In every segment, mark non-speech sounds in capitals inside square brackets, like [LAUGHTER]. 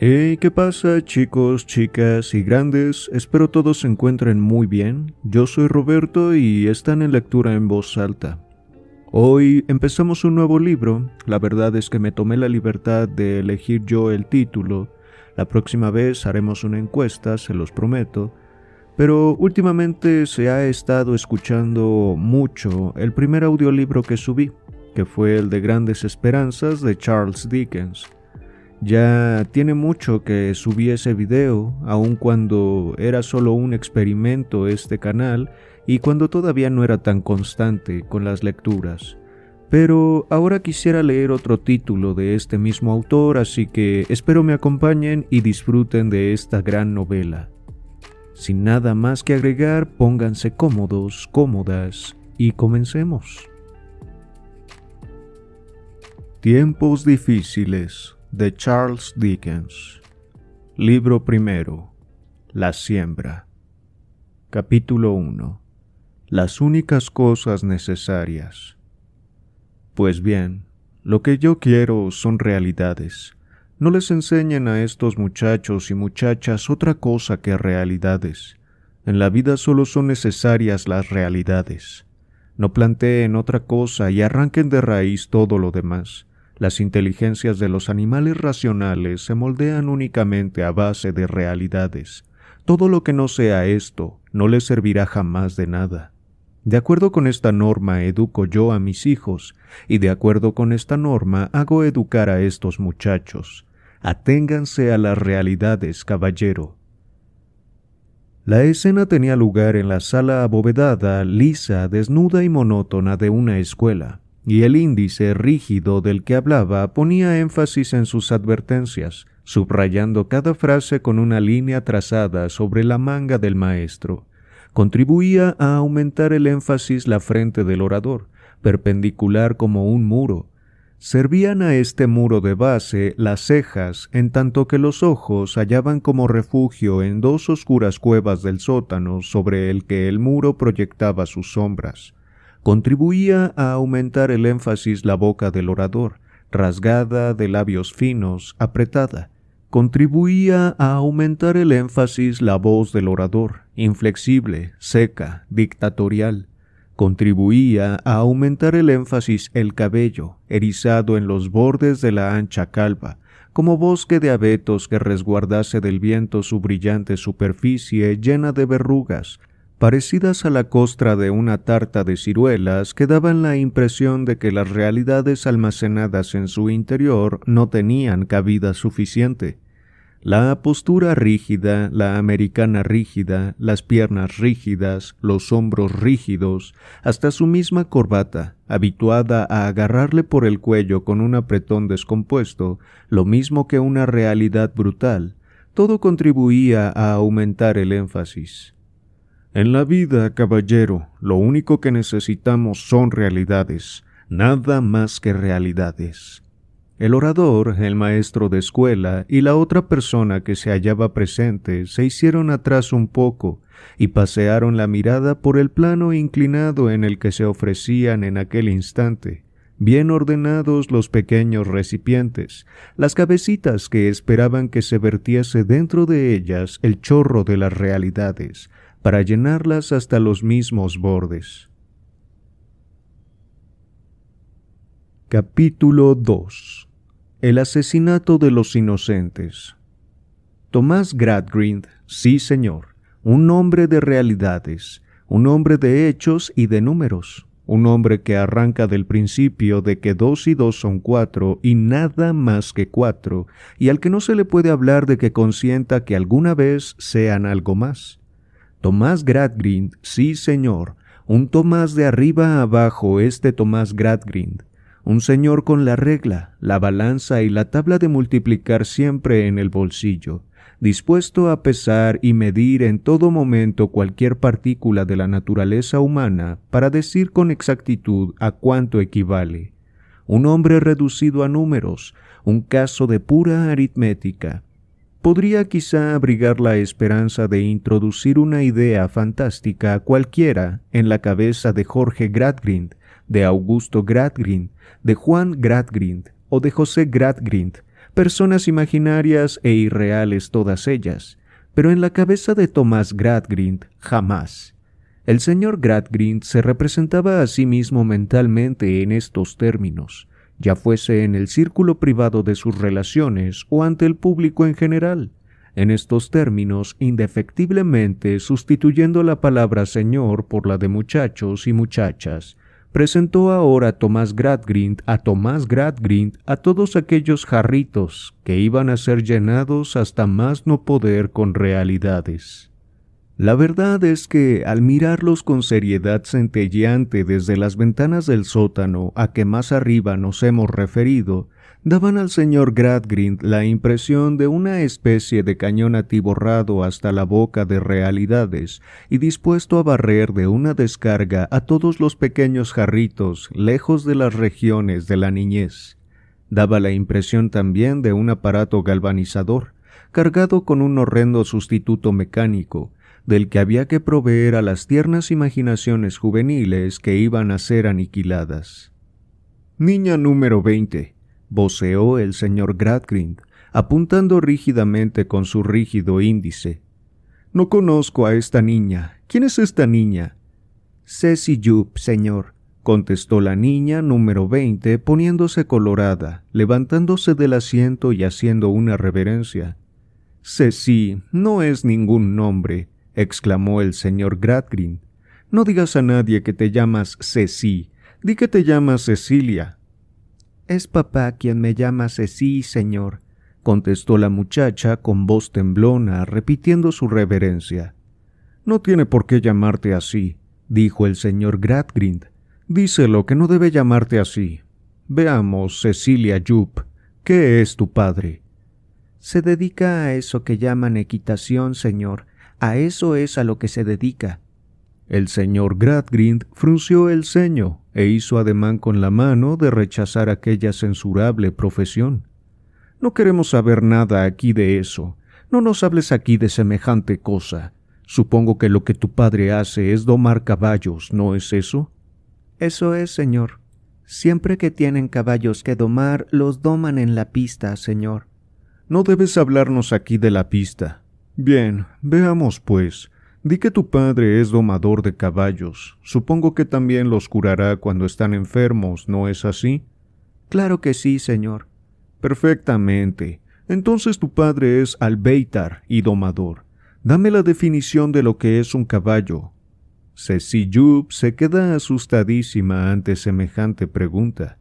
¿qué pasa chicos, chicas y grandes? Espero todos se encuentren muy bien. Yo soy Roberto y están en lectura en voz alta. Hoy empezamos un nuevo libro. La verdad es que me tomé la libertad de elegir yo el título. La próxima vez haremos una encuesta, se los prometo. Pero últimamente se ha estado escuchando mucho el primer audiolibro que subí, que fue el de Grandes Esperanzas de Charles Dickens. Ya tiene mucho que subí ese video, aun cuando era solo un experimento este canal y cuando todavía no era tan constante con las lecturas. Pero ahora quisiera leer otro título de este mismo autor, así que espero me acompañen y disfruten de esta gran novela. Sin nada más que agregar, pónganse cómodos, cómodas y comencemos. Tiempos difíciles de Charles Dickens. Libro primero. La siembra. Capítulo 1. Las únicas cosas necesarias. Pues bien, lo que yo quiero son realidades. No les enseñen a estos muchachos y muchachas otra cosa que realidades. En la vida solo son necesarias las realidades. No planteen otra cosa y arranquen de raíz todo lo demás. Las inteligencias de los animales racionales se moldean únicamente a base de realidades. Todo lo que no sea esto no les servirá jamás de nada. De acuerdo con esta norma educo yo a mis hijos, y de acuerdo con esta norma hago educar a estos muchachos. Aténganse a las realidades, caballero. La escena tenía lugar en la sala abovedada, lisa, desnuda y monótona de una escuela y el índice rígido del que hablaba ponía énfasis en sus advertencias, subrayando cada frase con una línea trazada sobre la manga del maestro. Contribuía a aumentar el énfasis la frente del orador, perpendicular como un muro. Servían a este muro de base las cejas, en tanto que los ojos hallaban como refugio en dos oscuras cuevas del sótano sobre el que el muro proyectaba sus sombras contribuía a aumentar el énfasis la boca del orador, rasgada de labios finos, apretada. Contribuía a aumentar el énfasis la voz del orador, inflexible, seca, dictatorial. Contribuía a aumentar el énfasis el cabello, erizado en los bordes de la ancha calva, como bosque de abetos que resguardase del viento su brillante superficie llena de verrugas, parecidas a la costra de una tarta de ciruelas que daban la impresión de que las realidades almacenadas en su interior no tenían cabida suficiente. La postura rígida, la americana rígida, las piernas rígidas, los hombros rígidos, hasta su misma corbata, habituada a agarrarle por el cuello con un apretón descompuesto, lo mismo que una realidad brutal, todo contribuía a aumentar el énfasis. En la vida, caballero, lo único que necesitamos son realidades, nada más que realidades. El orador, el maestro de escuela y la otra persona que se hallaba presente se hicieron atrás un poco y pasearon la mirada por el plano inclinado en el que se ofrecían en aquel instante, bien ordenados los pequeños recipientes, las cabecitas que esperaban que se vertiese dentro de ellas el chorro de las realidades, para llenarlas hasta los mismos bordes. Capítulo 2 El asesinato de los inocentes. Tomás Gradgrind, sí señor, un hombre de realidades, un hombre de hechos y de números, un hombre que arranca del principio de que dos y dos son cuatro y nada más que cuatro, y al que no se le puede hablar de que consienta que alguna vez sean algo más. Tomás Gradgrind, sí señor, un Tomás de arriba abajo, este Tomás Gradgrind, un señor con la regla, la balanza y la tabla de multiplicar siempre en el bolsillo, dispuesto a pesar y medir en todo momento cualquier partícula de la naturaleza humana para decir con exactitud a cuánto equivale. Un hombre reducido a números, un caso de pura aritmética, podría quizá abrigar la esperanza de introducir una idea fantástica cualquiera en la cabeza de Jorge Gradgrind, de Augusto Gradgrind, de Juan Gradgrind o de José Gradgrind, personas imaginarias e irreales todas ellas, pero en la cabeza de Tomás Gradgrind jamás. El señor Gradgrind se representaba a sí mismo mentalmente en estos términos ya fuese en el círculo privado de sus relaciones o ante el público en general, en estos términos indefectiblemente sustituyendo la palabra señor por la de muchachos y muchachas, presentó ahora a Tomás Gradgrind, a Tomás Gradgrind, a todos aquellos jarritos que iban a ser llenados hasta más no poder con realidades. La verdad es que al mirarlos con seriedad centelleante desde las ventanas del sótano a que más arriba nos hemos referido, daban al señor Gradgrind la impresión de una especie de cañón atiborrado hasta la boca de realidades y dispuesto a barrer de una descarga a todos los pequeños jarritos lejos de las regiones de la niñez. Daba la impresión también de un aparato galvanizador, cargado con un horrendo sustituto mecánico, del que había que proveer a las tiernas imaginaciones juveniles que iban a ser aniquiladas. Niña número veinte, voceó el señor Gradgrind, apuntando rígidamente con su rígido índice. No conozco a esta niña. ¿Quién es esta niña? Ceci Jup, señor, contestó la niña número 20 poniéndose colorada, levantándose del asiento y haciendo una reverencia. Ceci no es ningún nombre, exclamó el señor Gratgrind. No digas a nadie que te llamas Ceci, di que te llamas Cecilia. Es papá quien me llama Ceci, señor, contestó la muchacha con voz temblona, repitiendo su reverencia. No tiene por qué llamarte así, dijo el señor Gradgrind. Díselo que no debe llamarte así. Veamos, Cecilia Yup, ¿qué es tu padre? Se dedica a eso que llaman equitación, señor, a eso es a lo que se dedica. El señor Gradgrind frunció el ceño e hizo ademán con la mano de rechazar aquella censurable profesión. No queremos saber nada aquí de eso. No nos hables aquí de semejante cosa. Supongo que lo que tu padre hace es domar caballos, ¿no es eso? Eso es, señor. Siempre que tienen caballos que domar, los doman en la pista, señor. No debes hablarnos aquí de la pista, Bien, veamos pues. Di que tu padre es domador de caballos. Supongo que también los curará cuando están enfermos, ¿no es así? Claro que sí, señor. Perfectamente. Entonces tu padre es albeitar y domador. Dame la definición de lo que es un caballo. Jupp se queda asustadísima ante semejante pregunta.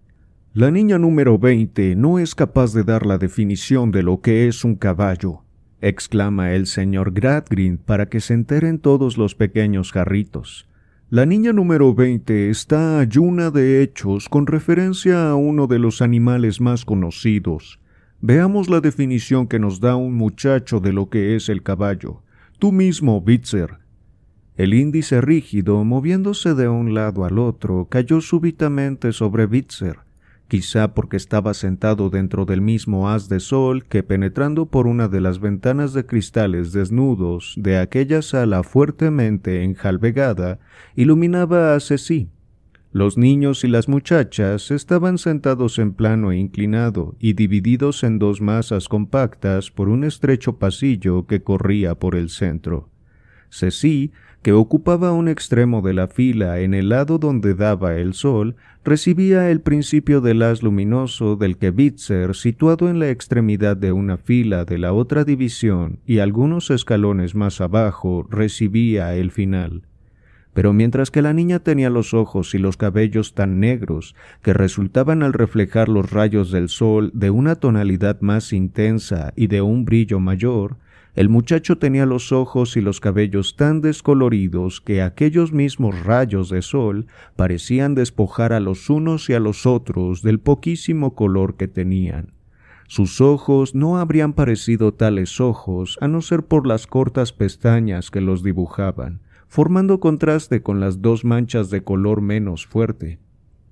La niña número 20 no es capaz de dar la definición de lo que es un caballo exclama el señor Gradgrind para que se enteren todos los pequeños jarritos. La niña número veinte está ayuna de hechos con referencia a uno de los animales más conocidos. Veamos la definición que nos da un muchacho de lo que es el caballo. Tú mismo, Bitzer. El índice rígido, moviéndose de un lado al otro, cayó súbitamente sobre Bitzer, quizá porque estaba sentado dentro del mismo haz de sol que penetrando por una de las ventanas de cristales desnudos de aquella sala fuertemente enjalbegada, iluminaba a sí. Los niños y las muchachas estaban sentados en plano e inclinado y divididos en dos masas compactas por un estrecho pasillo que corría por el centro. Ceci que ocupaba un extremo de la fila en el lado donde daba el sol, recibía el principio del haz luminoso del que Bitzer, situado en la extremidad de una fila de la otra división y algunos escalones más abajo recibía el final. Pero mientras que la niña tenía los ojos y los cabellos tan negros que resultaban al reflejar los rayos del sol de una tonalidad más intensa y de un brillo mayor, el muchacho tenía los ojos y los cabellos tan descoloridos que aquellos mismos rayos de sol parecían despojar a los unos y a los otros del poquísimo color que tenían. Sus ojos no habrían parecido tales ojos a no ser por las cortas pestañas que los dibujaban, formando contraste con las dos manchas de color menos fuerte.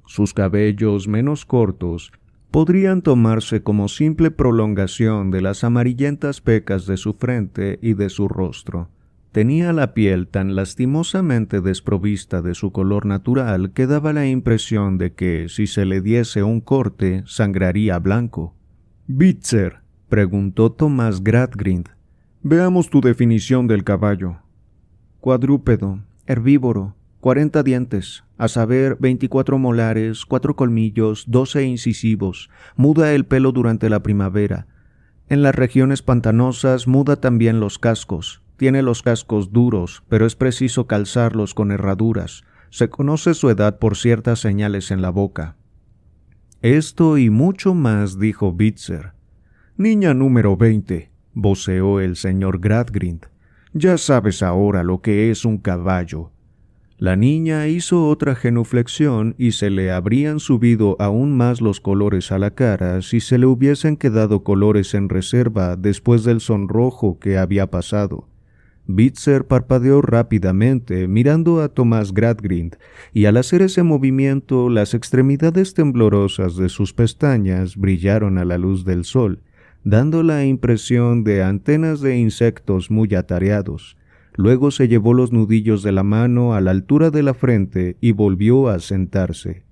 Sus cabellos menos cortos podrían tomarse como simple prolongación de las amarillentas pecas de su frente y de su rostro. Tenía la piel tan lastimosamente desprovista de su color natural que daba la impresión de que, si se le diese un corte, sangraría blanco. Bitzer, preguntó Tomás Gradgrind, veamos tu definición del caballo. Cuadrúpedo, herbívoro, cuarenta dientes, a saber, 24 molares, cuatro colmillos, 12 incisivos. Muda el pelo durante la primavera. En las regiones pantanosas muda también los cascos. Tiene los cascos duros, pero es preciso calzarlos con herraduras. Se conoce su edad por ciertas señales en la boca. Esto y mucho más dijo Bitzer. Niña número 20, voceó el señor Gradgrind. Ya sabes ahora lo que es un caballo. La niña hizo otra genuflexión y se le habrían subido aún más los colores a la cara si se le hubiesen quedado colores en reserva después del sonrojo que había pasado. Bitzer parpadeó rápidamente, mirando a Tomás Gradgrind, y al hacer ese movimiento las extremidades temblorosas de sus pestañas brillaron a la luz del sol, dando la impresión de antenas de insectos muy atareados. Luego se llevó los nudillos de la mano a la altura de la frente y volvió a sentarse.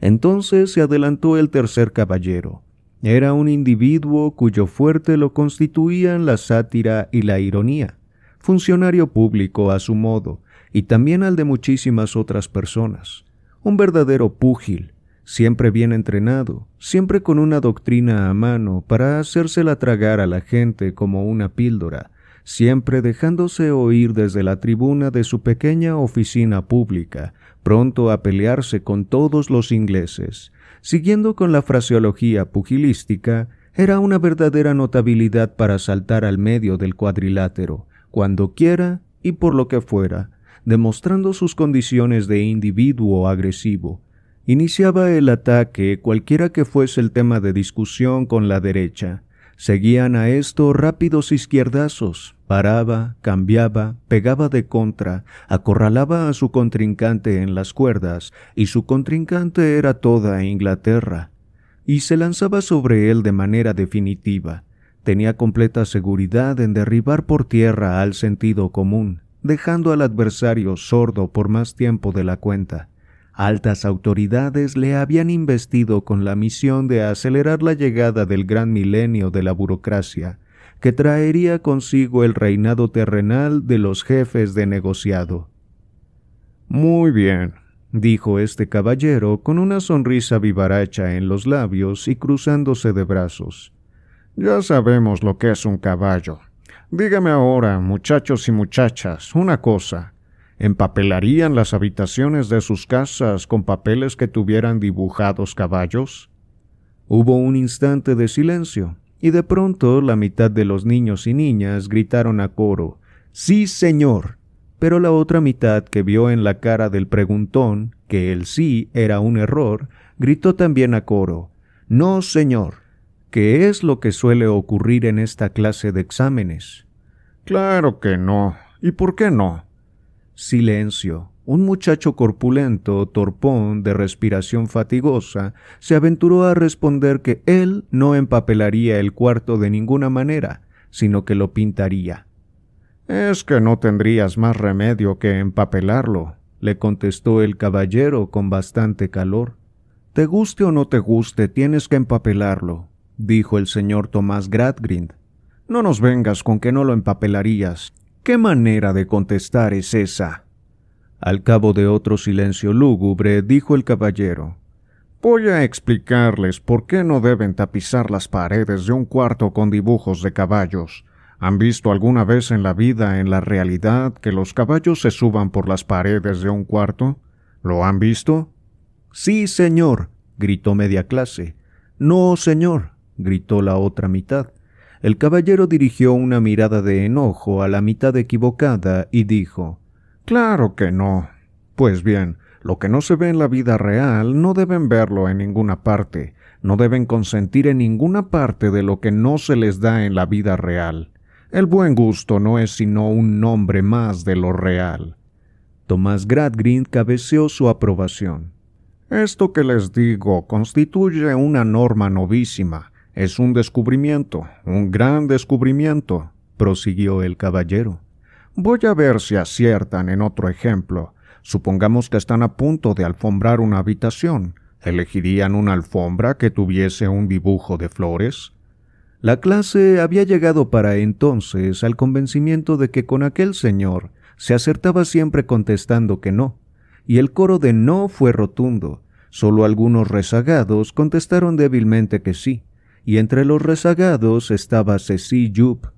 Entonces se adelantó el tercer caballero. Era un individuo cuyo fuerte lo constituían la sátira y la ironía, funcionario público a su modo, y también al de muchísimas otras personas. Un verdadero púgil, siempre bien entrenado, siempre con una doctrina a mano para hacérsela tragar a la gente como una píldora, siempre dejándose oír desde la tribuna de su pequeña oficina pública, pronto a pelearse con todos los ingleses. Siguiendo con la fraseología pugilística, era una verdadera notabilidad para saltar al medio del cuadrilátero, cuando quiera y por lo que fuera, demostrando sus condiciones de individuo agresivo. Iniciaba el ataque cualquiera que fuese el tema de discusión con la derecha, Seguían a esto rápidos izquierdazos. Paraba, cambiaba, pegaba de contra, acorralaba a su contrincante en las cuerdas, y su contrincante era toda Inglaterra. Y se lanzaba sobre él de manera definitiva. Tenía completa seguridad en derribar por tierra al sentido común, dejando al adversario sordo por más tiempo de la cuenta altas autoridades le habían investido con la misión de acelerar la llegada del gran milenio de la burocracia, que traería consigo el reinado terrenal de los jefes de negociado. Muy bien, dijo este caballero con una sonrisa vivaracha en los labios y cruzándose de brazos. Ya sabemos lo que es un caballo. Dígame ahora, muchachos y muchachas, una cosa. ¿Empapelarían las habitaciones de sus casas con papeles que tuvieran dibujados caballos? Hubo un instante de silencio, y de pronto la mitad de los niños y niñas gritaron a coro Sí, señor. Pero la otra mitad que vio en la cara del preguntón que el sí era un error, gritó también a coro No, señor. ¿Qué es lo que suele ocurrir en esta clase de exámenes? Claro que no. ¿Y por qué no? Silencio. Un muchacho corpulento, torpón, de respiración fatigosa, se aventuró a responder que él no empapelaría el cuarto de ninguna manera, sino que lo pintaría. Es que no tendrías más remedio que empapelarlo, le contestó el caballero con bastante calor. Te guste o no te guste, tienes que empapelarlo, dijo el señor Tomás Gradgrind. No nos vengas con que no lo empapelarías. ¿Qué manera de contestar es esa? Al cabo de otro silencio lúgubre, dijo el caballero Voy a explicarles por qué no deben tapizar las paredes de un cuarto con dibujos de caballos. ¿Han visto alguna vez en la vida, en la realidad, que los caballos se suban por las paredes de un cuarto? ¿Lo han visto? Sí, señor, gritó media clase. No, señor, gritó la otra mitad. El caballero dirigió una mirada de enojo a la mitad equivocada y dijo Claro que no. Pues bien, lo que no se ve en la vida real no deben verlo en ninguna parte, no deben consentir en ninguna parte de lo que no se les da en la vida real. El buen gusto no es sino un nombre más de lo real. Tomás Gradgrind cabeceó su aprobación. Esto que les digo constituye una norma novísima, es un descubrimiento, un gran descubrimiento, prosiguió el caballero. Voy a ver si aciertan en otro ejemplo. Supongamos que están a punto de alfombrar una habitación. ¿Elegirían una alfombra que tuviese un dibujo de flores? La clase había llegado para entonces al convencimiento de que con aquel señor se acertaba siempre contestando que no, y el coro de no fue rotundo. Solo algunos rezagados contestaron débilmente que sí, y entre los rezagados estaba Ceci Yup.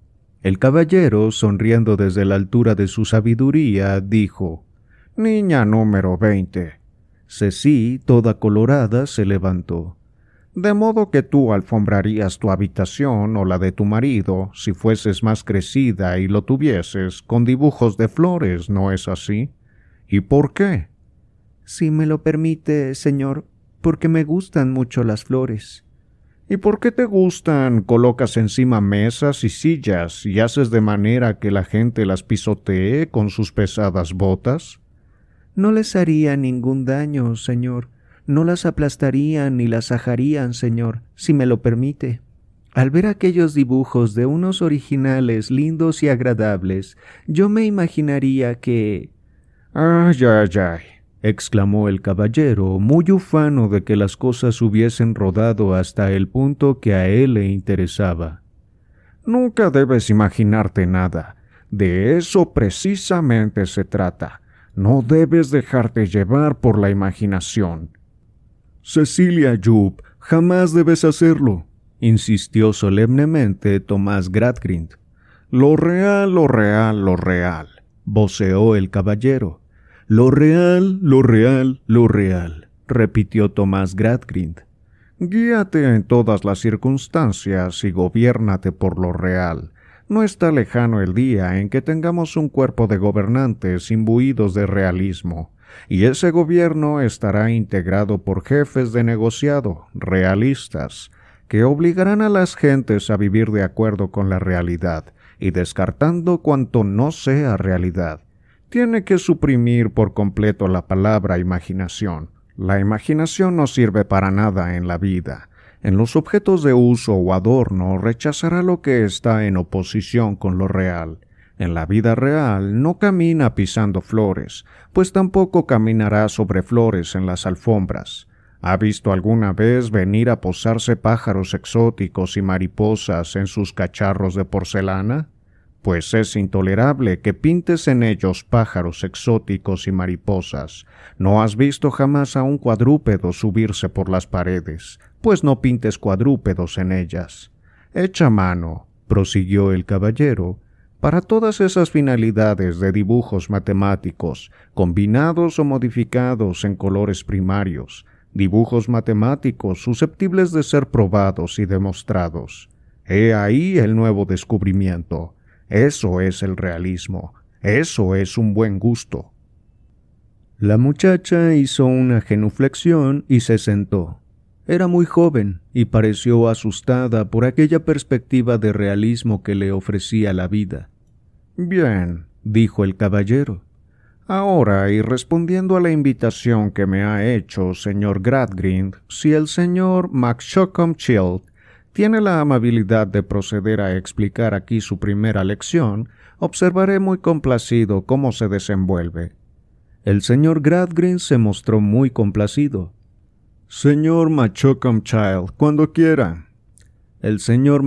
El caballero, sonriendo desde la altura de su sabiduría, dijo Niña número veinte. Ceci, toda colorada, se levantó. De modo que tú alfombrarías tu habitación o la de tu marido, si fueses más crecida y lo tuvieses, con dibujos de flores, ¿no es así? ¿Y por qué? Si me lo permite, señor, porque me gustan mucho las flores. ¿Y por qué te gustan? Colocas encima mesas y sillas y haces de manera que la gente las pisotee con sus pesadas botas. No les haría ningún daño, señor. No las aplastarían ni las ajarían, señor, si me lo permite. Al ver aquellos dibujos de unos originales lindos y agradables, yo me imaginaría que... Ay, ay, ay exclamó el caballero, muy ufano de que las cosas hubiesen rodado hasta el punto que a él le interesaba. Nunca debes imaginarte nada. De eso precisamente se trata. No debes dejarte llevar por la imaginación. Cecilia Jupp, jamás debes hacerlo, insistió solemnemente Tomás Gradgrind. Lo real, lo real, lo real, voceó el caballero. Lo real, lo real, lo real, repitió Tomás Gradgrind. Guíate en todas las circunstancias y gobiérnate por lo real. No está lejano el día en que tengamos un cuerpo de gobernantes imbuidos de realismo, y ese gobierno estará integrado por jefes de negociado, realistas, que obligarán a las gentes a vivir de acuerdo con la realidad y descartando cuanto no sea realidad tiene que suprimir por completo la palabra imaginación. La imaginación no sirve para nada en la vida. En los objetos de uso o adorno rechazará lo que está en oposición con lo real. En la vida real no camina pisando flores, pues tampoco caminará sobre flores en las alfombras. ¿Ha visto alguna vez venir a posarse pájaros exóticos y mariposas en sus cacharros de porcelana? pues es intolerable que pintes en ellos pájaros exóticos y mariposas. No has visto jamás a un cuadrúpedo subirse por las paredes, pues no pintes cuadrúpedos en ellas. Echa mano, prosiguió el caballero, para todas esas finalidades de dibujos matemáticos, combinados o modificados en colores primarios, dibujos matemáticos susceptibles de ser probados y demostrados. He ahí el nuevo descubrimiento. Eso es el realismo, eso es un buen gusto. La muchacha hizo una genuflexión y se sentó. Era muy joven y pareció asustada por aquella perspectiva de realismo que le ofrecía la vida. Bien, dijo el caballero. Ahora, y respondiendo a la invitación que me ha hecho señor Gradgrind, si el señor McShockham Child tiene la amabilidad de proceder a explicar aquí su primera lección, observaré muy complacido cómo se desenvuelve. El señor Gradgrind se mostró muy complacido. Señor Child, cuando quiera. El señor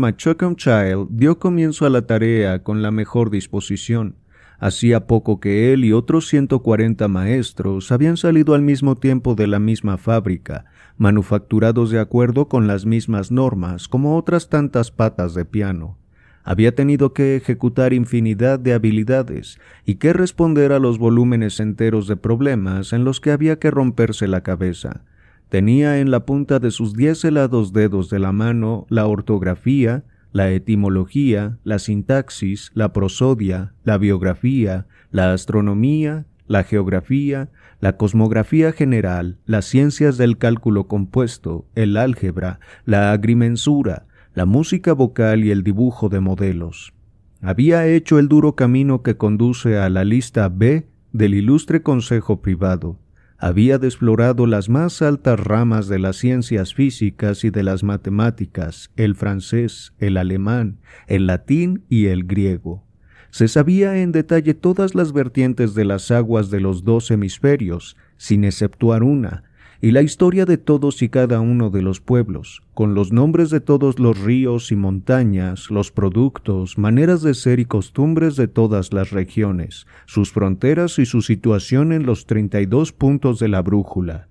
child dio comienzo a la tarea con la mejor disposición. Hacía poco que él y otros 140 maestros habían salido al mismo tiempo de la misma fábrica, manufacturados de acuerdo con las mismas normas como otras tantas patas de piano. Había tenido que ejecutar infinidad de habilidades y que responder a los volúmenes enteros de problemas en los que había que romperse la cabeza. Tenía en la punta de sus diez helados dedos de la mano la ortografía, la etimología, la sintaxis, la prosodia, la biografía, la astronomía, la geografía, la cosmografía general, las ciencias del cálculo compuesto, el álgebra, la agrimensura, la música vocal y el dibujo de modelos. Había hecho el duro camino que conduce a la lista B del ilustre Consejo Privado, había desplorado las más altas ramas de las ciencias físicas y de las matemáticas, el francés, el alemán, el latín y el griego. Se sabía en detalle todas las vertientes de las aguas de los dos hemisferios, sin exceptuar una, y la historia de todos y cada uno de los pueblos, con los nombres de todos los ríos y montañas, los productos, maneras de ser y costumbres de todas las regiones, sus fronteras y su situación en los 32 puntos de la brújula.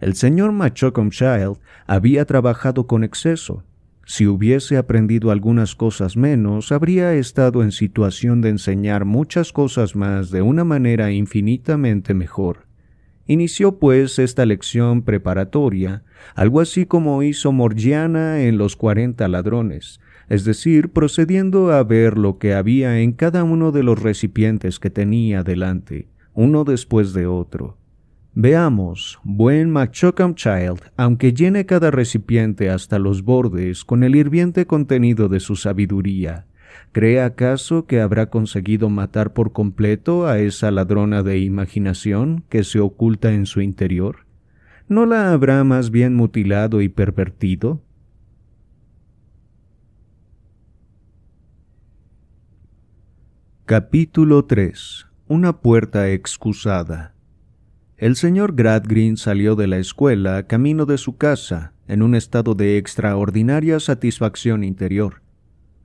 El señor Machocomchild había trabajado con exceso. Si hubiese aprendido algunas cosas menos, habría estado en situación de enseñar muchas cosas más de una manera infinitamente mejor. Inició pues esta lección preparatoria, algo así como hizo Morgiana en los cuarenta ladrones, es decir, procediendo a ver lo que había en cada uno de los recipientes que tenía delante, uno después de otro. Veamos, buen McChockham Child, aunque llene cada recipiente hasta los bordes con el hirviente contenido de su sabiduría, ¿Cree acaso que habrá conseguido matar por completo a esa ladrona de imaginación que se oculta en su interior? ¿No la habrá más bien mutilado y pervertido? Capítulo 3. Una puerta excusada. El señor Gradgrind salió de la escuela camino de su casa, en un estado de extraordinaria satisfacción interior.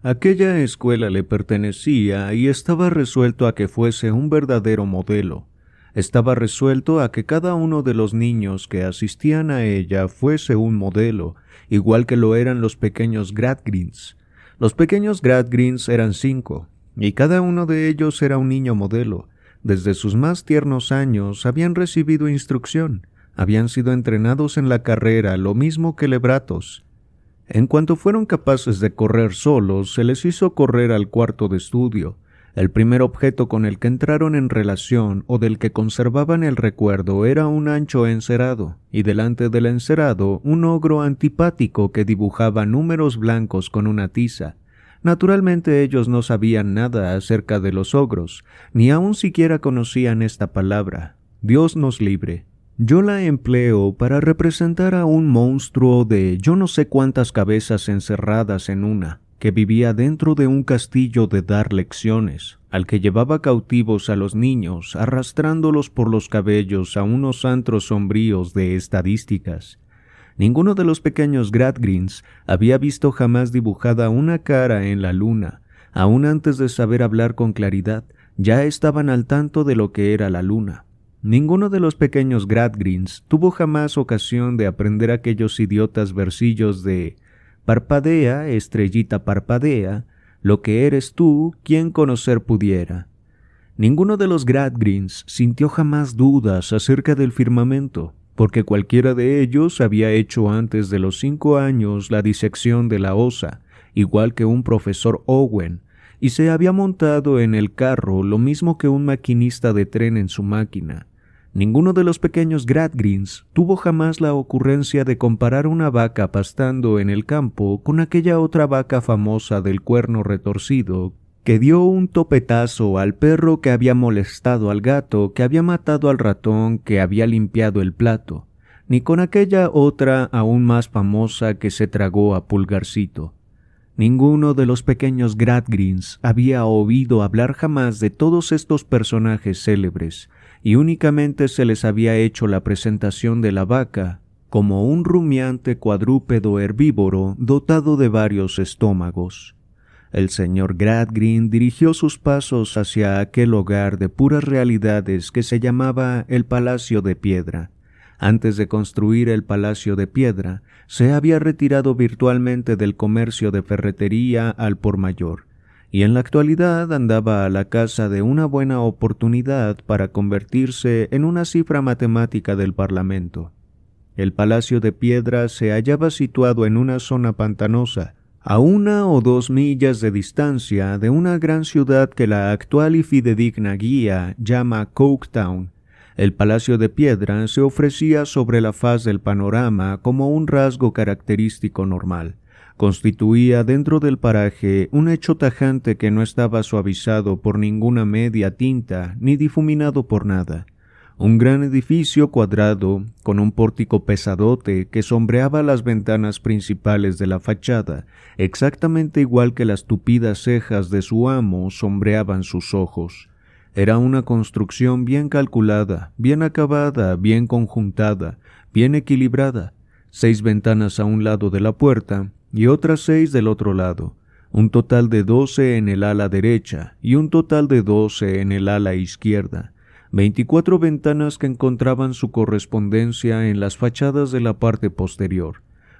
Aquella escuela le pertenecía y estaba resuelto a que fuese un verdadero modelo. Estaba resuelto a que cada uno de los niños que asistían a ella fuese un modelo, igual que lo eran los pequeños gradgrins. Los pequeños gradgrins eran cinco, y cada uno de ellos era un niño modelo. Desde sus más tiernos años habían recibido instrucción, habían sido entrenados en la carrera, lo mismo que Lebratos, en cuanto fueron capaces de correr solos, se les hizo correr al cuarto de estudio, el primer objeto con el que entraron en relación o del que conservaban el recuerdo era un ancho encerado, y delante del encerado un ogro antipático que dibujaba números blancos con una tiza. Naturalmente ellos no sabían nada acerca de los ogros, ni aun siquiera conocían esta palabra. Dios nos libre. Yo la empleo para representar a un monstruo de yo no sé cuántas cabezas encerradas en una, que vivía dentro de un castillo de dar lecciones, al que llevaba cautivos a los niños, arrastrándolos por los cabellos a unos antros sombríos de estadísticas. Ninguno de los pequeños gradgrins había visto jamás dibujada una cara en la luna, aun antes de saber hablar con claridad, ya estaban al tanto de lo que era la luna. Ninguno de los pequeños Gradgrins tuvo jamás ocasión de aprender aquellos idiotas versillos de Parpadea, estrellita parpadea, lo que eres tú, quien conocer pudiera. Ninguno de los Gradgrins sintió jamás dudas acerca del firmamento, porque cualquiera de ellos había hecho antes de los cinco años la disección de la osa, igual que un profesor Owen, y se había montado en el carro lo mismo que un maquinista de tren en su máquina. Ninguno de los pequeños Gradgrins tuvo jamás la ocurrencia de comparar una vaca pastando en el campo con aquella otra vaca famosa del cuerno retorcido que dio un topetazo al perro que había molestado al gato, que había matado al ratón, que había limpiado el plato, ni con aquella otra aún más famosa que se tragó a Pulgarcito. Ninguno de los pequeños Gradgrins había oído hablar jamás de todos estos personajes célebres, y únicamente se les había hecho la presentación de la vaca como un rumiante cuadrúpedo herbívoro dotado de varios estómagos. El señor Gradgrin dirigió sus pasos hacia aquel hogar de puras realidades que se llamaba el Palacio de Piedra, antes de construir el Palacio de Piedra, se había retirado virtualmente del comercio de ferretería al por mayor, y en la actualidad andaba a la casa de una buena oportunidad para convertirse en una cifra matemática del Parlamento. El Palacio de Piedra se hallaba situado en una zona pantanosa, a una o dos millas de distancia de una gran ciudad que la actual y fidedigna guía llama Coketown, el Palacio de Piedra se ofrecía sobre la faz del panorama como un rasgo característico normal. Constituía dentro del paraje un hecho tajante que no estaba suavizado por ninguna media tinta ni difuminado por nada. Un gran edificio cuadrado, con un pórtico pesadote que sombreaba las ventanas principales de la fachada, exactamente igual que las tupidas cejas de su amo sombreaban sus ojos. Era una construcción bien calculada, bien acabada, bien conjuntada, bien equilibrada. Seis ventanas a un lado de la puerta y otras seis del otro lado. Un total de doce en el ala derecha y un total de doce en el ala izquierda. Veinticuatro ventanas que encontraban su correspondencia en las fachadas de la parte posterior.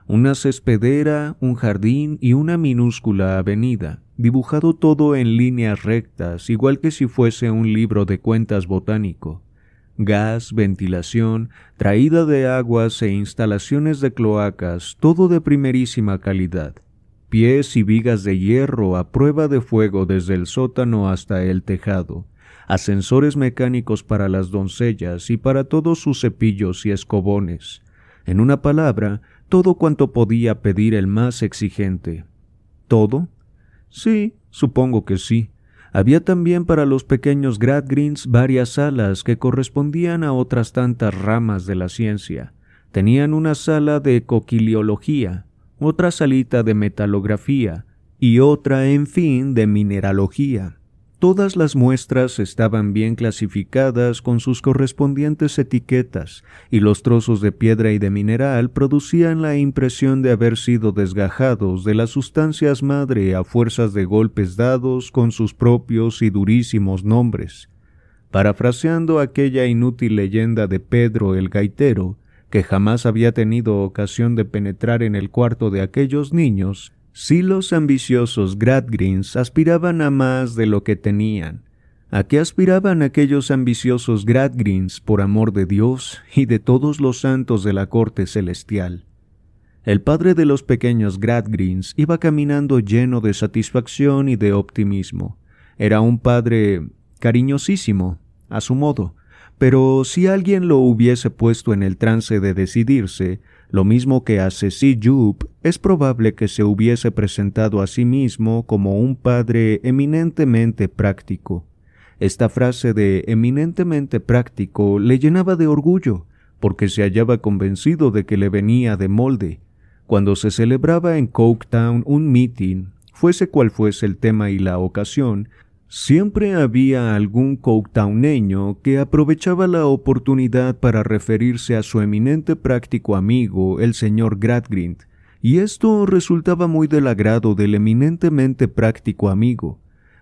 Una cespedera, un jardín y una minúscula avenida dibujado todo en líneas rectas, igual que si fuese un libro de cuentas botánico. Gas, ventilación, traída de aguas e instalaciones de cloacas, todo de primerísima calidad. Pies y vigas de hierro a prueba de fuego desde el sótano hasta el tejado ascensores mecánicos para las doncellas y para todos sus cepillos y escobones. En una palabra, todo cuanto podía pedir el más exigente. Todo Sí, supongo que sí. Había también para los pequeños Gradgrins varias salas que correspondían a otras tantas ramas de la ciencia. Tenían una sala de coquiliología, otra salita de metalografía y otra, en fin, de mineralogía. Todas las muestras estaban bien clasificadas con sus correspondientes etiquetas, y los trozos de piedra y de mineral producían la impresión de haber sido desgajados de las sustancias madre a fuerzas de golpes dados con sus propios y durísimos nombres. Parafraseando aquella inútil leyenda de Pedro el Gaitero, que jamás había tenido ocasión de penetrar en el cuarto de aquellos niños, si los ambiciosos Gradgrins aspiraban a más de lo que tenían, ¿a qué aspiraban aquellos ambiciosos Gradgrins por amor de Dios y de todos los santos de la corte celestial? El padre de los pequeños Gradgrins iba caminando lleno de satisfacción y de optimismo. Era un padre cariñosísimo, a su modo, pero si alguien lo hubiese puesto en el trance de decidirse, lo mismo que hace Siyup es probable que se hubiese presentado a sí mismo como un padre eminentemente práctico. Esta frase de eminentemente práctico le llenaba de orgullo, porque se hallaba convencido de que le venía de molde. Cuando se celebraba en Coketown un meeting, fuese cual fuese el tema y la ocasión, Siempre había algún coctauneño que aprovechaba la oportunidad para referirse a su eminente práctico amigo, el señor Gradgrind, y esto resultaba muy del agrado del eminentemente práctico amigo.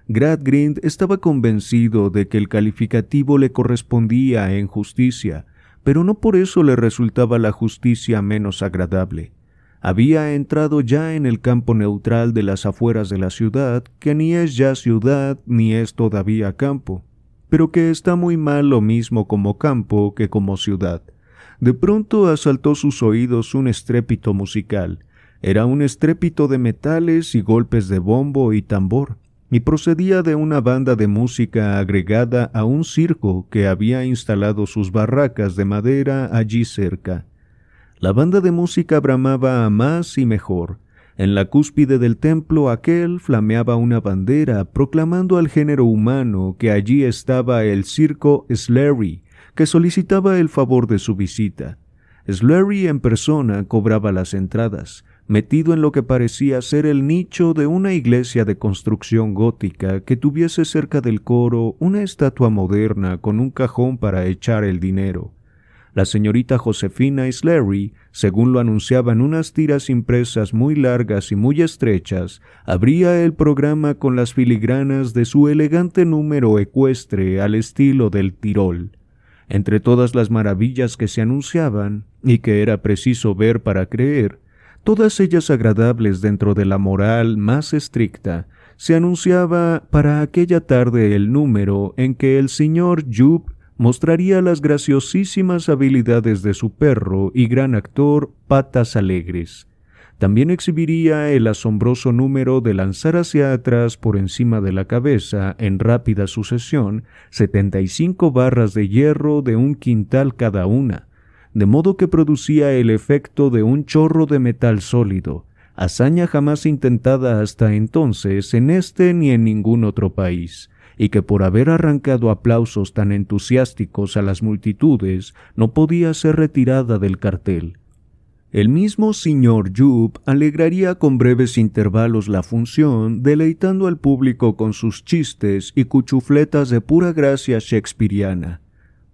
Gradgrind estaba convencido de que el calificativo le correspondía en justicia, pero no por eso le resultaba la justicia menos agradable había entrado ya en el campo neutral de las afueras de la ciudad, que ni es ya ciudad ni es todavía campo, pero que está muy mal lo mismo como campo que como ciudad. De pronto asaltó sus oídos un estrépito musical. Era un estrépito de metales y golpes de bombo y tambor, y procedía de una banda de música agregada a un circo que había instalado sus barracas de madera allí cerca la banda de música bramaba a más y mejor. En la cúspide del templo aquel flameaba una bandera proclamando al género humano que allí estaba el circo Slurry, que solicitaba el favor de su visita. Slurry en persona cobraba las entradas, metido en lo que parecía ser el nicho de una iglesia de construcción gótica que tuviese cerca del coro una estatua moderna con un cajón para echar el dinero. La señorita Josefina Slerry, según lo anunciaban unas tiras impresas muy largas y muy estrechas, abría el programa con las filigranas de su elegante número ecuestre al estilo del Tirol. Entre todas las maravillas que se anunciaban, y que era preciso ver para creer, todas ellas agradables dentro de la moral más estricta, se anunciaba para aquella tarde el número en que el señor Jupp mostraría las graciosísimas habilidades de su perro y gran actor Patas Alegres. También exhibiría el asombroso número de lanzar hacia atrás por encima de la cabeza, en rápida sucesión, 75 barras de hierro de un quintal cada una, de modo que producía el efecto de un chorro de metal sólido, hazaña jamás intentada hasta entonces en este ni en ningún otro país y que por haber arrancado aplausos tan entusiásticos a las multitudes no podía ser retirada del cartel. El mismo señor Jupp alegraría con breves intervalos la función, deleitando al público con sus chistes y cuchufletas de pura gracia shakespeariana.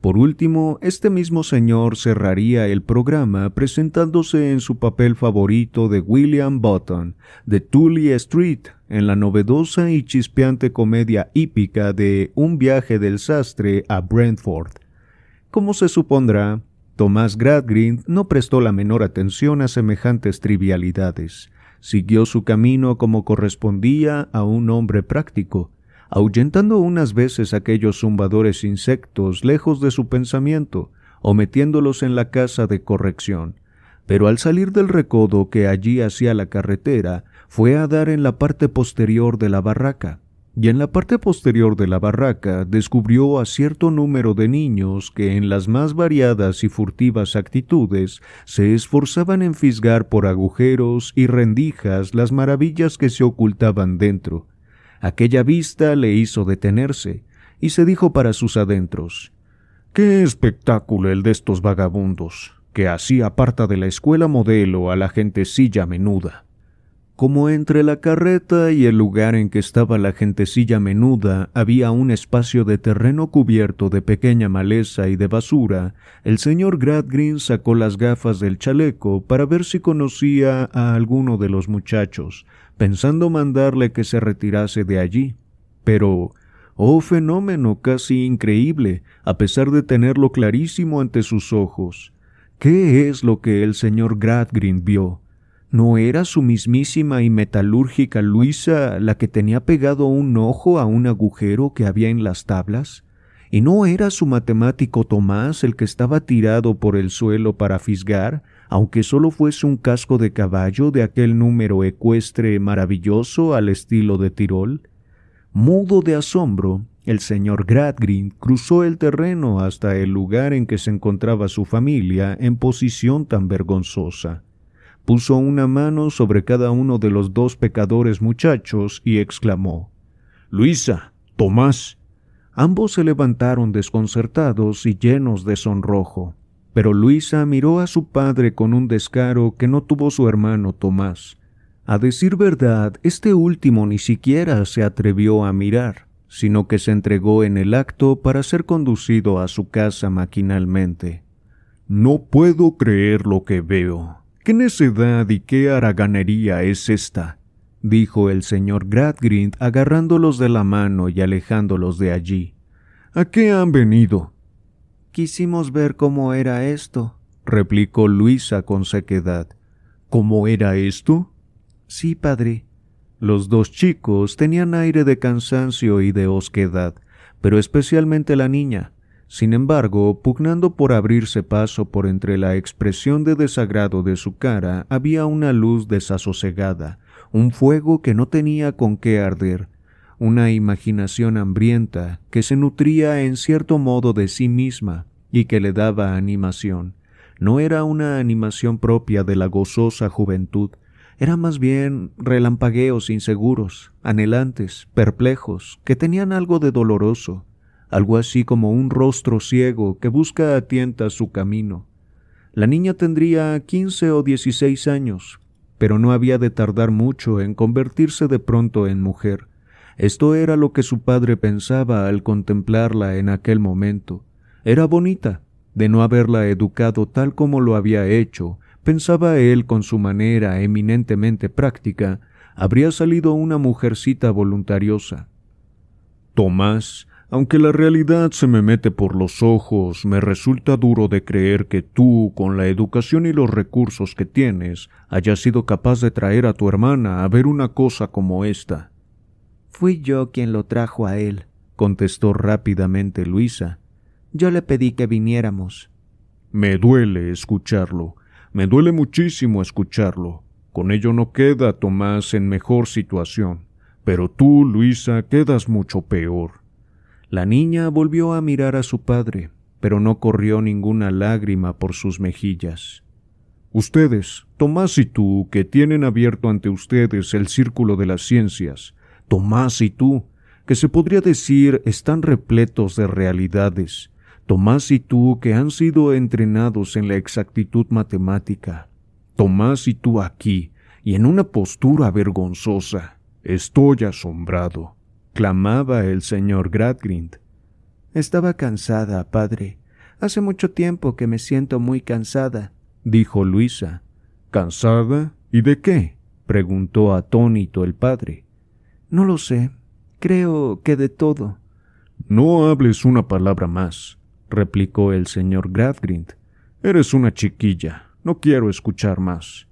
Por último, este mismo señor cerraría el programa presentándose en su papel favorito de William Button, de Tully Street, en la novedosa y chispeante comedia hípica de Un viaje del sastre a Brentford. Como se supondrá, Tomás Gradgrind no prestó la menor atención a semejantes trivialidades. Siguió su camino como correspondía a un hombre práctico, ahuyentando unas veces aquellos zumbadores insectos lejos de su pensamiento, o metiéndolos en la casa de corrección. Pero al salir del recodo que allí hacía la carretera, fue a dar en la parte posterior de la barraca, y en la parte posterior de la barraca descubrió a cierto número de niños que en las más variadas y furtivas actitudes se esforzaban en fisgar por agujeros y rendijas las maravillas que se ocultaban dentro, Aquella vista le hizo detenerse, y se dijo para sus adentros Qué espectáculo el de estos vagabundos, que así aparta de la escuela modelo a la gentecilla menuda. Como entre la carreta y el lugar en que estaba la gentecilla menuda había un espacio de terreno cubierto de pequeña maleza y de basura, el señor Gradgrin sacó las gafas del chaleco para ver si conocía a alguno de los muchachos, pensando mandarle que se retirase de allí. Pero Oh fenómeno casi increíble, a pesar de tenerlo clarísimo ante sus ojos. ¿Qué es lo que el señor Gradgrin vio? ¿No era su mismísima y metalúrgica Luisa la que tenía pegado un ojo a un agujero que había en las tablas? ¿Y no era su matemático Tomás el que estaba tirado por el suelo para fisgar, aunque solo fuese un casco de caballo de aquel número ecuestre maravilloso al estilo de Tirol? Mudo de asombro, el señor Gradgrind cruzó el terreno hasta el lugar en que se encontraba su familia en posición tan vergonzosa puso una mano sobre cada uno de los dos pecadores muchachos y exclamó, Luisa, Tomás. Ambos se levantaron desconcertados y llenos de sonrojo, pero Luisa miró a su padre con un descaro que no tuvo su hermano Tomás. A decir verdad, este último ni siquiera se atrevió a mirar, sino que se entregó en el acto para ser conducido a su casa maquinalmente. No puedo creer lo que veo, ¿Qué necedad y qué haraganería es esta? dijo el señor Gradgrind agarrándolos de la mano y alejándolos de allí. ¿A qué han venido? Quisimos ver cómo era esto, replicó Luisa con sequedad. ¿Cómo era esto? Sí, padre. Los dos chicos tenían aire de cansancio y de osquedad, pero especialmente la niña, sin embargo, pugnando por abrirse paso por entre la expresión de desagrado de su cara, había una luz desasosegada, un fuego que no tenía con qué arder, una imaginación hambrienta que se nutría en cierto modo de sí misma y que le daba animación. No era una animación propia de la gozosa juventud, era más bien relampagueos inseguros, anhelantes, perplejos, que tenían algo de doloroso, algo así como un rostro ciego que busca a tientas su camino. La niña tendría 15 o 16 años, pero no había de tardar mucho en convertirse de pronto en mujer. Esto era lo que su padre pensaba al contemplarla en aquel momento. Era bonita. De no haberla educado tal como lo había hecho, pensaba él con su manera eminentemente práctica, habría salido una mujercita voluntariosa. Tomás aunque la realidad se me mete por los ojos, me resulta duro de creer que tú, con la educación y los recursos que tienes, hayas sido capaz de traer a tu hermana a ver una cosa como esta. Fui yo quien lo trajo a él, contestó rápidamente Luisa. Yo le pedí que viniéramos. Me duele escucharlo, me duele muchísimo escucharlo. Con ello no queda Tomás en mejor situación, pero tú, Luisa, quedas mucho peor. La niña volvió a mirar a su padre, pero no corrió ninguna lágrima por sus mejillas. Ustedes, Tomás y tú, que tienen abierto ante ustedes el círculo de las ciencias, Tomás y tú, que se podría decir están repletos de realidades, Tomás y tú, que han sido entrenados en la exactitud matemática, Tomás y tú aquí, y en una postura vergonzosa, estoy asombrado clamaba el señor Gradgrind. Estaba cansada, padre. Hace mucho tiempo que me siento muy cansada, dijo Luisa. ¿Cansada? ¿Y de qué? preguntó atónito el padre. No lo sé. Creo que de todo. No hables una palabra más, replicó el señor Gradgrind. Eres una chiquilla. No quiero escuchar más.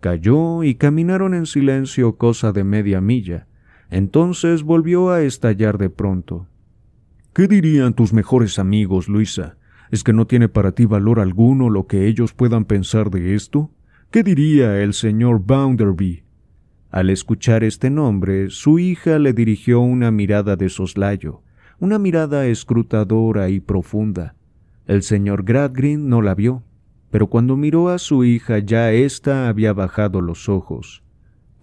Cayó y caminaron en silencio cosa de media milla, entonces volvió a estallar de pronto. ¿Qué dirían tus mejores amigos, Luisa? ¿Es que no tiene para ti valor alguno lo que ellos puedan pensar de esto? ¿Qué diría el señor Bounderby? Al escuchar este nombre, su hija le dirigió una mirada de soslayo, una mirada escrutadora y profunda. El señor Gradgrind no la vio, pero cuando miró a su hija ya ésta había bajado los ojos.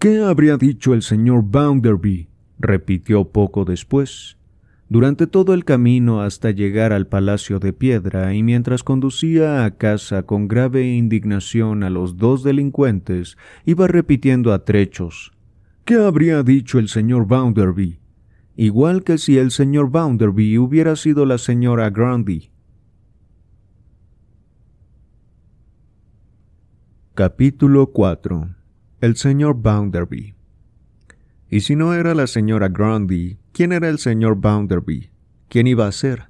¿Qué habría dicho el señor Bounderby? repitió poco después. Durante todo el camino hasta llegar al Palacio de Piedra y mientras conducía a casa con grave indignación a los dos delincuentes, iba repitiendo a trechos ¿Qué habría dicho el señor Bounderby? Igual que si el señor Bounderby hubiera sido la señora Grundy. Capítulo 4 el señor Bounderby. Y si no era la señora Grundy, ¿quién era el señor Bounderby? ¿Quién iba a ser?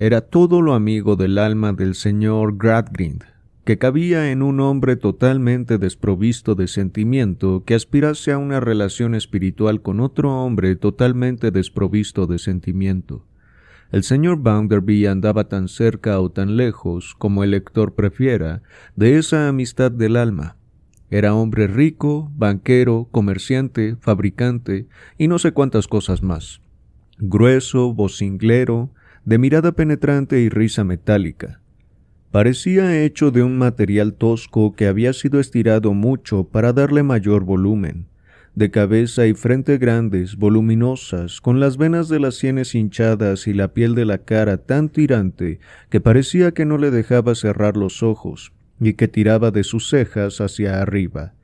Era todo lo amigo del alma del señor Gradgrind, que cabía en un hombre totalmente desprovisto de sentimiento que aspirase a una relación espiritual con otro hombre totalmente desprovisto de sentimiento. El señor Bounderby andaba tan cerca o tan lejos, como el lector prefiera, de esa amistad del alma, era hombre rico, banquero, comerciante, fabricante y no sé cuántas cosas más. Grueso, vocinglero, de mirada penetrante y risa metálica. Parecía hecho de un material tosco que había sido estirado mucho para darle mayor volumen, de cabeza y frente grandes, voluminosas, con las venas de las sienes hinchadas y la piel de la cara tan tirante que parecía que no le dejaba cerrar los ojos, y que tiraba de sus cejas hacia arriba.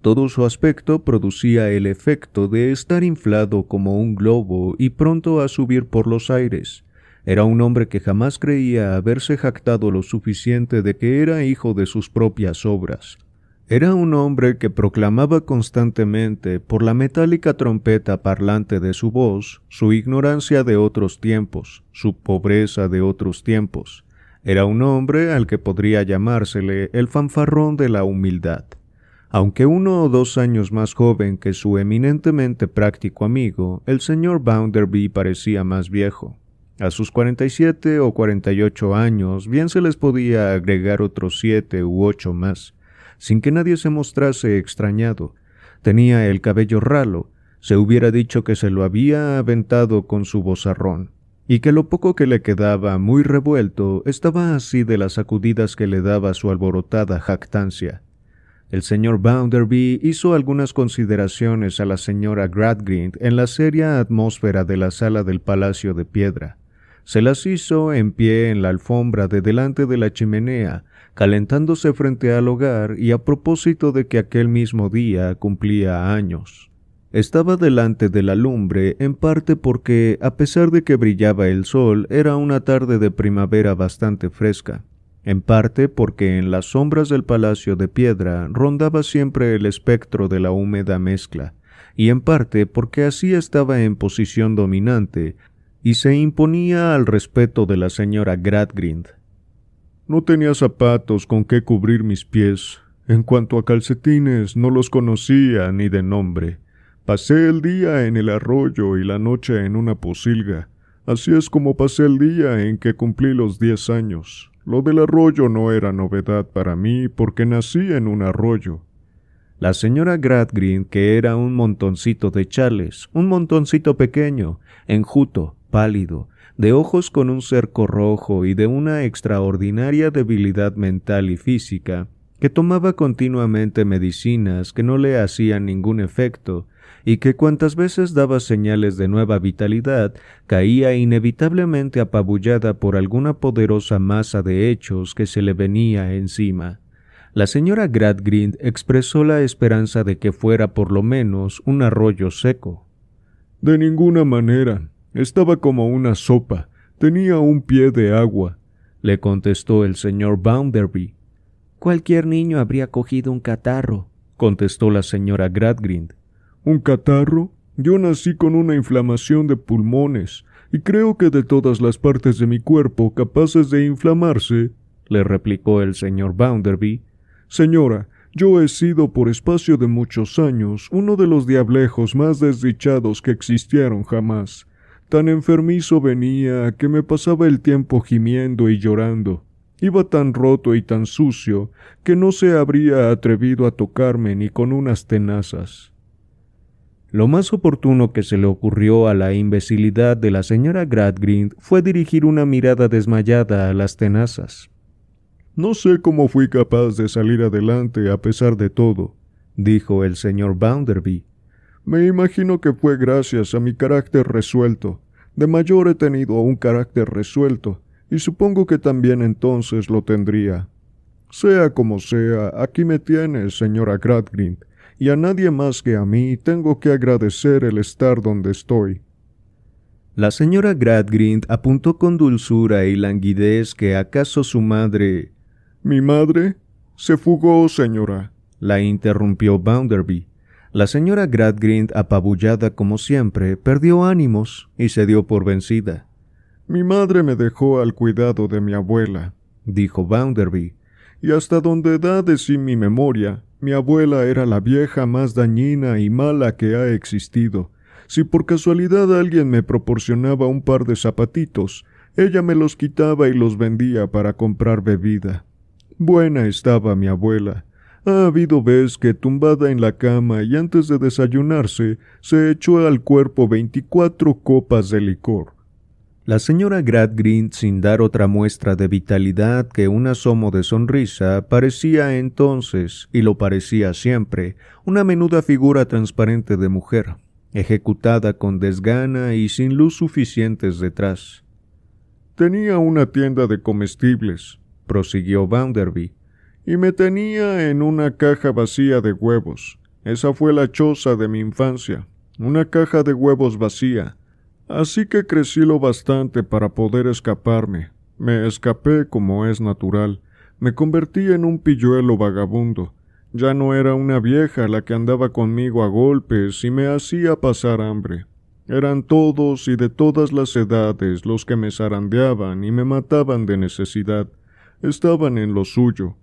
Todo su aspecto producía el efecto de estar inflado como un globo y pronto a subir por los aires. Era un hombre que jamás creía haberse jactado lo suficiente de que era hijo de sus propias obras. Era un hombre que proclamaba constantemente, por la metálica trompeta parlante de su voz, su ignorancia de otros tiempos, su pobreza de otros tiempos, era un hombre al que podría llamársele el fanfarrón de la humildad. Aunque uno o dos años más joven que su eminentemente práctico amigo, el señor Bounderby parecía más viejo. A sus 47 o 48 años bien se les podía agregar otros siete u ocho más, sin que nadie se mostrase extrañado. Tenía el cabello ralo, se hubiera dicho que se lo había aventado con su bozarrón, y que lo poco que le quedaba muy revuelto estaba así de las sacudidas que le daba su alborotada jactancia. El señor Bounderby hizo algunas consideraciones a la señora Gradgrind en la seria atmósfera de la sala del Palacio de Piedra. Se las hizo en pie en la alfombra de delante de la chimenea, calentándose frente al hogar y a propósito de que aquel mismo día cumplía años. Estaba delante de la lumbre, en parte porque, a pesar de que brillaba el sol, era una tarde de primavera bastante fresca, en parte porque en las sombras del palacio de piedra rondaba siempre el espectro de la húmeda mezcla, y en parte porque así estaba en posición dominante, y se imponía al respeto de la señora Gradgrind. No tenía zapatos con que cubrir mis pies. En cuanto a calcetines, no los conocía ni de nombre. Pasé el día en el arroyo y la noche en una posilga. Así es como pasé el día en que cumplí los diez años. Lo del arroyo no era novedad para mí porque nací en un arroyo. La señora Gradgrind, que era un montoncito de chales, un montoncito pequeño, enjuto, pálido, de ojos con un cerco rojo y de una extraordinaria debilidad mental y física, que tomaba continuamente medicinas que no le hacían ningún efecto, y que cuantas veces daba señales de nueva vitalidad, caía inevitablemente apabullada por alguna poderosa masa de hechos que se le venía encima. La señora Gradgrind expresó la esperanza de que fuera por lo menos un arroyo seco. De ninguna manera. Estaba como una sopa. Tenía un pie de agua, le contestó el señor Bounderby. Cualquier niño habría cogido un catarro, contestó la señora Gradgrind un catarro. Yo nací con una inflamación de pulmones, y creo que de todas las partes de mi cuerpo capaces de inflamarse, le replicó el señor Bounderby, señora, yo he sido por espacio de muchos años uno de los diablejos más desdichados que existieron jamás. Tan enfermizo venía que me pasaba el tiempo gimiendo y llorando. Iba tan roto y tan sucio que no se habría atrevido a tocarme ni con unas tenazas. Lo más oportuno que se le ocurrió a la imbecilidad de la señora Gradgrind fue dirigir una mirada desmayada a las tenazas. No sé cómo fui capaz de salir adelante a pesar de todo, dijo el señor Bounderby. Me imagino que fue gracias a mi carácter resuelto. De mayor he tenido un carácter resuelto, y supongo que también entonces lo tendría. Sea como sea, aquí me tienes, señora Gradgrind, y a nadie más que a mí tengo que agradecer el estar donde estoy. La señora Gradgrind apuntó con dulzura y languidez que acaso su madre. Mi madre se fugó, señora, la interrumpió Bounderby. La señora Gradgrind, apabullada como siempre, perdió ánimos y se dio por vencida. Mi madre me dejó al cuidado de mi abuela, dijo Bounderby, y hasta donde da de sí mi memoria, mi abuela era la vieja más dañina y mala que ha existido. Si por casualidad alguien me proporcionaba un par de zapatitos, ella me los quitaba y los vendía para comprar bebida. Buena estaba mi abuela. Ha habido vez que tumbada en la cama y antes de desayunarse, se echó al cuerpo veinticuatro copas de licor. La señora Gradgrind, sin dar otra muestra de vitalidad que un asomo de sonrisa, parecía entonces, y lo parecía siempre, una menuda figura transparente de mujer, ejecutada con desgana y sin luz suficientes detrás. Tenía una tienda de comestibles, prosiguió Bounderby, y me tenía en una caja vacía de huevos. Esa fue la choza de mi infancia, una caja de huevos vacía, Así que crecí lo bastante para poder escaparme. Me escapé como es natural. Me convertí en un pilluelo vagabundo. Ya no era una vieja la que andaba conmigo a golpes y me hacía pasar hambre. Eran todos y de todas las edades los que me zarandeaban y me mataban de necesidad. Estaban en lo suyo.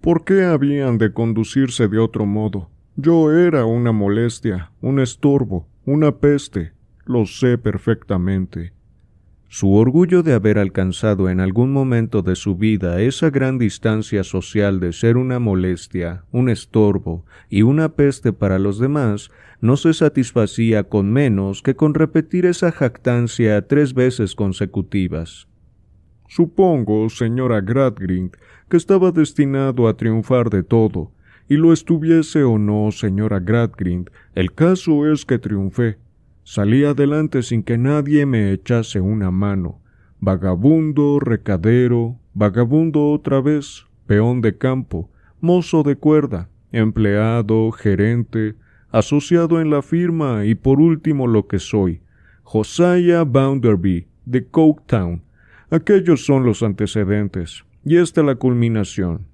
¿Por qué habían de conducirse de otro modo? Yo era una molestia, un estorbo, una peste, lo sé perfectamente. Su orgullo de haber alcanzado en algún momento de su vida esa gran distancia social de ser una molestia, un estorbo y una peste para los demás, no se satisfacía con menos que con repetir esa jactancia tres veces consecutivas. Supongo, señora Gradgrind, que estaba destinado a triunfar de todo, y lo estuviese o no, señora Gradgrind, el caso es que triunfé. Salí adelante sin que nadie me echase una mano. Vagabundo, recadero, vagabundo otra vez, peón de campo, mozo de cuerda, empleado, gerente, asociado en la firma y por último lo que soy, Josiah Bounderby, de Coketown. Aquellos son los antecedentes, y esta la culminación.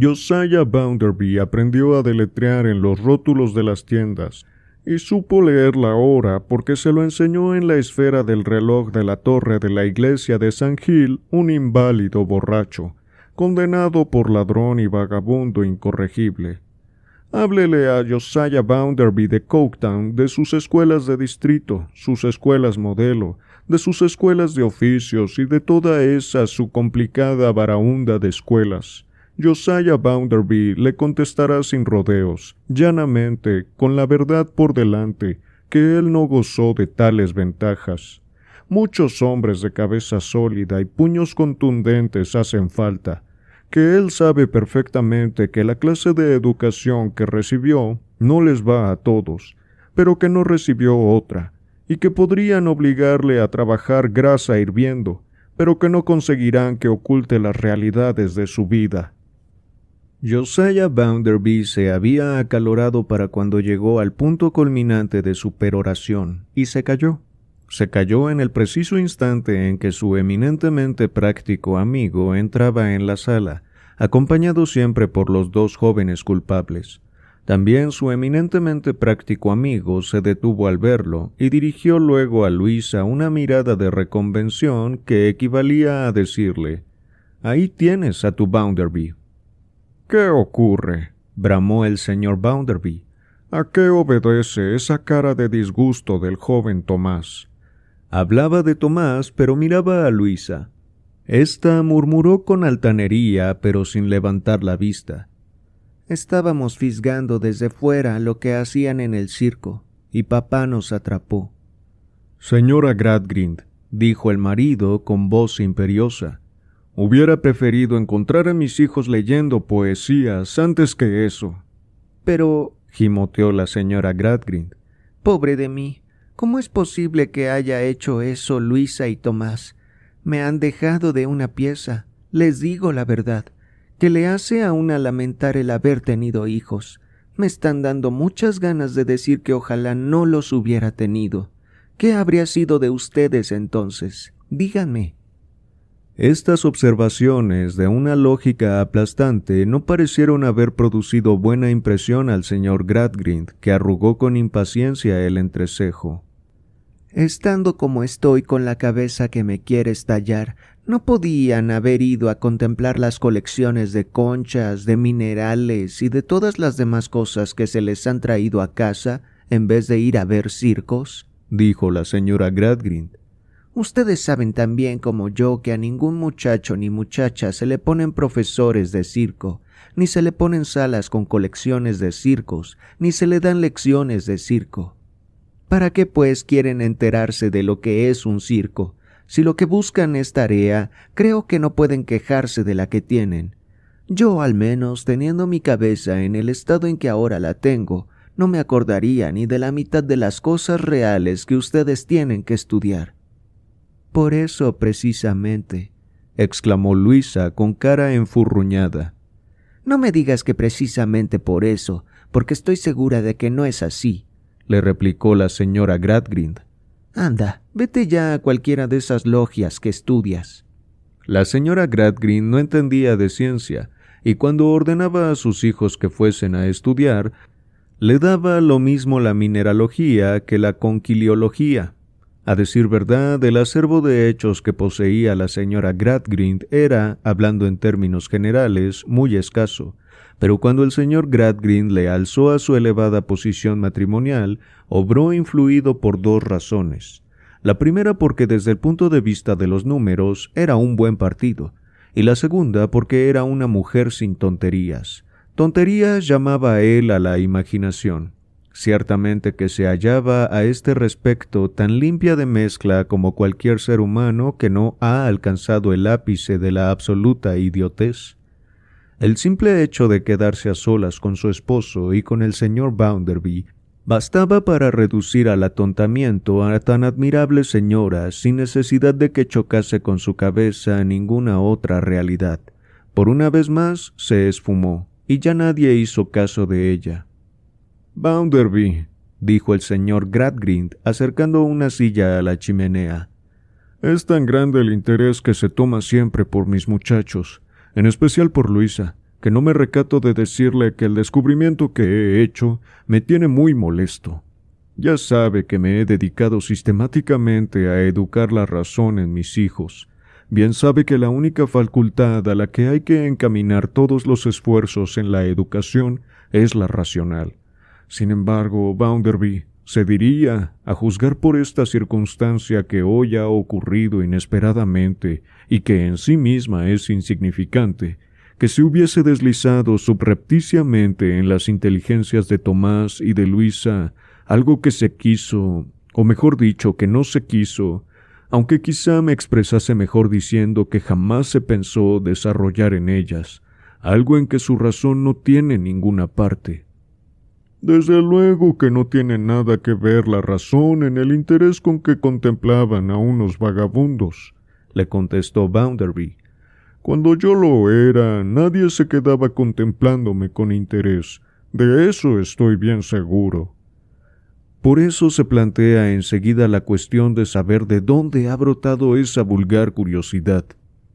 Josiah Bounderby aprendió a deletrear en los rótulos de las tiendas, y supo leer la hora porque se lo enseñó en la esfera del reloj de la torre de la iglesia de San Gil un inválido borracho, condenado por ladrón y vagabundo incorregible. Háblele a Josiah Bounderby de Coketown de sus escuelas de distrito, sus escuelas modelo, de sus escuelas de oficios y de toda esa su complicada varaunda de escuelas. Josiah Bounderby le contestará sin rodeos, llanamente, con la verdad por delante, que él no gozó de tales ventajas. Muchos hombres de cabeza sólida y puños contundentes hacen falta, que él sabe perfectamente que la clase de educación que recibió no les va a todos, pero que no recibió otra, y que podrían obligarle a trabajar grasa hirviendo, pero que no conseguirán que oculte las realidades de su vida. Josiah Bounderby se había acalorado para cuando llegó al punto culminante de su peroración y se cayó. Se cayó en el preciso instante en que su eminentemente práctico amigo entraba en la sala, acompañado siempre por los dos jóvenes culpables. También su eminentemente práctico amigo se detuvo al verlo y dirigió luego a Luisa una mirada de reconvención que equivalía a decirle Ahí tienes a tu Bounderby. ¿Qué ocurre? bramó el señor Bounderby. ¿A qué obedece esa cara de disgusto del joven Tomás? Hablaba de Tomás, pero miraba a Luisa. Esta murmuró con altanería, pero sin levantar la vista. Estábamos fisgando desde fuera lo que hacían en el circo, y papá nos atrapó. Señora Gradgrind, dijo el marido con voz imperiosa, Hubiera preferido encontrar a mis hijos leyendo poesías antes que eso. Pero, gimoteó la señora Gradgrind, pobre de mí, ¿cómo es posible que haya hecho eso Luisa y Tomás? Me han dejado de una pieza, les digo la verdad, que le hace a lamentar el haber tenido hijos. Me están dando muchas ganas de decir que ojalá no los hubiera tenido. ¿Qué habría sido de ustedes entonces? Díganme. Estas observaciones de una lógica aplastante no parecieron haber producido buena impresión al señor Gradgrind, que arrugó con impaciencia el entrecejo. Estando como estoy con la cabeza que me quiere estallar, no podían haber ido a contemplar las colecciones de conchas, de minerales y de todas las demás cosas que se les han traído a casa en vez de ir a ver circos, dijo la señora Gradgrind. Ustedes saben tan bien como yo que a ningún muchacho ni muchacha se le ponen profesores de circo, ni se le ponen salas con colecciones de circos, ni se le dan lecciones de circo. ¿Para qué pues quieren enterarse de lo que es un circo? Si lo que buscan es tarea, creo que no pueden quejarse de la que tienen. Yo al menos, teniendo mi cabeza en el estado en que ahora la tengo, no me acordaría ni de la mitad de las cosas reales que ustedes tienen que estudiar. Por eso precisamente, exclamó Luisa con cara enfurruñada. No me digas que precisamente por eso, porque estoy segura de que no es así, le replicó la señora Gradgrind. Anda, vete ya a cualquiera de esas logias que estudias. La señora Gradgrind no entendía de ciencia, y cuando ordenaba a sus hijos que fuesen a estudiar, le daba lo mismo la mineralogía que la conquiliología. A decir verdad, el acervo de hechos que poseía la señora Gradgrind era, hablando en términos generales, muy escaso, pero cuando el señor Gradgrind le alzó a su elevada posición matrimonial, obró influido por dos razones. La primera porque desde el punto de vista de los números era un buen partido, y la segunda porque era una mujer sin tonterías. Tonterías llamaba a él a la imaginación. Ciertamente que se hallaba a este respecto tan limpia de mezcla como cualquier ser humano que no ha alcanzado el ápice de la absoluta idiotez. El simple hecho de quedarse a solas con su esposo y con el señor Bounderby bastaba para reducir al atontamiento a tan admirable señora sin necesidad de que chocase con su cabeza ninguna otra realidad. Por una vez más se esfumó, y ya nadie hizo caso de ella. Bounderby, dijo el señor Gradgrind, acercando una silla a la chimenea. Es tan grande el interés que se toma siempre por mis muchachos, en especial por Luisa, que no me recato de decirle que el descubrimiento que he hecho me tiene muy molesto. Ya sabe que me he dedicado sistemáticamente a educar la razón en mis hijos. Bien sabe que la única facultad a la que hay que encaminar todos los esfuerzos en la educación es la racional. Sin embargo, Bounderby se diría, a juzgar por esta circunstancia que hoy ha ocurrido inesperadamente y que en sí misma es insignificante, que se hubiese deslizado subrepticiamente en las inteligencias de Tomás y de Luisa algo que se quiso, o mejor dicho, que no se quiso, aunque quizá me expresase mejor diciendo que jamás se pensó desarrollar en ellas, algo en que su razón no tiene ninguna parte. Desde luego que no tiene nada que ver la razón en el interés con que contemplaban a unos vagabundos, le contestó Bounderby. Cuando yo lo era, nadie se quedaba contemplándome con interés. De eso estoy bien seguro. Por eso se plantea enseguida la cuestión de saber de dónde ha brotado esa vulgar curiosidad,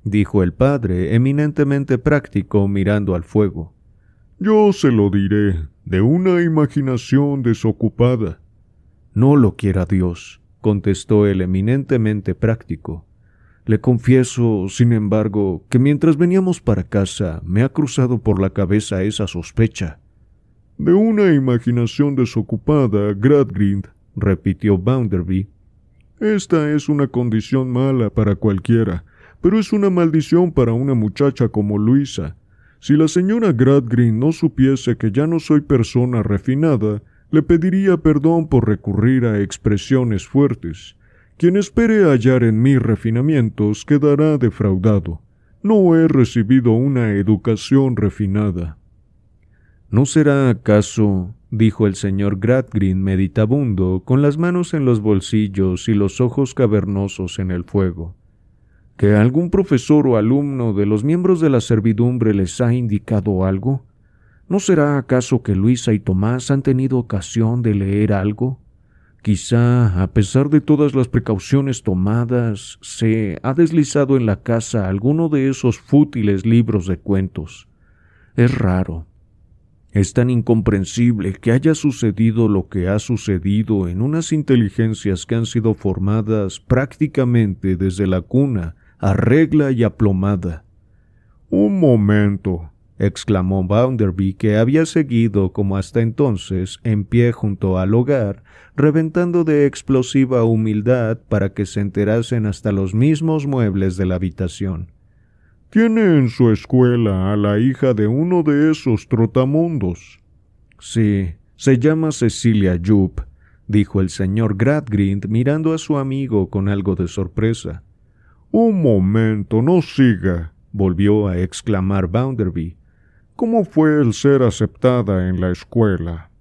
dijo el padre, eminentemente práctico, mirando al fuego. Yo se lo diré, de una imaginación desocupada. No lo quiera Dios, contestó el eminentemente práctico. Le confieso, sin embargo, que mientras veníamos para casa me ha cruzado por la cabeza esa sospecha. De una imaginación desocupada, Gradgrind, repitió Bounderby. Esta es una condición mala para cualquiera, pero es una maldición para una muchacha como Luisa, si la señora Gradgrind no supiese que ya no soy persona refinada, le pediría perdón por recurrir a expresiones fuertes. Quien espere hallar en mí refinamientos quedará defraudado. No he recibido una educación refinada. ¿No será acaso, dijo el señor Gradgrind meditabundo, con las manos en los bolsillos y los ojos cavernosos en el fuego, que algún profesor o alumno de los miembros de la servidumbre les ha indicado algo? ¿No será acaso que Luisa y Tomás han tenido ocasión de leer algo? Quizá, a pesar de todas las precauciones tomadas, se ha deslizado en la casa alguno de esos fútiles libros de cuentos. Es raro. Es tan incomprensible que haya sucedido lo que ha sucedido en unas inteligencias que han sido formadas prácticamente desde la cuna arregla y aplomada. Un momento, exclamó Bounderby, que había seguido como hasta entonces en pie junto al hogar, reventando de explosiva humildad para que se enterasen hasta los mismos muebles de la habitación. Tiene en su escuela a la hija de uno de esos trotamundos. Sí, se llama Cecilia Jupp, dijo el señor Gradgrind mirando a su amigo con algo de sorpresa. Un momento, no siga, volvió a exclamar Bounderby. ¿Cómo fue el ser aceptada en la escuela?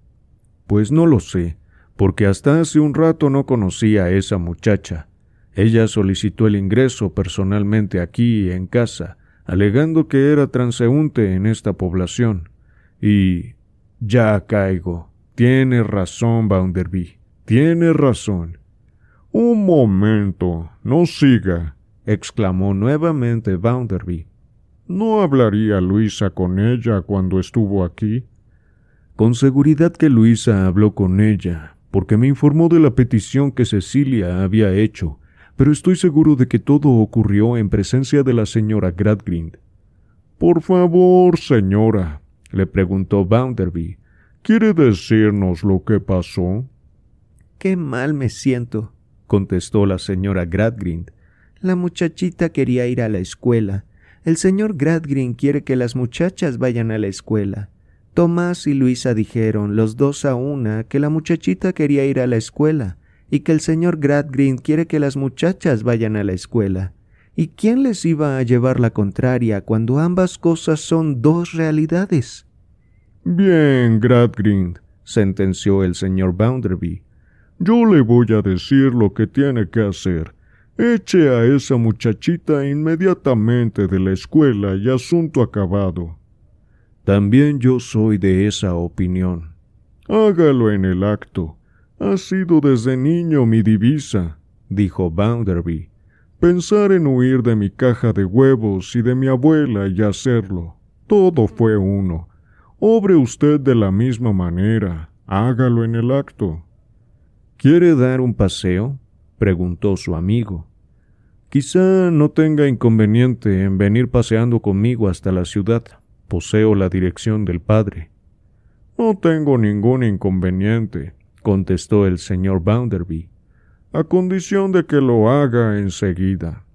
Pues no lo sé, porque hasta hace un rato no conocía a esa muchacha. Ella solicitó el ingreso personalmente aquí en casa, alegando que era transeúnte en esta población. Y. ya caigo. Tiene razón, Bounderby. Tiene razón. Un momento. No siga exclamó nuevamente Bounderby. ¿No hablaría Luisa con ella cuando estuvo aquí? Con seguridad que Luisa habló con ella, porque me informó de la petición que Cecilia había hecho, pero estoy seguro de que todo ocurrió en presencia de la señora Gradgrind. Por favor, señora, le preguntó Bounderby, ¿quiere decirnos lo que pasó? Qué mal me siento, contestó la señora Gradgrind. La muchachita quería ir a la escuela. El señor Gradgrind quiere que las muchachas vayan a la escuela. Tomás y Luisa dijeron, los dos a una, que la muchachita quería ir a la escuela y que el señor Gradgrind quiere que las muchachas vayan a la escuela. ¿Y quién les iba a llevar la contraria cuando ambas cosas son dos realidades? Bien, Gradgrind, sentenció el señor Bounderby. Yo le voy a decir lo que tiene que hacer Eche a esa muchachita inmediatamente de la escuela y asunto acabado. También yo soy de esa opinión. Hágalo en el acto. Ha sido desde niño mi divisa, dijo Bounderby. Pensar en huir de mi caja de huevos y de mi abuela y hacerlo. Todo fue uno. Obre usted de la misma manera. Hágalo en el acto. ¿Quiere dar un paseo? preguntó su amigo. Quizá no tenga inconveniente en venir paseando conmigo hasta la ciudad. Poseo la dirección del padre. No tengo ningún inconveniente, contestó el señor Bounderby, a condición de que lo haga enseguida.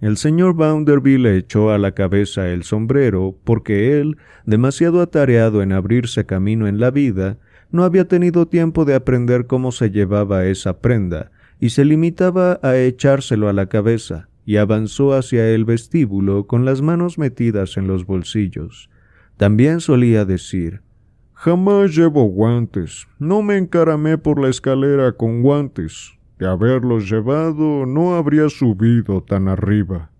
El señor Bounderby le echó a la cabeza el sombrero porque él, demasiado atareado en abrirse camino en la vida, no había tenido tiempo de aprender cómo se llevaba esa prenda, y se limitaba a echárselo a la cabeza, y avanzó hacia el vestíbulo con las manos metidas en los bolsillos. También solía decir Jamás llevo guantes. No me encaramé por la escalera con guantes. De haberlos llevado no habría subido tan arriba.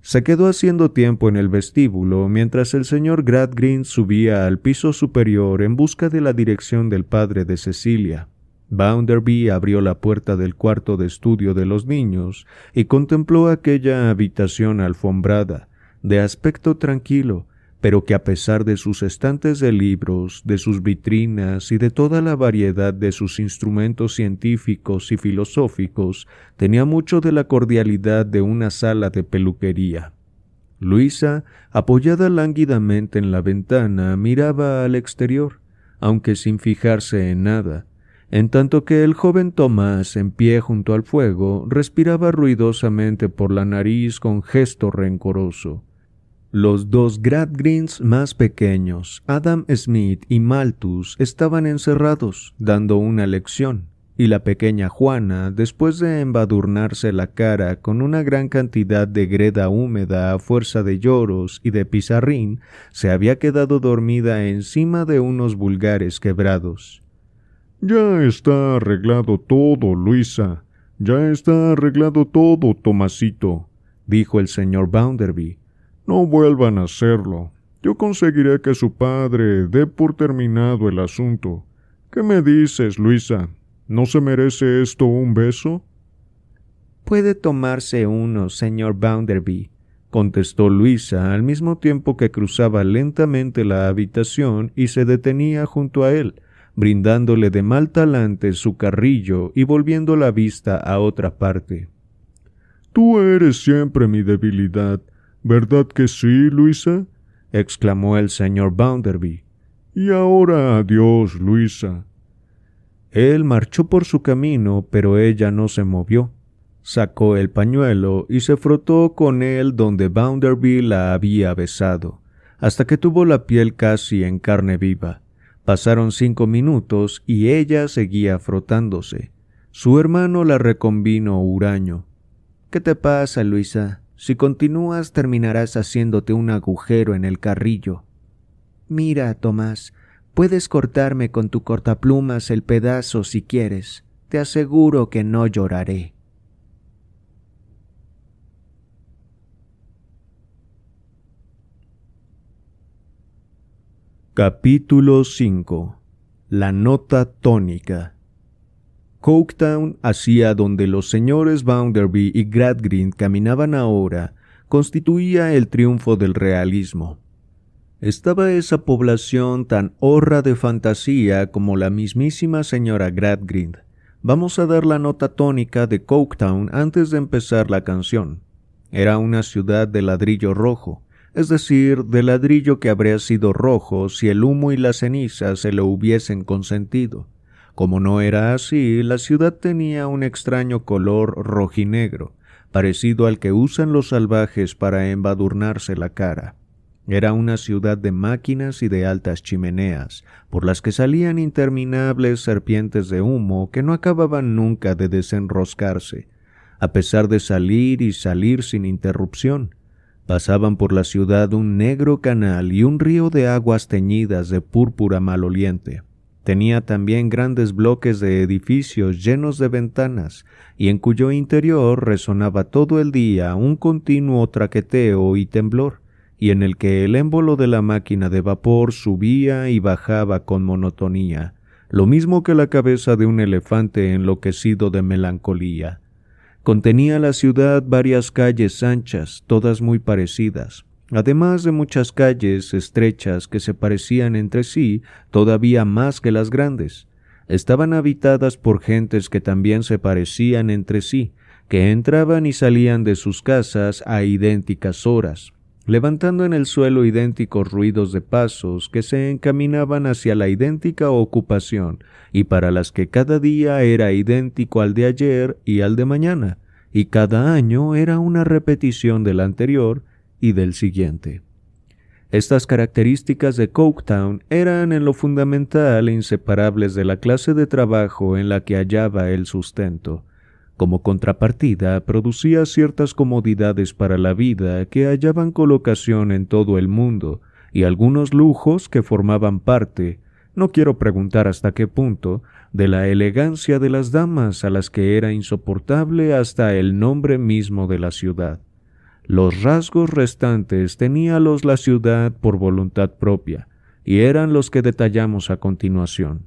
Se quedó haciendo tiempo en el vestíbulo mientras el señor Gradgrind subía al piso superior en busca de la dirección del padre de Cecilia, Bounderby abrió la puerta del cuarto de estudio de los niños y contempló aquella habitación alfombrada, de aspecto tranquilo, pero que a pesar de sus estantes de libros, de sus vitrinas y de toda la variedad de sus instrumentos científicos y filosóficos, tenía mucho de la cordialidad de una sala de peluquería. Luisa, apoyada lánguidamente en la ventana, miraba al exterior, aunque sin fijarse en nada, en tanto que el joven Tomás, en pie junto al fuego, respiraba ruidosamente por la nariz con gesto rencoroso. Los dos gradgrins más pequeños, Adam Smith y Malthus, estaban encerrados, dando una lección, y la pequeña Juana, después de embadurnarse la cara con una gran cantidad de greda húmeda a fuerza de lloros y de pizarrín, se había quedado dormida encima de unos vulgares quebrados. Ya está arreglado todo, Luisa. Ya está arreglado todo, Tomasito, dijo el señor Bounderby. No vuelvan a hacerlo. Yo conseguiré que su padre dé por terminado el asunto. ¿Qué me dices, Luisa? ¿No se merece esto un beso? Puede tomarse uno, señor Bounderby, contestó Luisa al mismo tiempo que cruzaba lentamente la habitación y se detenía junto a él, brindándole de mal talante su carrillo y volviendo la vista a otra parte. Tú eres siempre mi debilidad, ¿verdad que sí, Luisa? exclamó el señor Bounderby. Y ahora adiós, Luisa. Él marchó por su camino, pero ella no se movió. Sacó el pañuelo y se frotó con él donde Bounderby la había besado, hasta que tuvo la piel casi en carne viva Pasaron cinco minutos y ella seguía frotándose. Su hermano la reconvino huraño. ¿Qué te pasa, Luisa? Si continúas terminarás haciéndote un agujero en el carrillo. Mira, Tomás, puedes cortarme con tu cortaplumas el pedazo si quieres. Te aseguro que no lloraré. Capítulo 5 La nota tónica Coketown, hacia donde los señores Bounderby y Gradgrind caminaban ahora, constituía el triunfo del realismo. Estaba esa población tan horra de fantasía como la mismísima señora Gradgrind. Vamos a dar la nota tónica de Coketown antes de empezar la canción. Era una ciudad de ladrillo rojo, es decir, de ladrillo que habría sido rojo si el humo y la ceniza se lo hubiesen consentido. Como no era así, la ciudad tenía un extraño color rojinegro, parecido al que usan los salvajes para embadurnarse la cara. Era una ciudad de máquinas y de altas chimeneas, por las que salían interminables serpientes de humo que no acababan nunca de desenroscarse, a pesar de salir y salir sin interrupción. Pasaban por la ciudad un negro canal y un río de aguas teñidas de púrpura maloliente. Tenía también grandes bloques de edificios llenos de ventanas, y en cuyo interior resonaba todo el día un continuo traqueteo y temblor, y en el que el émbolo de la máquina de vapor subía y bajaba con monotonía, lo mismo que la cabeza de un elefante enloquecido de melancolía. Contenía la ciudad varias calles anchas, todas muy parecidas, además de muchas calles estrechas que se parecían entre sí todavía más que las grandes. Estaban habitadas por gentes que también se parecían entre sí, que entraban y salían de sus casas a idénticas horas, levantando en el suelo idénticos ruidos de pasos que se encaminaban hacia la idéntica ocupación y para las que cada día era idéntico al de ayer y al de mañana, y cada año era una repetición del anterior y del siguiente. Estas características de Coketown eran en lo fundamental inseparables de la clase de trabajo en la que hallaba el sustento, como contrapartida, producía ciertas comodidades para la vida que hallaban colocación en todo el mundo y algunos lujos que formaban parte, no quiero preguntar hasta qué punto, de la elegancia de las damas a las que era insoportable hasta el nombre mismo de la ciudad. Los rasgos restantes teníalos la ciudad por voluntad propia, y eran los que detallamos a continuación.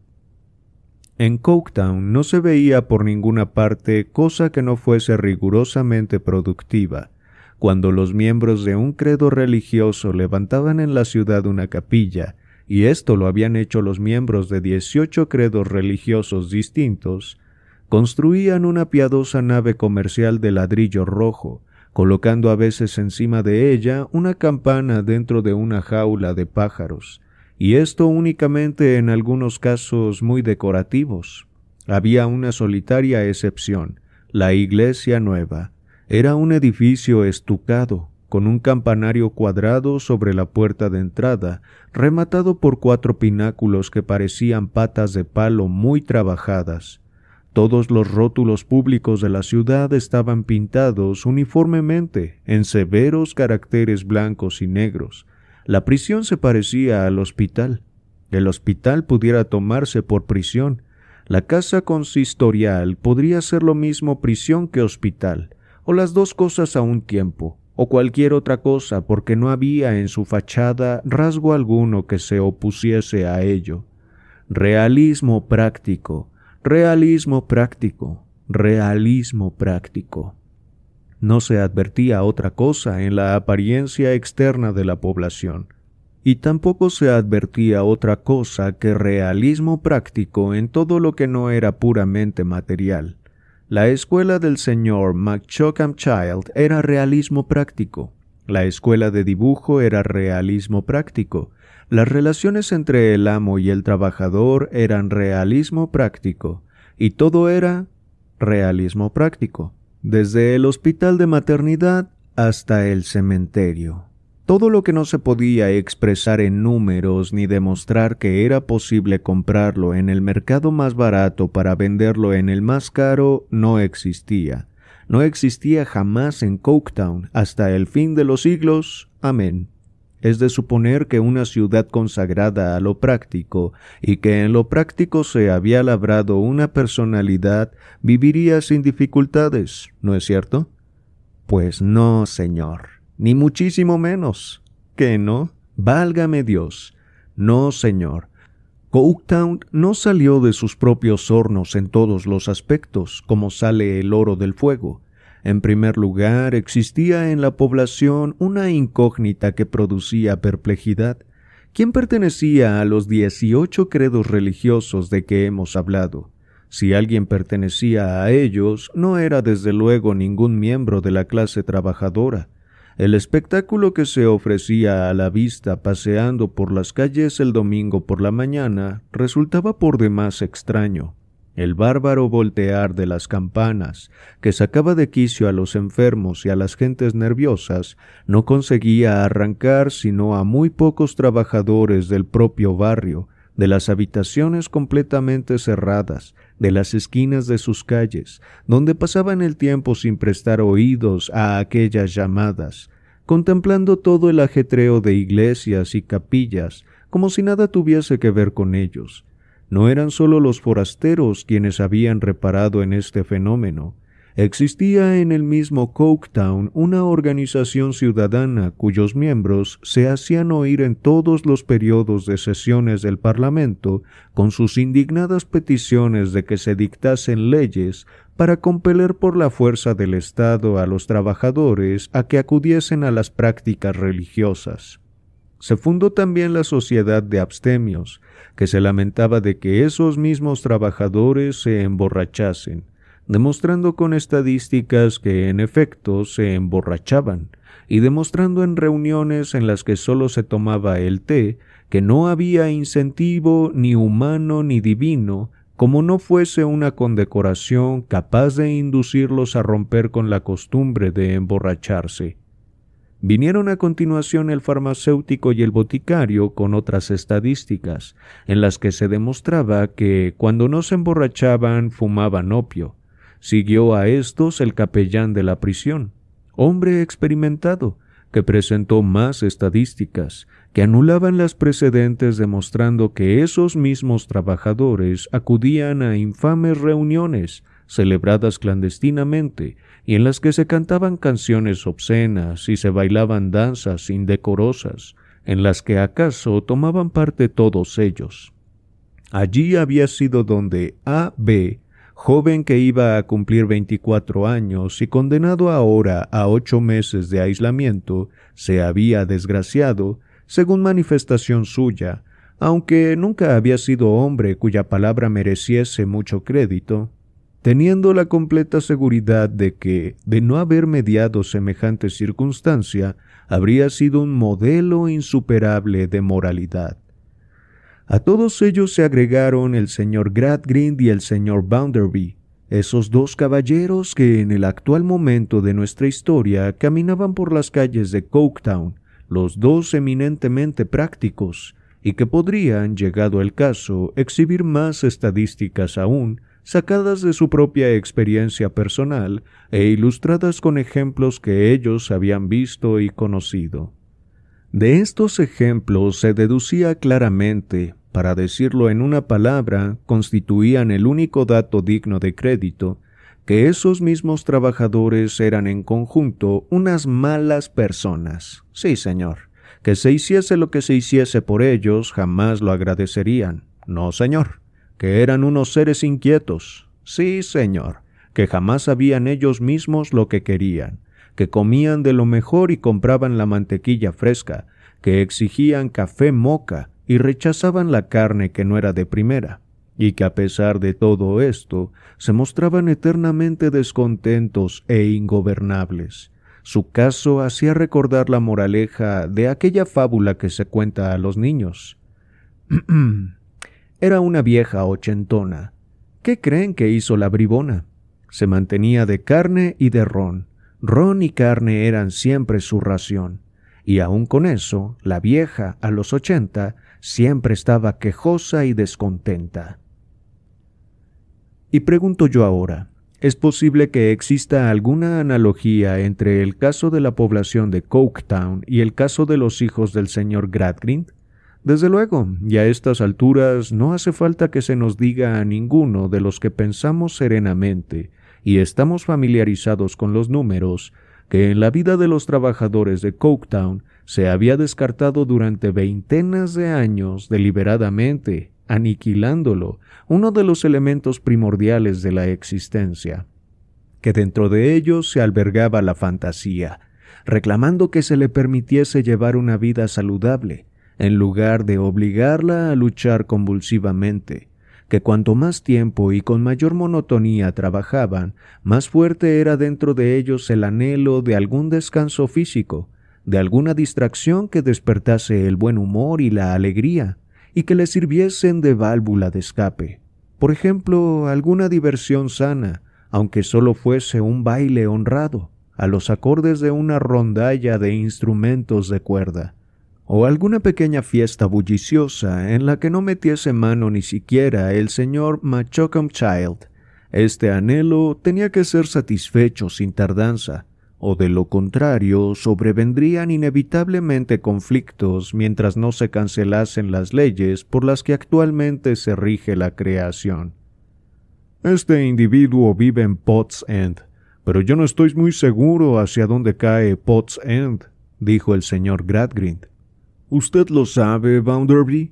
En Coketown no se veía por ninguna parte cosa que no fuese rigurosamente productiva. Cuando los miembros de un credo religioso levantaban en la ciudad una capilla, y esto lo habían hecho los miembros de 18 credos religiosos distintos, construían una piadosa nave comercial de ladrillo rojo, colocando a veces encima de ella una campana dentro de una jaula de pájaros, y esto únicamente en algunos casos muy decorativos. Había una solitaria excepción, la iglesia nueva. Era un edificio estucado, con un campanario cuadrado sobre la puerta de entrada, rematado por cuatro pináculos que parecían patas de palo muy trabajadas. Todos los rótulos públicos de la ciudad estaban pintados uniformemente en severos caracteres blancos y negros, la prisión se parecía al hospital. El hospital pudiera tomarse por prisión. La casa consistorial podría ser lo mismo prisión que hospital, o las dos cosas a un tiempo, o cualquier otra cosa, porque no había en su fachada rasgo alguno que se opusiese a ello. Realismo práctico, realismo práctico, realismo práctico no se advertía otra cosa en la apariencia externa de la población, y tampoco se advertía otra cosa que realismo práctico en todo lo que no era puramente material. La escuela del señor McChockham Child era realismo práctico, la escuela de dibujo era realismo práctico, las relaciones entre el amo y el trabajador eran realismo práctico, y todo era realismo práctico desde el hospital de maternidad hasta el cementerio. Todo lo que no se podía expresar en números ni demostrar que era posible comprarlo en el mercado más barato para venderlo en el más caro no existía. No existía jamás en Coketown hasta el fin de los siglos. Amén es de suponer que una ciudad consagrada a lo práctico y que en lo práctico se había labrado una personalidad viviría sin dificultades, ¿no es cierto? Pues no, señor, ni muchísimo menos. ¿Que no? Válgame Dios. No, señor. Cooktown no salió de sus propios hornos en todos los aspectos, como sale el oro del fuego, en primer lugar, existía en la población una incógnita que producía perplejidad. ¿Quién pertenecía a los 18 credos religiosos de que hemos hablado? Si alguien pertenecía a ellos, no era desde luego ningún miembro de la clase trabajadora. El espectáculo que se ofrecía a la vista paseando por las calles el domingo por la mañana resultaba por demás extraño el bárbaro voltear de las campanas, que sacaba de quicio a los enfermos y a las gentes nerviosas, no conseguía arrancar sino a muy pocos trabajadores del propio barrio, de las habitaciones completamente cerradas, de las esquinas de sus calles, donde pasaban el tiempo sin prestar oídos a aquellas llamadas, contemplando todo el ajetreo de iglesias y capillas, como si nada tuviese que ver con ellos, no eran solo los forasteros quienes habían reparado en este fenómeno. Existía en el mismo Coketown una organización ciudadana cuyos miembros se hacían oír en todos los periodos de sesiones del Parlamento con sus indignadas peticiones de que se dictasen leyes para compeler por la fuerza del Estado a los trabajadores a que acudiesen a las prácticas religiosas. Se fundó también la Sociedad de Abstemios, que se lamentaba de que esos mismos trabajadores se emborrachasen, demostrando con estadísticas que en efecto se emborrachaban, y demostrando en reuniones en las que solo se tomaba el té que no había incentivo ni humano ni divino como no fuese una condecoración capaz de inducirlos a romper con la costumbre de emborracharse. Vinieron a continuación el farmacéutico y el boticario con otras estadísticas, en las que se demostraba que cuando no se emborrachaban fumaban opio. Siguió a estos el capellán de la prisión, hombre experimentado, que presentó más estadísticas, que anulaban las precedentes demostrando que esos mismos trabajadores acudían a infames reuniones celebradas clandestinamente y en las que se cantaban canciones obscenas y se bailaban danzas indecorosas, en las que acaso tomaban parte todos ellos. Allí había sido donde A. B., joven que iba a cumplir veinticuatro años y condenado ahora a ocho meses de aislamiento, se había desgraciado, según manifestación suya, aunque nunca había sido hombre cuya palabra mereciese mucho crédito, teniendo la completa seguridad de que, de no haber mediado semejante circunstancia, habría sido un modelo insuperable de moralidad. A todos ellos se agregaron el señor Gradgrind y el señor Bounderby, esos dos caballeros que en el actual momento de nuestra historia caminaban por las calles de Coketown, los dos eminentemente prácticos, y que podrían, llegado el caso, exhibir más estadísticas aún sacadas de su propia experiencia personal e ilustradas con ejemplos que ellos habían visto y conocido. De estos ejemplos se deducía claramente, para decirlo en una palabra, constituían el único dato digno de crédito, que esos mismos trabajadores eran en conjunto unas malas personas. Sí, señor. Que se hiciese lo que se hiciese por ellos, jamás lo agradecerían. No, señor que eran unos seres inquietos, sí, señor, que jamás sabían ellos mismos lo que querían, que comían de lo mejor y compraban la mantequilla fresca, que exigían café moca y rechazaban la carne que no era de primera, y que a pesar de todo esto se mostraban eternamente descontentos e ingobernables. Su caso hacía recordar la moraleja de aquella fábula que se cuenta a los niños. [CLEARS THROAT] Era una vieja ochentona. ¿Qué creen que hizo la bribona? Se mantenía de carne y de ron. Ron y carne eran siempre su ración. Y aun con eso, la vieja, a los ochenta, siempre estaba quejosa y descontenta. Y pregunto yo ahora, ¿es posible que exista alguna analogía entre el caso de la población de Coketown y el caso de los hijos del señor Gradgrind? Desde luego, y a estas alturas no hace falta que se nos diga a ninguno de los que pensamos serenamente y estamos familiarizados con los números, que en la vida de los trabajadores de Coketown se había descartado durante veintenas de años deliberadamente, aniquilándolo, uno de los elementos primordiales de la existencia, que dentro de ellos se albergaba la fantasía, reclamando que se le permitiese llevar una vida saludable, en lugar de obligarla a luchar convulsivamente, que cuanto más tiempo y con mayor monotonía trabajaban, más fuerte era dentro de ellos el anhelo de algún descanso físico, de alguna distracción que despertase el buen humor y la alegría, y que le sirviesen de válvula de escape. Por ejemplo, alguna diversión sana, aunque solo fuese un baile honrado, a los acordes de una rondalla de instrumentos de cuerda, o alguna pequeña fiesta bulliciosa en la que no metiese mano ni siquiera el señor Machocom Child. Este anhelo tenía que ser satisfecho sin tardanza, o de lo contrario sobrevendrían inevitablemente conflictos mientras no se cancelasen las leyes por las que actualmente se rige la creación. Este individuo vive en Potts End, pero yo no estoy muy seguro hacia dónde cae Potts End, dijo el señor Gradgrind. ¿Usted lo sabe, Bounderby?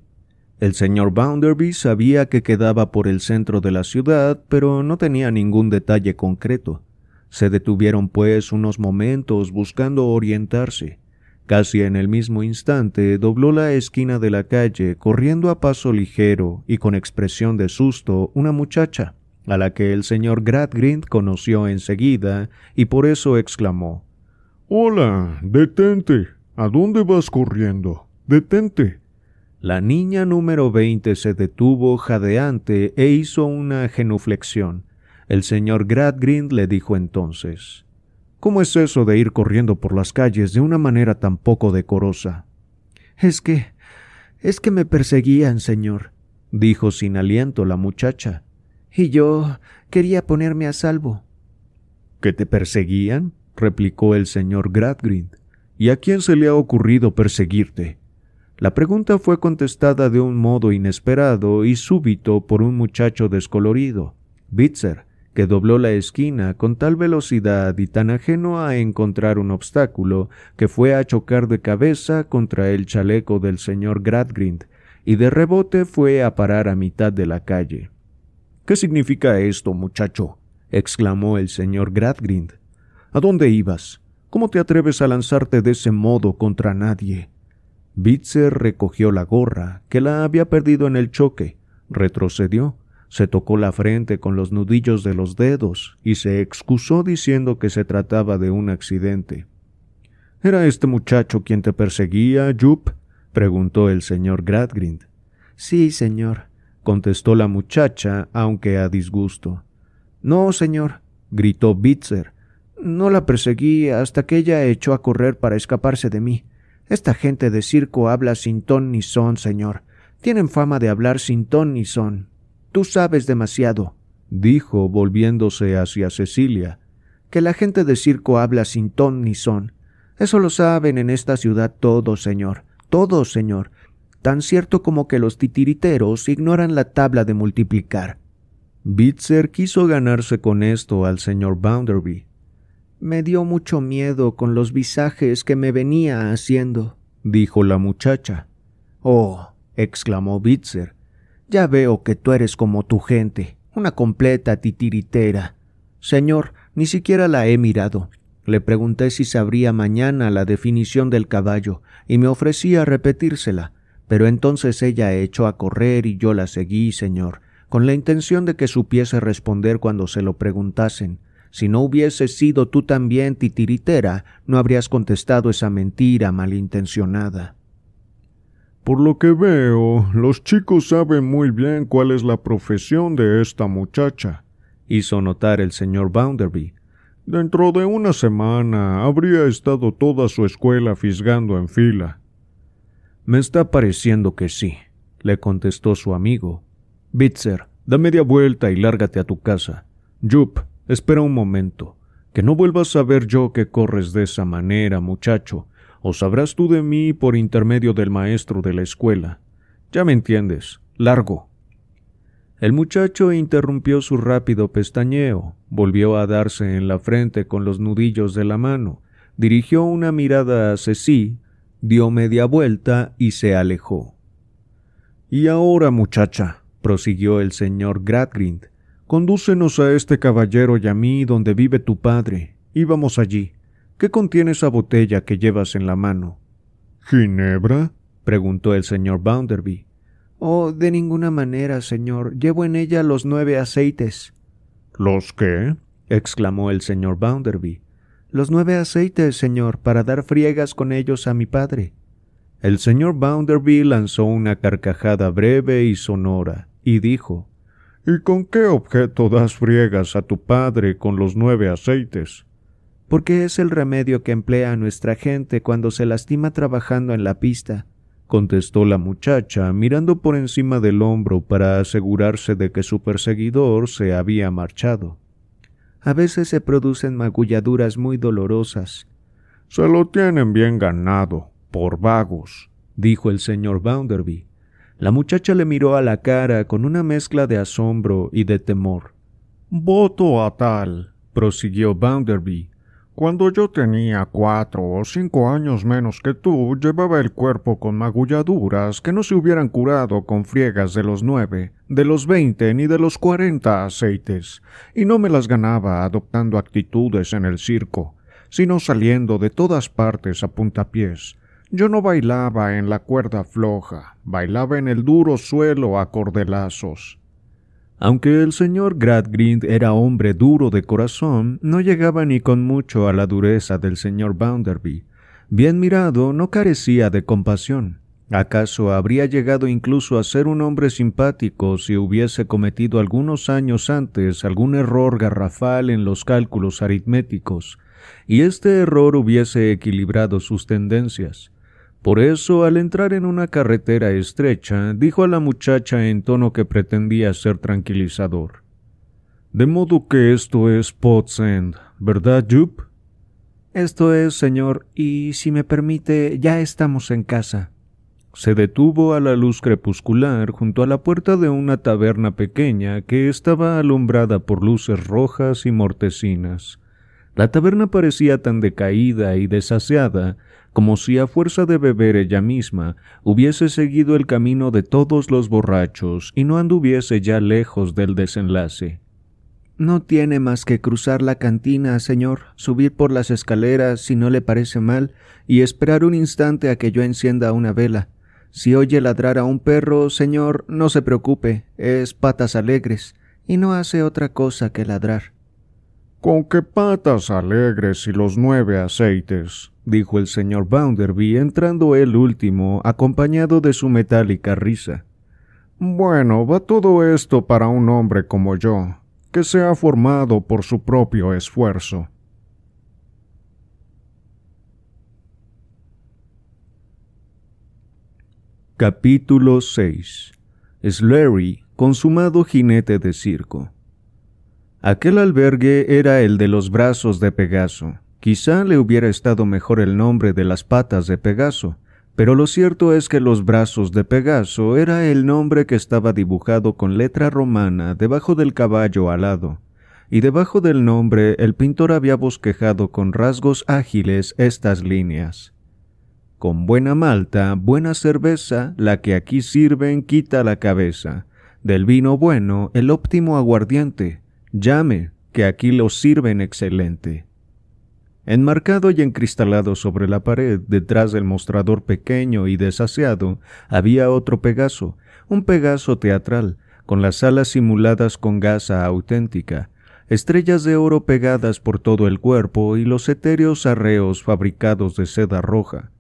El señor Bounderby sabía que quedaba por el centro de la ciudad, pero no tenía ningún detalle concreto. Se detuvieron, pues, unos momentos buscando orientarse. Casi en el mismo instante dobló la esquina de la calle, corriendo a paso ligero y con expresión de susto una muchacha, a la que el señor Gradgrind conoció enseguida y por eso exclamó Hola, detente. ¿A dónde vas corriendo? Detente. La niña número veinte se detuvo jadeante e hizo una genuflexión. El señor Gradgrind le dijo entonces, ¿Cómo es eso de ir corriendo por las calles de una manera tan poco decorosa? Es que... es que me perseguían, señor, dijo sin aliento la muchacha. Y yo quería ponerme a salvo. ¿Que te perseguían? replicó el señor Gradgrind. ¿Y a quién se le ha ocurrido perseguirte? La pregunta fue contestada de un modo inesperado y súbito por un muchacho descolorido, Bitzer, que dobló la esquina con tal velocidad y tan ajeno a encontrar un obstáculo que fue a chocar de cabeza contra el chaleco del señor Gradgrind y de rebote fue a parar a mitad de la calle. ¿Qué significa esto, muchacho? exclamó el señor Gradgrind. ¿A dónde ibas? ¿Cómo te atreves a lanzarte de ese modo contra nadie? Bitzer recogió la gorra, que la había perdido en el choque, retrocedió, se tocó la frente con los nudillos de los dedos y se excusó diciendo que se trataba de un accidente. ¿Era este muchacho quien te perseguía, Jup? preguntó el señor Gradgrind. Sí, señor, contestó la muchacha, aunque a disgusto. No, señor, gritó Bitzer. No la perseguí hasta que ella echó a correr para escaparse de mí. Esta gente de circo habla sin ton ni son, señor. Tienen fama de hablar sin ton ni son. Tú sabes demasiado, dijo, volviéndose hacia Cecilia, que la gente de circo habla sin ton ni son. Eso lo saben en esta ciudad todos, señor, todos, señor, tan cierto como que los titiriteros ignoran la tabla de multiplicar. Bitzer quiso ganarse con esto al señor Bounderby, me dio mucho miedo con los visajes que me venía haciendo, dijo la muchacha. Oh, exclamó Bitzer, ya veo que tú eres como tu gente, una completa titiritera. Señor, ni siquiera la he mirado. Le pregunté si sabría mañana la definición del caballo, y me ofrecí a repetírsela, pero entonces ella echó a correr y yo la seguí, señor, con la intención de que supiese responder cuando se lo preguntasen, si no hubieses sido tú también titiritera, no habrías contestado esa mentira malintencionada. Por lo que veo, los chicos saben muy bien cuál es la profesión de esta muchacha, hizo notar el señor Bounderby. Dentro de una semana habría estado toda su escuela fisgando en fila. Me está pareciendo que sí, le contestó su amigo. Bitzer, da media vuelta y lárgate a tu casa. Jup, Espera un momento, que no vuelvas a ver yo que corres de esa manera, muchacho, o sabrás tú de mí por intermedio del maestro de la escuela. Ya me entiendes, largo. El muchacho interrumpió su rápido pestañeo, volvió a darse en la frente con los nudillos de la mano, dirigió una mirada hacia sí, dio media vuelta y se alejó. Y ahora, muchacha, prosiguió el señor Gradgrind, Condúcenos a este caballero y a mí donde vive tu padre. Íbamos allí. ¿Qué contiene esa botella que llevas en la mano? ¿Ginebra? preguntó el señor Bounderby. Oh, de ninguna manera, señor. Llevo en ella los nueve aceites. ¿Los qué? exclamó el señor Bounderby. Los nueve aceites, señor, para dar friegas con ellos a mi padre. El señor Bounderby lanzó una carcajada breve y sonora, y dijo ¿Y con qué objeto das friegas a tu padre con los nueve aceites? Porque es el remedio que emplea nuestra gente cuando se lastima trabajando en la pista, contestó la muchacha, mirando por encima del hombro para asegurarse de que su perseguidor se había marchado. A veces se producen magulladuras muy dolorosas. Se lo tienen bien ganado, por vagos, dijo el señor Bounderby. La muchacha le miró a la cara con una mezcla de asombro y de temor. Voto a tal, prosiguió Bounderby. Cuando yo tenía cuatro o cinco años menos que tú, llevaba el cuerpo con magulladuras que no se hubieran curado con friegas de los nueve, de los veinte ni de los cuarenta aceites, y no me las ganaba adoptando actitudes en el circo, sino saliendo de todas partes a puntapiés, yo no bailaba en la cuerda floja, bailaba en el duro suelo a cordelazos. Aunque el señor Gradgrind era hombre duro de corazón, no llegaba ni con mucho a la dureza del señor Bounderby. Bien mirado, no carecía de compasión. ¿Acaso habría llegado incluso a ser un hombre simpático si hubiese cometido algunos años antes algún error garrafal en los cálculos aritméticos, y este error hubiese equilibrado sus tendencias? Por eso, al entrar en una carretera estrecha, dijo a la muchacha en tono que pretendía ser tranquilizador. De modo que esto es Potsend, ¿verdad, Jup? Esto es, señor, y si me permite, ya estamos en casa. Se detuvo a la luz crepuscular junto a la puerta de una taberna pequeña que estaba alumbrada por luces rojas y mortecinas. La taberna parecía tan decaída y desasiada como si a fuerza de beber ella misma hubiese seguido el camino de todos los borrachos y no anduviese ya lejos del desenlace. No tiene más que cruzar la cantina, señor, subir por las escaleras si no le parece mal, y esperar un instante a que yo encienda una vela. Si oye ladrar a un perro, señor, no se preocupe, es patas alegres, y no hace otra cosa que ladrar. ¿Con qué patas alegres y los nueve aceites? dijo el señor Bounderby, entrando el último, acompañado de su metálica risa. Bueno, va todo esto para un hombre como yo, que se ha formado por su propio esfuerzo. Capítulo 6 Slurry, consumado jinete de circo. Aquel albergue era el de los brazos de Pegaso, Quizá le hubiera estado mejor el nombre de las patas de Pegaso, pero lo cierto es que los brazos de Pegaso era el nombre que estaba dibujado con letra romana debajo del caballo alado, y debajo del nombre el pintor había bosquejado con rasgos ágiles estas líneas. Con buena malta, buena cerveza, la que aquí sirven quita la cabeza. Del vino bueno, el óptimo aguardiente. Llame, que aquí lo sirven excelente. Enmarcado y encristalado sobre la pared, detrás del mostrador pequeño y desaseado, había otro Pegaso, un Pegaso teatral, con las alas simuladas con gasa auténtica, estrellas de oro pegadas por todo el cuerpo y los etéreos arreos fabricados de seda roja.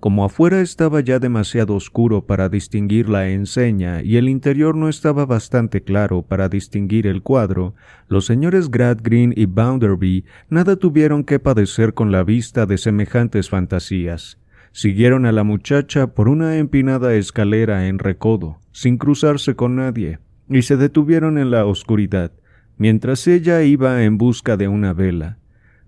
Como afuera estaba ya demasiado oscuro para distinguir la enseña y el interior no estaba bastante claro para distinguir el cuadro, los señores Gradgreen y Bounderby nada tuvieron que padecer con la vista de semejantes fantasías. Siguieron a la muchacha por una empinada escalera en recodo, sin cruzarse con nadie, y se detuvieron en la oscuridad, mientras ella iba en busca de una vela.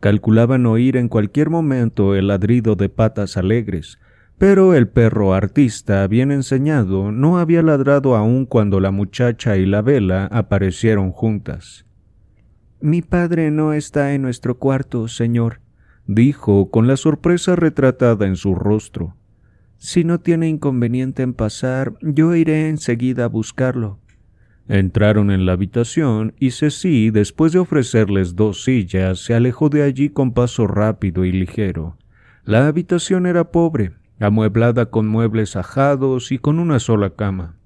Calculaban oír en cualquier momento el ladrido de patas alegres, pero el perro artista, bien enseñado, no había ladrado aún cuando la muchacha y la vela aparecieron juntas. Mi padre no está en nuestro cuarto, señor, dijo con la sorpresa retratada en su rostro. Si no tiene inconveniente en pasar, yo iré enseguida a buscarlo. Entraron en la habitación y Ceci, después de ofrecerles dos sillas, se alejó de allí con paso rápido y ligero. La habitación era pobre, amueblada con muebles ajados y con una sola cama.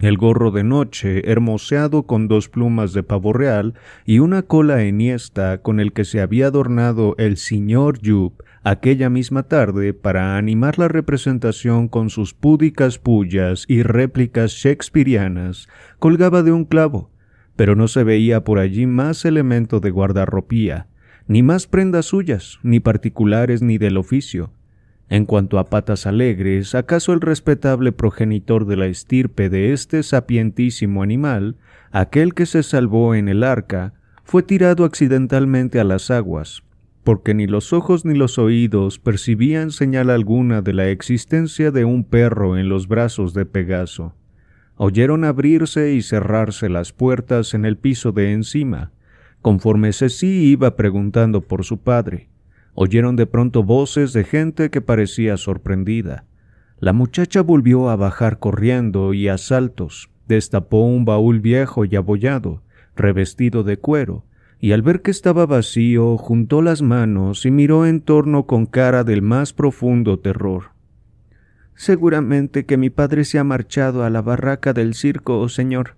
El gorro de noche, hermoseado con dos plumas de pavo real y una cola enhiesta con el que se había adornado el señor Jupp aquella misma tarde para animar la representación con sus púdicas pullas y réplicas shakespearianas, colgaba de un clavo, pero no se veía por allí más elemento de guardarropía, ni más prendas suyas, ni particulares ni del oficio, en cuanto a Patas Alegres, acaso el respetable progenitor de la estirpe de este sapientísimo animal, aquel que se salvó en el arca, fue tirado accidentalmente a las aguas, porque ni los ojos ni los oídos percibían señal alguna de la existencia de un perro en los brazos de Pegaso. Oyeron abrirse y cerrarse las puertas en el piso de encima, conforme Ceci iba preguntando por su padre. Oyeron de pronto voces de gente que parecía sorprendida. La muchacha volvió a bajar corriendo y a saltos, destapó un baúl viejo y abollado, revestido de cuero, y al ver que estaba vacío, juntó las manos y miró en torno con cara del más profundo terror. Seguramente que mi padre se ha marchado a la barraca del circo, oh señor.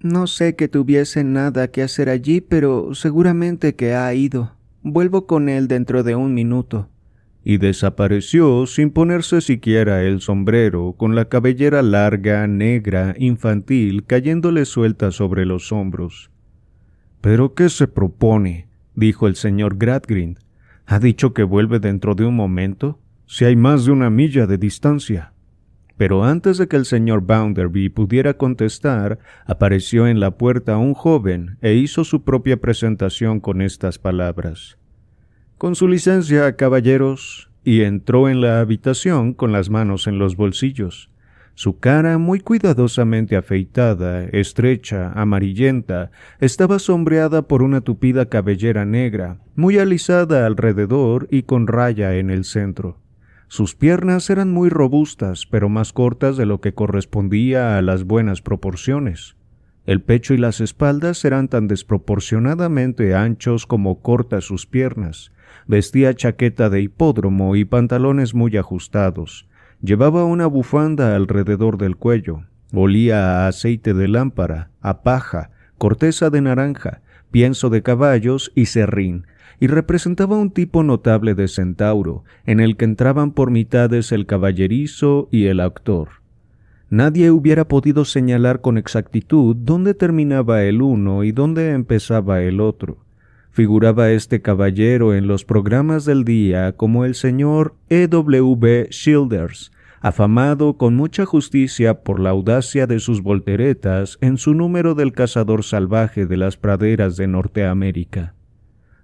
No sé que tuviese nada que hacer allí, pero seguramente que ha ido. Vuelvo con él dentro de un minuto. Y desapareció sin ponerse siquiera el sombrero, con la cabellera larga, negra, infantil, cayéndole suelta sobre los hombros. ¿Pero qué se propone? dijo el señor Gradgrind. ¿Ha dicho que vuelve dentro de un momento? Si hay más de una milla de distancia. Pero antes de que el señor Bounderby pudiera contestar, apareció en la puerta un joven e hizo su propia presentación con estas palabras. Con su licencia, caballeros, y entró en la habitación con las manos en los bolsillos. Su cara, muy cuidadosamente afeitada, estrecha, amarillenta, estaba sombreada por una tupida cabellera negra, muy alisada alrededor y con raya en el centro. Sus piernas eran muy robustas, pero más cortas de lo que correspondía a las buenas proporciones. El pecho y las espaldas eran tan desproporcionadamente anchos como cortas sus piernas. Vestía chaqueta de hipódromo y pantalones muy ajustados. Llevaba una bufanda alrededor del cuello. Olía a aceite de lámpara, a paja, corteza de naranja, pienso de caballos y serrín, y representaba un tipo notable de centauro, en el que entraban por mitades el caballerizo y el actor. Nadie hubiera podido señalar con exactitud dónde terminaba el uno y dónde empezaba el otro. Figuraba este caballero en los programas del día como el señor E. W. Shielders, afamado con mucha justicia por la audacia de sus volteretas en su número del cazador salvaje de las praderas de Norteamérica.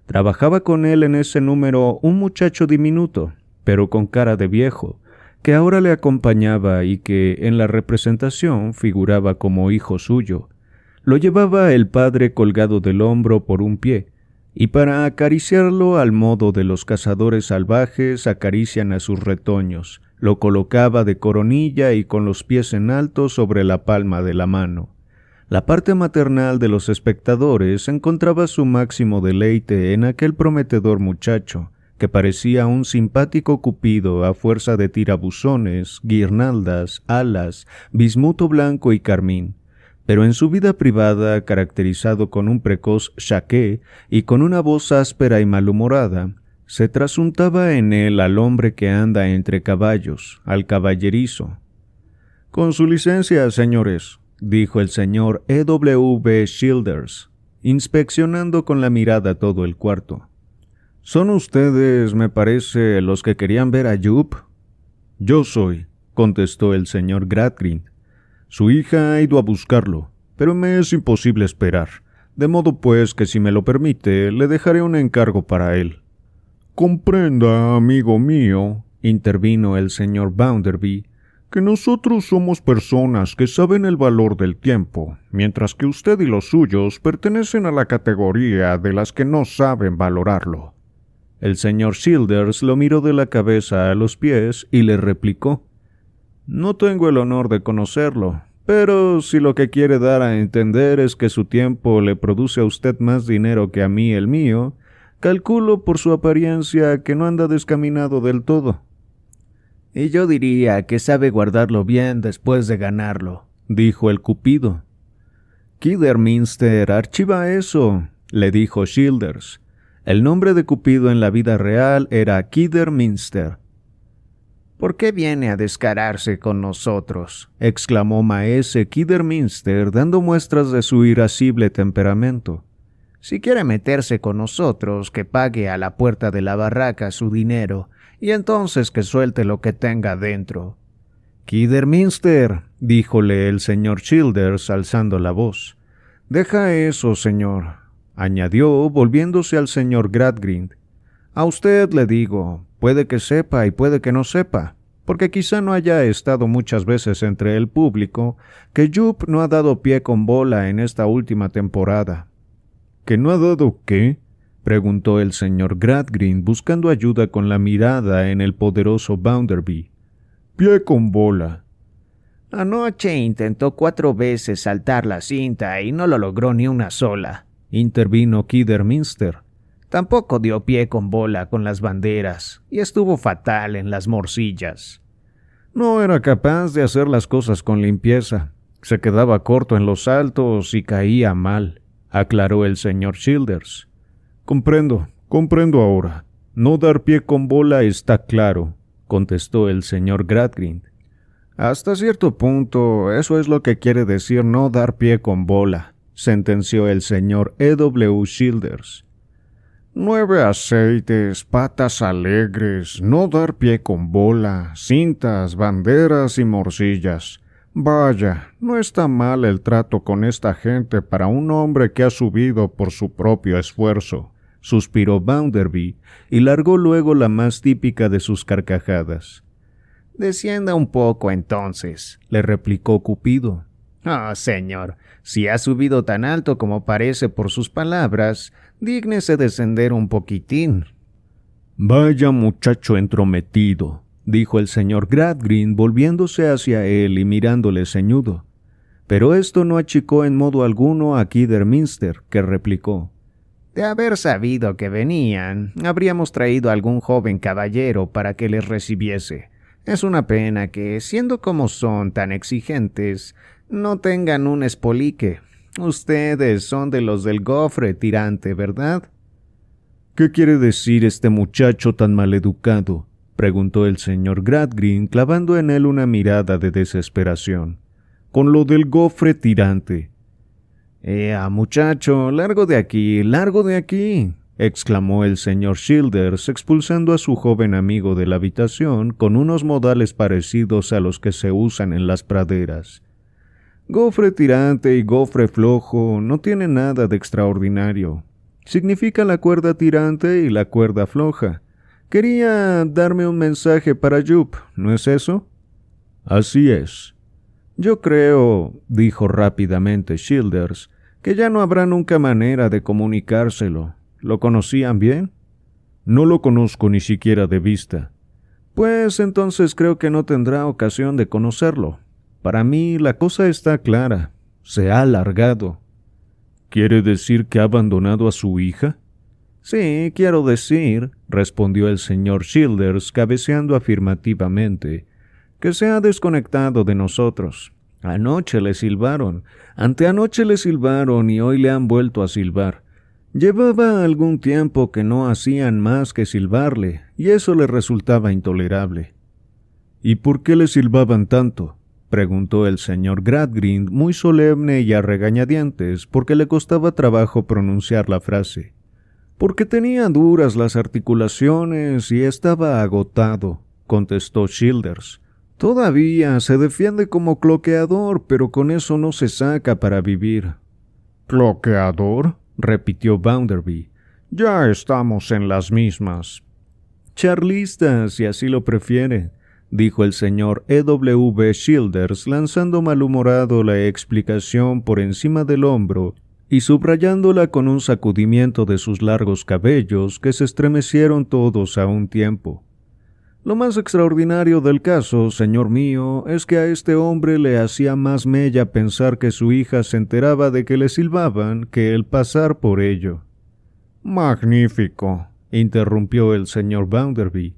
Trabajaba con él en ese número un muchacho diminuto, pero con cara de viejo, que ahora le acompañaba y que en la representación figuraba como hijo suyo. Lo llevaba el padre colgado del hombro por un pie, y para acariciarlo al modo de los cazadores salvajes acarician a sus retoños, lo colocaba de coronilla y con los pies en alto sobre la palma de la mano. La parte maternal de los espectadores encontraba su máximo deleite en aquel prometedor muchacho, que parecía un simpático cupido a fuerza de tirabuzones, guirnaldas, alas, bismuto blanco y carmín, pero en su vida privada caracterizado con un precoz chaqué y con una voz áspera y malhumorada, se trasuntaba en él al hombre que anda entre caballos, al caballerizo. Con su licencia, señores, dijo el señor E. W. Shielders, inspeccionando con la mirada todo el cuarto. ¿Son ustedes, me parece, los que querían ver a Jup? Yo soy, contestó el señor Gradgrind. Su hija ha ido a buscarlo, pero me es imposible esperar. De modo pues que si me lo permite, le dejaré un encargo para él. Comprenda, amigo mío, intervino el señor Bounderby, que nosotros somos personas que saben el valor del tiempo, mientras que usted y los suyos pertenecen a la categoría de las que no saben valorarlo. El señor Childers lo miró de la cabeza a los pies y le replicó No tengo el honor de conocerlo, pero si lo que quiere dar a entender es que su tiempo le produce a usted más dinero que a mí el mío, calculo por su apariencia que no anda descaminado del todo. Y yo diría que sabe guardarlo bien después de ganarlo, dijo el Cupido. Kiderminster archiva eso, le dijo Shielders. El nombre de Cupido en la vida real era Kidderminster. ¿Por qué viene a descararse con nosotros? exclamó Maese Kiderminster, dando muestras de su irascible temperamento. Si quiere meterse con nosotros, que pague a la puerta de la barraca su dinero y entonces que suelte lo que tenga dentro. Kidderminster, díjole el señor Childers alzando la voz. Deja eso, señor, añadió, volviéndose al señor Gradgrind. A usted le digo, puede que sepa y puede que no sepa, porque quizá no haya estado muchas veces entre el público, que Jupp no ha dado pie con bola en esta última temporada. ¿Que no ha dado qué? preguntó el señor Gradgrind buscando ayuda con la mirada en el poderoso Bounderby. Pie con bola. Anoche intentó cuatro veces saltar la cinta y no lo logró ni una sola, intervino Kidderminster. Tampoco dio pie con bola con las banderas y estuvo fatal en las morcillas. No era capaz de hacer las cosas con limpieza. Se quedaba corto en los saltos y caía mal, aclaró el señor Childers. Comprendo, comprendo ahora. No dar pie con bola está claro, contestó el señor Gradgrind. Hasta cierto punto, eso es lo que quiere decir no dar pie con bola, sentenció el señor E. W. Shielders. Nueve aceites, patas alegres, no dar pie con bola, cintas, banderas y morcillas. Vaya, no está mal el trato con esta gente para un hombre que ha subido por su propio esfuerzo suspiró Bounderby, y largó luego la más típica de sus carcajadas. Descienda un poco entonces, le replicó Cupido. Ah, señor, si ha subido tan alto como parece por sus palabras, dígnese descender un poquitín. Vaya muchacho entrometido, dijo el señor Gradgrin, volviéndose hacia él y mirándole ceñudo. Pero esto no achicó en modo alguno a Kidderminster, que replicó. De haber sabido que venían, habríamos traído a algún joven caballero para que les recibiese. Es una pena que, siendo como son tan exigentes, no tengan un espolique. Ustedes son de los del gofre tirante, ¿verdad? ¿Qué quiere decir este muchacho tan maleducado? preguntó el señor Gradgrind clavando en él una mirada de desesperación. Con lo del gofre tirante. Ea, eh, ah, muchacho, largo de aquí, largo de aquí exclamó el señor Shilders, expulsando a su joven amigo de la habitación con unos modales parecidos a los que se usan en las praderas. Gofre tirante y gofre flojo no tiene nada de extraordinario. Significa la cuerda tirante y la cuerda floja. Quería darme un mensaje para Jup, ¿no es eso? Así es, yo creo, dijo rápidamente Shilders, que ya no habrá nunca manera de comunicárselo. ¿Lo conocían bien? No lo conozco ni siquiera de vista. Pues entonces creo que no tendrá ocasión de conocerlo. Para mí la cosa está clara. Se ha alargado. ¿Quiere decir que ha abandonado a su hija? Sí, quiero decir, respondió el señor Shilders, cabeceando afirmativamente, que se ha desconectado de nosotros. Anoche le silbaron, anteanoche le silbaron y hoy le han vuelto a silbar. Llevaba algún tiempo que no hacían más que silbarle, y eso le resultaba intolerable. ¿Y por qué le silbaban tanto? preguntó el señor Gradgrind muy solemne y a regañadientes, porque le costaba trabajo pronunciar la frase. Porque tenía duras las articulaciones y estaba agotado, contestó Childers. Todavía se defiende como cloqueador, pero con eso no se saca para vivir. ¿Cloqueador? repitió Bounderby. Ya estamos en las mismas. Charlista, si así lo prefiere, dijo el señor E. W. Shielders, lanzando malhumorado la explicación por encima del hombro y subrayándola con un sacudimiento de sus largos cabellos que se estremecieron todos a un tiempo. Lo más extraordinario del caso, señor mío, es que a este hombre le hacía más mella pensar que su hija se enteraba de que le silbaban que el pasar por ello. Magnífico, interrumpió el señor Bounderby.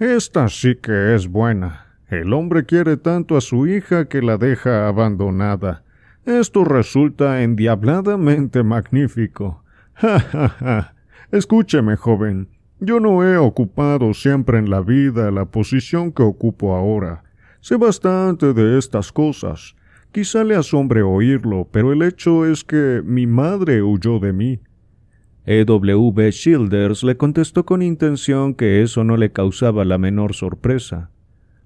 Esta sí que es buena. El hombre quiere tanto a su hija que la deja abandonada. Esto resulta endiabladamente magnífico. [LAUGHS] Ja, ja, ja. Escúcheme, joven. Yo no he ocupado siempre en la vida la posición que ocupo ahora. Sé bastante de estas cosas. Quizá le asombre oírlo, pero el hecho es que mi madre huyó de mí. E w. Shilders le contestó con intención que eso no le causaba la menor sorpresa.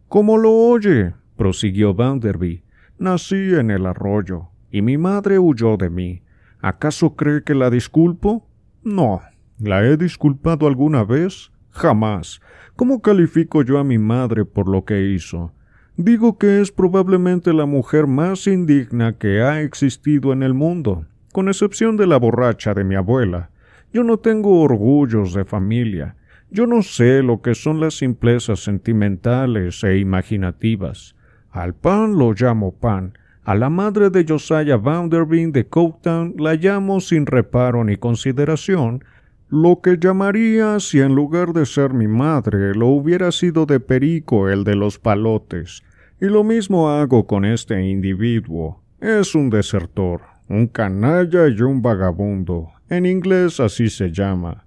¿Cómo lo oye? prosiguió Bounderby. Nací en el arroyo, y mi madre huyó de mí. ¿Acaso cree que la disculpo? No, ¿La he disculpado alguna vez? Jamás. ¿Cómo califico yo a mi madre por lo que hizo? Digo que es probablemente la mujer más indigna que ha existido en el mundo, con excepción de la borracha de mi abuela. Yo no tengo orgullos de familia. Yo no sé lo que son las simplezas sentimentales e imaginativas. Al pan lo llamo pan. A la madre de Josiah Vanderbilt de Coketown la llamo sin reparo ni consideración lo que llamaría si en lugar de ser mi madre lo hubiera sido de Perico el de los palotes. Y lo mismo hago con este individuo. Es un desertor, un canalla y un vagabundo. En inglés así se llama.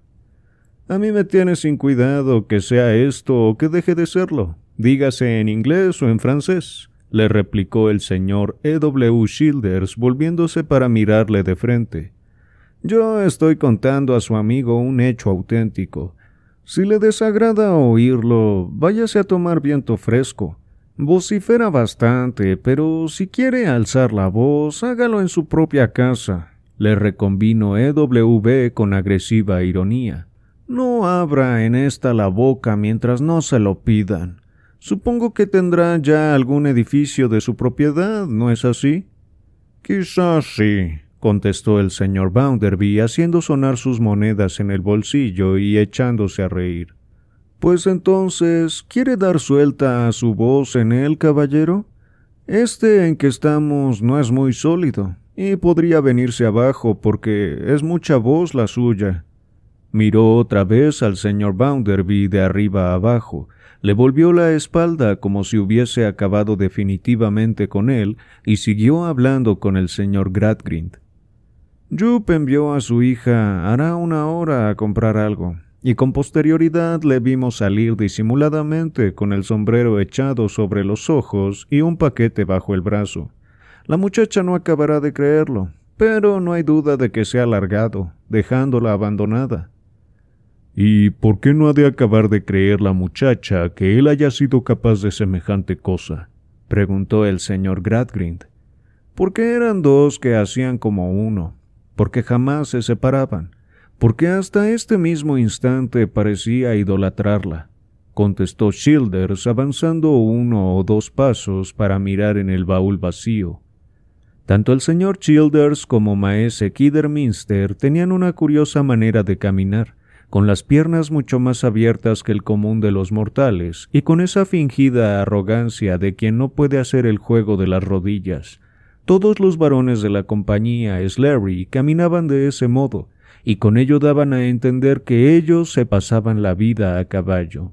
A mí me tiene sin cuidado que sea esto o que deje de serlo. Dígase en inglés o en francés, le replicó el señor E. W. Shielders volviéndose para mirarle de frente. Yo estoy contando a su amigo un hecho auténtico. Si le desagrada oírlo, váyase a tomar viento fresco. Vocifera bastante, pero si quiere alzar la voz, hágalo en su propia casa, le reconvino EW con agresiva ironía. No abra en esta la boca mientras no se lo pidan. Supongo que tendrá ya algún edificio de su propiedad, ¿no es así? Quizás sí, contestó el señor Bounderby, haciendo sonar sus monedas en el bolsillo y echándose a reír. Pues entonces, ¿quiere dar suelta a su voz en él, caballero? Este en que estamos no es muy sólido, y podría venirse abajo porque es mucha voz la suya. Miró otra vez al señor Bounderby de arriba abajo, le volvió la espalda como si hubiese acabado definitivamente con él, y siguió hablando con el señor Gradgrind. Jupp envió a su hija hará una hora a comprar algo, y con posterioridad le vimos salir disimuladamente con el sombrero echado sobre los ojos y un paquete bajo el brazo. La muchacha no acabará de creerlo, pero no hay duda de que se ha alargado, dejándola abandonada. ¿Y por qué no ha de acabar de creer la muchacha que él haya sido capaz de semejante cosa? preguntó el señor Gradgrind. Porque eran dos que hacían como uno, porque jamás se separaban, porque hasta este mismo instante parecía idolatrarla, contestó Childers avanzando uno o dos pasos para mirar en el baúl vacío. Tanto el señor Childers como maese Kiderminster tenían una curiosa manera de caminar, con las piernas mucho más abiertas que el común de los mortales, y con esa fingida arrogancia de quien no puede hacer el juego de las rodillas, todos los varones de la compañía Slurry caminaban de ese modo, y con ello daban a entender que ellos se pasaban la vida a caballo.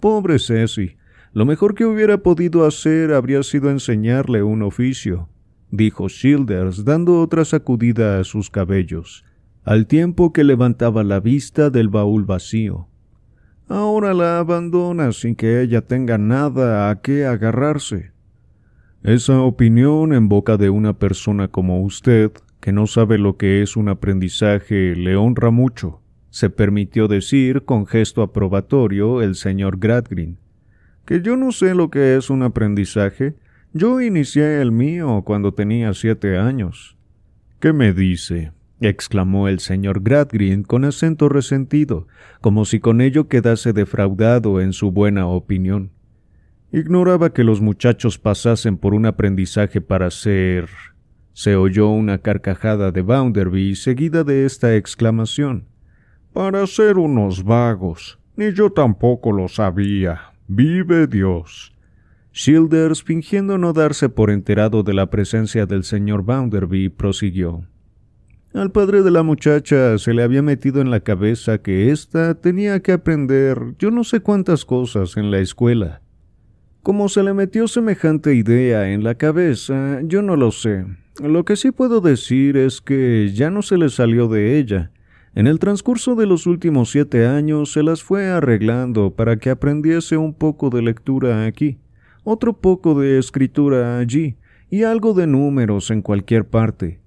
Pobre Ceci. Lo mejor que hubiera podido hacer habría sido enseñarle un oficio, dijo Shilders, dando otra sacudida a sus cabellos, al tiempo que levantaba la vista del baúl vacío. Ahora la abandona sin que ella tenga nada a qué agarrarse. Esa opinión en boca de una persona como usted, que no sabe lo que es un aprendizaje, le honra mucho, se permitió decir con gesto aprobatorio el señor Gradgrin. Que yo no sé lo que es un aprendizaje. Yo inicié el mío cuando tenía siete años. ¿Qué me dice? exclamó el señor Gradgrin con acento resentido, como si con ello quedase defraudado en su buena opinión. Ignoraba que los muchachos pasasen por un aprendizaje para ser. Se oyó una carcajada de Bounderby seguida de esta exclamación. Para ser unos vagos. Ni yo tampoco lo sabía. Vive Dios. Shielders, fingiendo no darse por enterado de la presencia del señor Bounderby, prosiguió. Al padre de la muchacha se le había metido en la cabeza que ésta tenía que aprender yo no sé cuántas cosas en la escuela Cómo se le metió semejante idea en la cabeza, yo no lo sé. Lo que sí puedo decir es que ya no se le salió de ella. En el transcurso de los últimos siete años se las fue arreglando para que aprendiese un poco de lectura aquí, otro poco de escritura allí y algo de números en cualquier parte.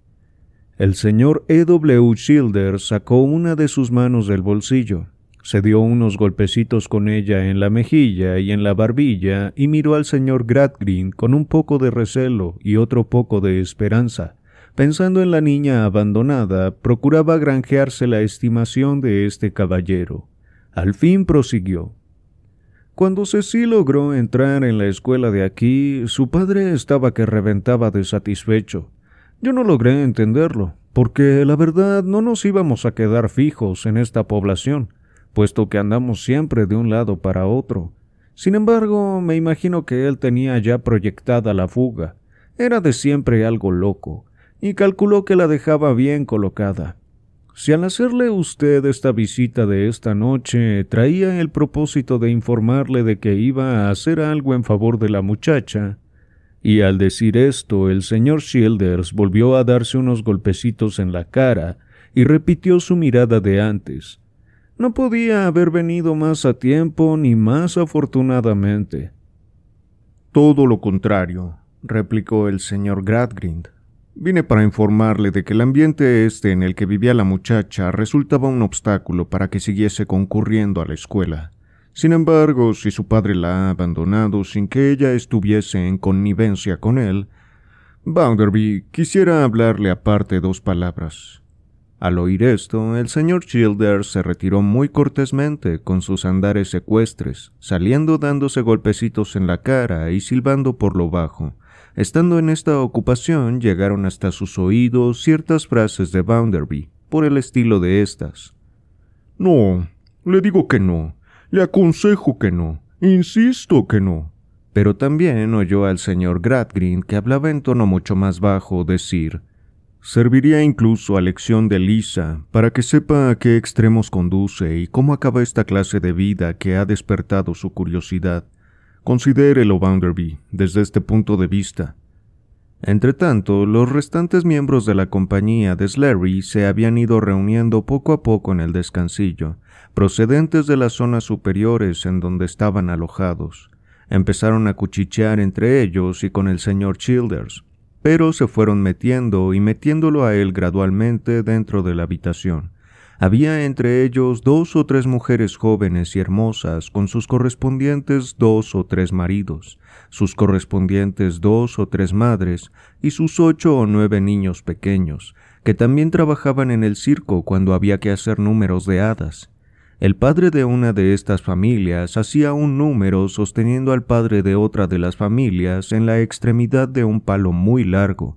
El señor E. W. Childers sacó una de sus manos del bolsillo se dio unos golpecitos con ella en la mejilla y en la barbilla y miró al señor Gradgrind con un poco de recelo y otro poco de esperanza. Pensando en la niña abandonada, procuraba granjearse la estimación de este caballero. Al fin prosiguió. Cuando Ceci logró entrar en la escuela de aquí, su padre estaba que reventaba de satisfecho. Yo no logré entenderlo, porque la verdad no nos íbamos a quedar fijos en esta población puesto que andamos siempre de un lado para otro. Sin embargo, me imagino que él tenía ya proyectada la fuga. Era de siempre algo loco, y calculó que la dejaba bien colocada. Si al hacerle usted esta visita de esta noche traía el propósito de informarle de que iba a hacer algo en favor de la muchacha, y al decir esto el señor Shielders volvió a darse unos golpecitos en la cara y repitió su mirada de antes, no podía haber venido más a tiempo ni más afortunadamente. Todo lo contrario, replicó el señor Gradgrind. Vine para informarle de que el ambiente este en el que vivía la muchacha resultaba un obstáculo para que siguiese concurriendo a la escuela. Sin embargo, si su padre la ha abandonado sin que ella estuviese en connivencia con él, Bounderby quisiera hablarle aparte dos palabras. Al oír esto, el señor Childers se retiró muy cortésmente con sus andares secuestres, saliendo dándose golpecitos en la cara y silbando por lo bajo. Estando en esta ocupación, llegaron hasta sus oídos ciertas frases de Bounderby, por el estilo de estas. No, le digo que no, le aconsejo que no, insisto que no. Pero también oyó al señor Gradgrind, que hablaba en tono mucho más bajo, decir Serviría incluso a lección de Lisa para que sepa a qué extremos conduce y cómo acaba esta clase de vida que ha despertado su curiosidad. Considérelo Bounderby desde este punto de vista. Entretanto, los restantes miembros de la compañía de Slurry se habían ido reuniendo poco a poco en el descansillo, procedentes de las zonas superiores en donde estaban alojados. Empezaron a cuchichear entre ellos y con el señor Childers, pero se fueron metiendo y metiéndolo a él gradualmente dentro de la habitación. Había entre ellos dos o tres mujeres jóvenes y hermosas con sus correspondientes dos o tres maridos, sus correspondientes dos o tres madres y sus ocho o nueve niños pequeños, que también trabajaban en el circo cuando había que hacer números de hadas, el padre de una de estas familias hacía un número sosteniendo al padre de otra de las familias en la extremidad de un palo muy largo.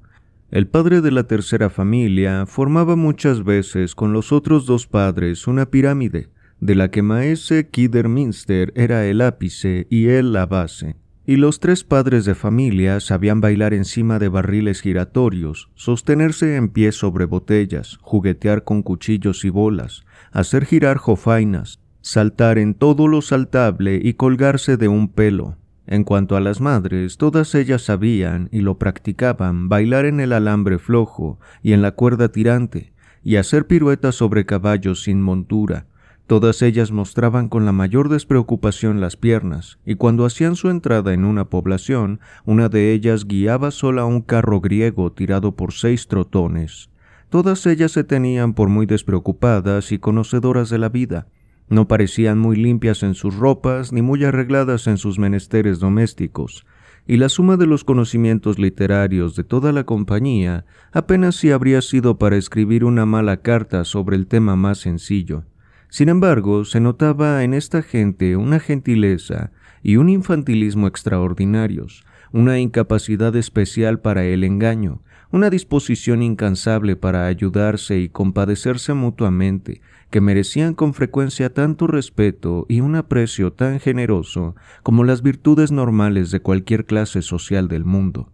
El padre de la tercera familia formaba muchas veces con los otros dos padres una pirámide, de la que Maese Kidderminster era el ápice y él la base. Y los tres padres de familia sabían bailar encima de barriles giratorios, sostenerse en pie sobre botellas, juguetear con cuchillos y bolas, hacer girar jofainas, saltar en todo lo saltable y colgarse de un pelo. En cuanto a las madres, todas ellas sabían y lo practicaban bailar en el alambre flojo y en la cuerda tirante, y hacer piruetas sobre caballos sin montura. Todas ellas mostraban con la mayor despreocupación las piernas, y cuando hacían su entrada en una población, una de ellas guiaba sola un carro griego tirado por seis trotones. Todas ellas se tenían por muy despreocupadas y conocedoras de la vida. No parecían muy limpias en sus ropas ni muy arregladas en sus menesteres domésticos, y la suma de los conocimientos literarios de toda la compañía apenas si habría sido para escribir una mala carta sobre el tema más sencillo. Sin embargo, se notaba en esta gente una gentileza y un infantilismo extraordinarios, una incapacidad especial para el engaño, una disposición incansable para ayudarse y compadecerse mutuamente, que merecían con frecuencia tanto respeto y un aprecio tan generoso como las virtudes normales de cualquier clase social del mundo.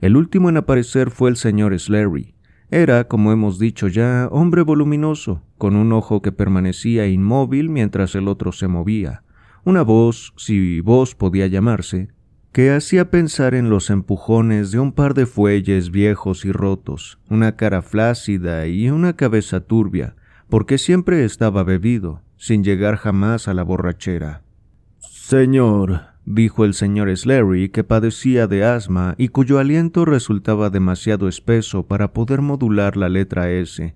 El último en aparecer fue el señor slurry Era, como hemos dicho ya, hombre voluminoso, con un ojo que permanecía inmóvil mientras el otro se movía, una voz, si voz podía llamarse, que hacía pensar en los empujones de un par de fuelles viejos y rotos, una cara flácida y una cabeza turbia, porque siempre estaba bebido, sin llegar jamás a la borrachera. Señor, dijo el señor Slerry, que padecía de asma y cuyo aliento resultaba demasiado espeso para poder modular la letra S.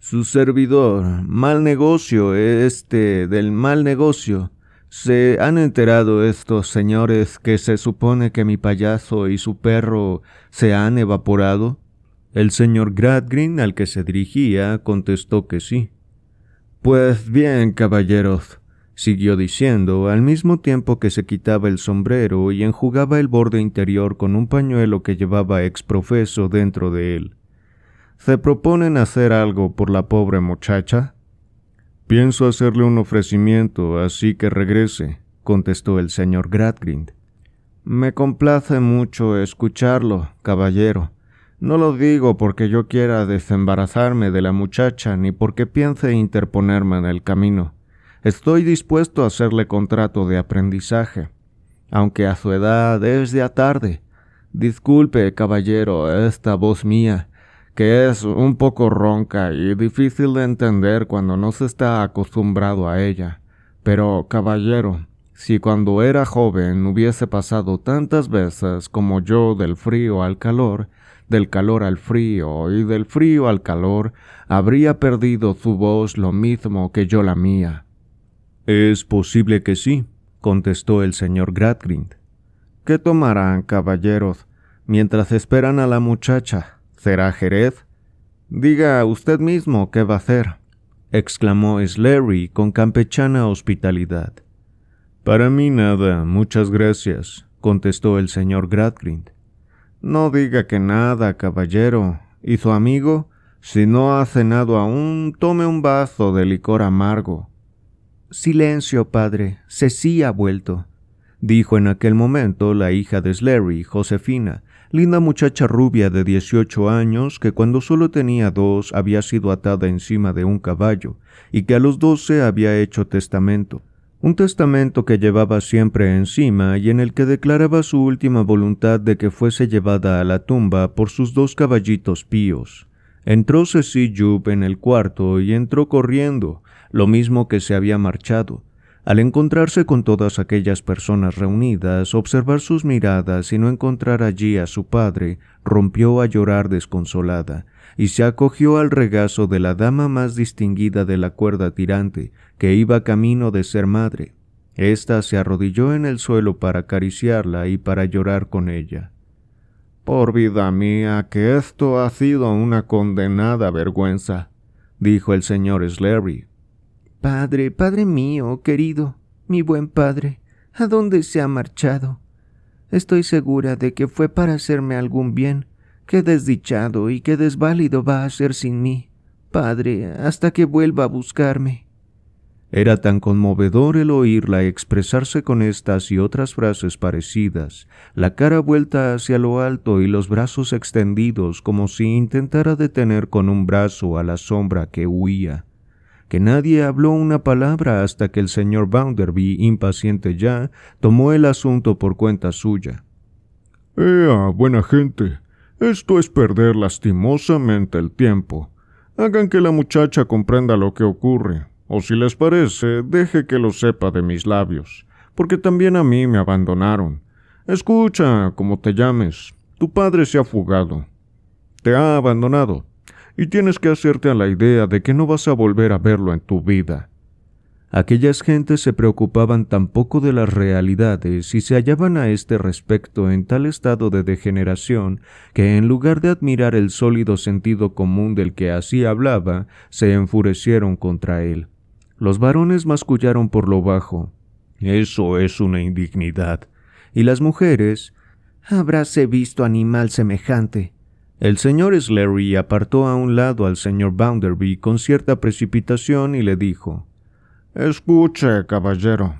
Su servidor, mal negocio, este del mal negocio. ¿Se han enterado estos señores que se supone que mi payaso y su perro se han evaporado? El señor Gradgrin, al que se dirigía, contestó que sí. Pues bien, caballeros, siguió diciendo, al mismo tiempo que se quitaba el sombrero y enjugaba el borde interior con un pañuelo que llevaba exprofeso dentro de él. ¿Se proponen hacer algo por la pobre muchacha? Pienso hacerle un ofrecimiento, así que regrese, contestó el señor Gradgrind. Me complace mucho escucharlo, caballero. No lo digo porque yo quiera desembarazarme de la muchacha ni porque piense interponerme en el camino. Estoy dispuesto a hacerle contrato de aprendizaje, aunque a su edad es ya tarde. Disculpe, caballero, esta voz mía, que es un poco ronca y difícil de entender cuando no se está acostumbrado a ella. Pero, caballero, si cuando era joven hubiese pasado tantas veces como yo del frío al calor, del calor al frío y del frío al calor, habría perdido su voz lo mismo que yo la mía. Es posible que sí, contestó el señor Gratgrind. ¿Qué tomarán, caballeros, mientras esperan a la muchacha? ¿Será Jerez? Diga usted mismo qué va a hacer, exclamó Slerry con campechana hospitalidad. Para mí nada, muchas gracias, contestó el señor Gradgrind. No diga que nada, caballero. ¿Y su amigo? Si no ha cenado aún, tome un vaso de licor amargo. Silencio, padre. sí ha vuelto, dijo en aquel momento la hija de Slerry, Josefina, linda muchacha rubia de 18 años que cuando solo tenía dos había sido atada encima de un caballo y que a los doce había hecho testamento. Un testamento que llevaba siempre encima y en el que declaraba su última voluntad de que fuese llevada a la tumba por sus dos caballitos píos. Entró Jupp en el cuarto y entró corriendo, lo mismo que se había marchado. Al encontrarse con todas aquellas personas reunidas, observar sus miradas y no encontrar allí a su padre, rompió a llorar desconsolada, y se acogió al regazo de la dama más distinguida de la cuerda tirante, que iba camino de ser madre. Esta se arrodilló en el suelo para acariciarla y para llorar con ella. Por vida mía, que esto ha sido una condenada vergüenza, dijo el señor Slerry, Padre, Padre mío, querido, mi buen Padre, ¿a dónde se ha marchado? Estoy segura de que fue para hacerme algún bien. Qué desdichado y qué desválido va a ser sin mí, Padre, hasta que vuelva a buscarme. Era tan conmovedor el oírla expresarse con estas y otras frases parecidas, la cara vuelta hacia lo alto y los brazos extendidos como si intentara detener con un brazo a la sombra que huía, que nadie habló una palabra hasta que el señor Bounderby, impaciente ya, tomó el asunto por cuenta suya. ¡Ea, buena gente! Esto es perder lastimosamente el tiempo. Hagan que la muchacha comprenda lo que ocurre, o si les parece, deje que lo sepa de mis labios, porque también a mí me abandonaron. Escucha, como te llames, tu padre se ha fugado. Te ha abandonado y tienes que hacerte a la idea de que no vas a volver a verlo en tu vida. Aquellas gentes se preocupaban tampoco de las realidades y se hallaban a este respecto en tal estado de degeneración que en lugar de admirar el sólido sentido común del que así hablaba, se enfurecieron contra él. Los varones mascullaron por lo bajo. Eso es una indignidad. Y las mujeres. Habráse visto animal semejante. El señor Slerry apartó a un lado al señor Bounderby con cierta precipitación y le dijo Escuche, caballero.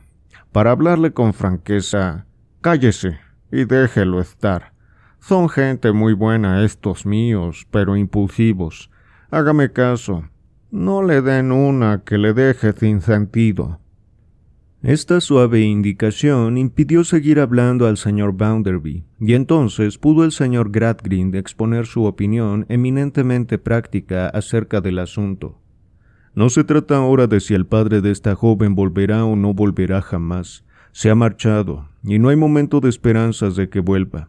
Para hablarle con franqueza, cállese y déjelo estar. Son gente muy buena estos míos, pero impulsivos. Hágame caso. No le den una que le deje sin sentido. Esta suave indicación impidió seguir hablando al señor Bounderby, y entonces pudo el señor Gradgrind exponer su opinión eminentemente práctica acerca del asunto. No se trata ahora de si el padre de esta joven volverá o no volverá jamás. Se ha marchado, y no hay momento de esperanzas de que vuelva.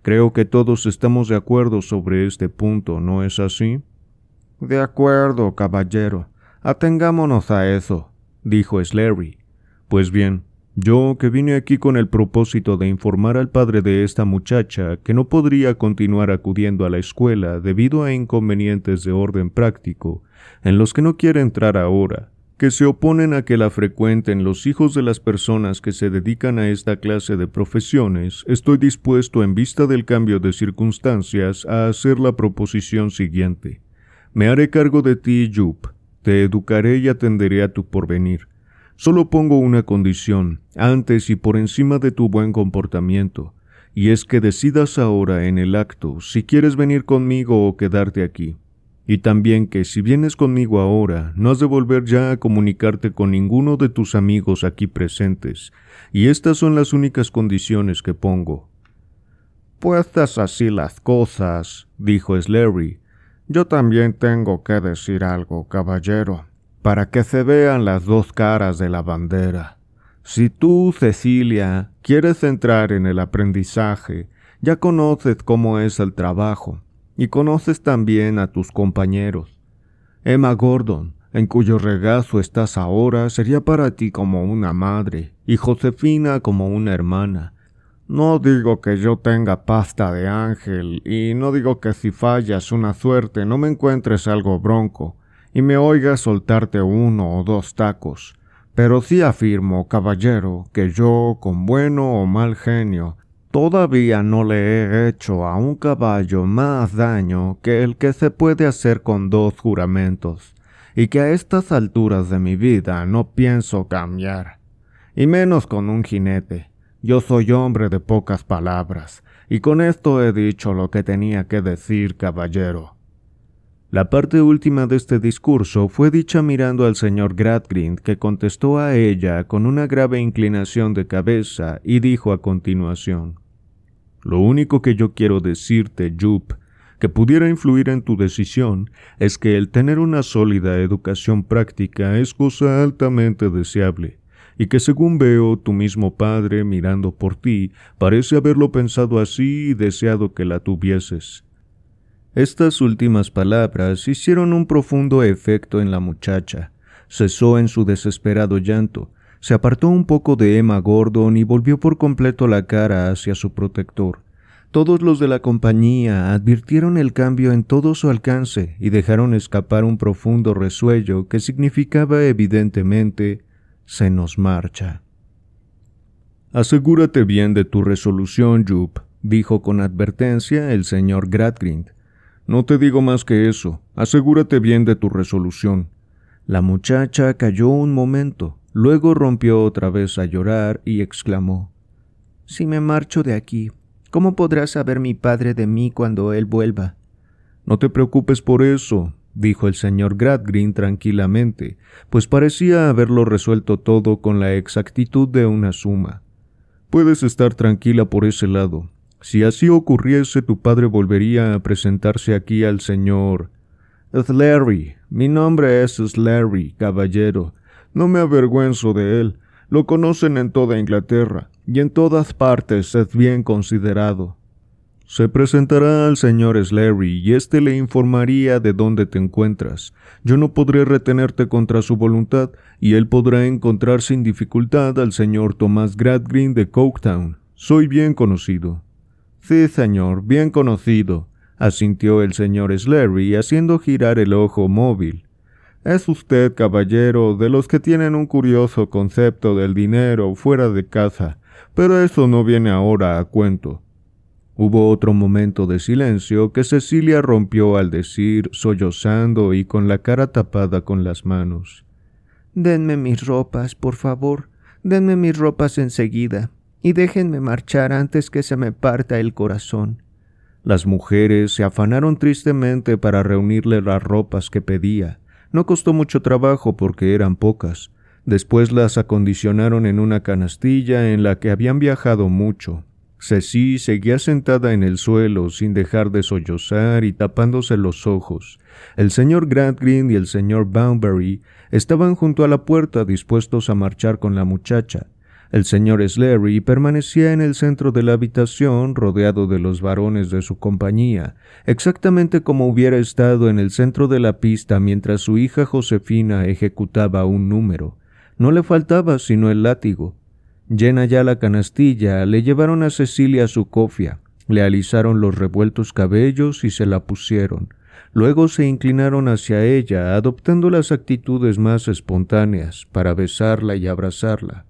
Creo que todos estamos de acuerdo sobre este punto, ¿no es así? De acuerdo, caballero. Atengámonos a eso, dijo Slary—. Pues bien, yo que vine aquí con el propósito de informar al padre de esta muchacha que no podría continuar acudiendo a la escuela debido a inconvenientes de orden práctico, en los que no quiere entrar ahora, que se oponen a que la frecuenten los hijos de las personas que se dedican a esta clase de profesiones, estoy dispuesto en vista del cambio de circunstancias a hacer la proposición siguiente. Me haré cargo de ti, Yup, te educaré y atenderé a tu porvenir Solo pongo una condición, antes y por encima de tu buen comportamiento, y es que decidas ahora en el acto si quieres venir conmigo o quedarte aquí. Y también que si vienes conmigo ahora, no has de volver ya a comunicarte con ninguno de tus amigos aquí presentes, y estas son las únicas condiciones que pongo. Puestas así las cosas, dijo Slurry. yo también tengo que decir algo, caballero para que se vean las dos caras de la bandera. Si tú, Cecilia, quieres entrar en el aprendizaje, ya conoces cómo es el trabajo y conoces también a tus compañeros. Emma Gordon, en cuyo regazo estás ahora, sería para ti como una madre y Josefina como una hermana. No digo que yo tenga pasta de ángel y no digo que si fallas una suerte no me encuentres algo bronco, y me oiga soltarte uno o dos tacos, pero sí afirmo, caballero, que yo, con bueno o mal genio, todavía no le he hecho a un caballo más daño que el que se puede hacer con dos juramentos, y que a estas alturas de mi vida no pienso cambiar, y menos con un jinete. Yo soy hombre de pocas palabras, y con esto he dicho lo que tenía que decir, caballero. La parte última de este discurso fue dicha mirando al señor Gradgrind, que contestó a ella con una grave inclinación de cabeza y dijo a continuación: Lo único que yo quiero decirte, Jup, que pudiera influir en tu decisión es que el tener una sólida educación práctica es cosa altamente deseable, y que según veo tu mismo padre mirando por ti, parece haberlo pensado así y deseado que la tuvieses. Estas últimas palabras hicieron un profundo efecto en la muchacha. Cesó en su desesperado llanto, se apartó un poco de Emma Gordon y volvió por completo la cara hacia su protector. Todos los de la compañía advirtieron el cambio en todo su alcance y dejaron escapar un profundo resuello que significaba evidentemente se nos marcha. Asegúrate bien de tu resolución, Jup, dijo con advertencia el señor Gradgrind. No te digo más que eso. Asegúrate bien de tu resolución. La muchacha calló un momento, luego rompió otra vez a llorar y exclamó Si me marcho de aquí, ¿cómo podrá saber mi padre de mí cuando él vuelva? No te preocupes por eso, dijo el señor Gradgrin tranquilamente, pues parecía haberlo resuelto todo con la exactitud de una suma. Puedes estar tranquila por ese lado. Si así ocurriese, tu padre volvería a presentarse aquí al señor. Slarry, mi nombre es Slarry, caballero. No me avergüenzo de él. Lo conocen en toda Inglaterra, y en todas partes es bien considerado. Se presentará al señor Slarry y éste le informaría de dónde te encuentras. Yo no podré retenerte contra su voluntad y él podrá encontrar sin dificultad al señor Tomás Gradgreen de Coketown. Soy bien conocido. Sí, señor, bien conocido, asintió el señor Slerry, haciendo girar el ojo móvil. Es usted, caballero, de los que tienen un curioso concepto del dinero fuera de casa, pero eso no viene ahora a cuento. Hubo otro momento de silencio que Cecilia rompió al decir, sollozando y con la cara tapada con las manos. Denme mis ropas, por favor. Denme mis ropas enseguida y déjenme marchar antes que se me parta el corazón. Las mujeres se afanaron tristemente para reunirle las ropas que pedía. No costó mucho trabajo porque eran pocas. Después las acondicionaron en una canastilla en la que habían viajado mucho. Ceci seguía sentada en el suelo sin dejar de sollozar y tapándose los ojos. El señor Gradgrind y el señor bunbury estaban junto a la puerta dispuestos a marchar con la muchacha. El señor Slerry permanecía en el centro de la habitación rodeado de los varones de su compañía, exactamente como hubiera estado en el centro de la pista mientras su hija Josefina ejecutaba un número. No le faltaba sino el látigo. Llena ya la canastilla, le llevaron a Cecilia su cofia, le alisaron los revueltos cabellos y se la pusieron. Luego se inclinaron hacia ella, adoptando las actitudes más espontáneas, para besarla y abrazarla.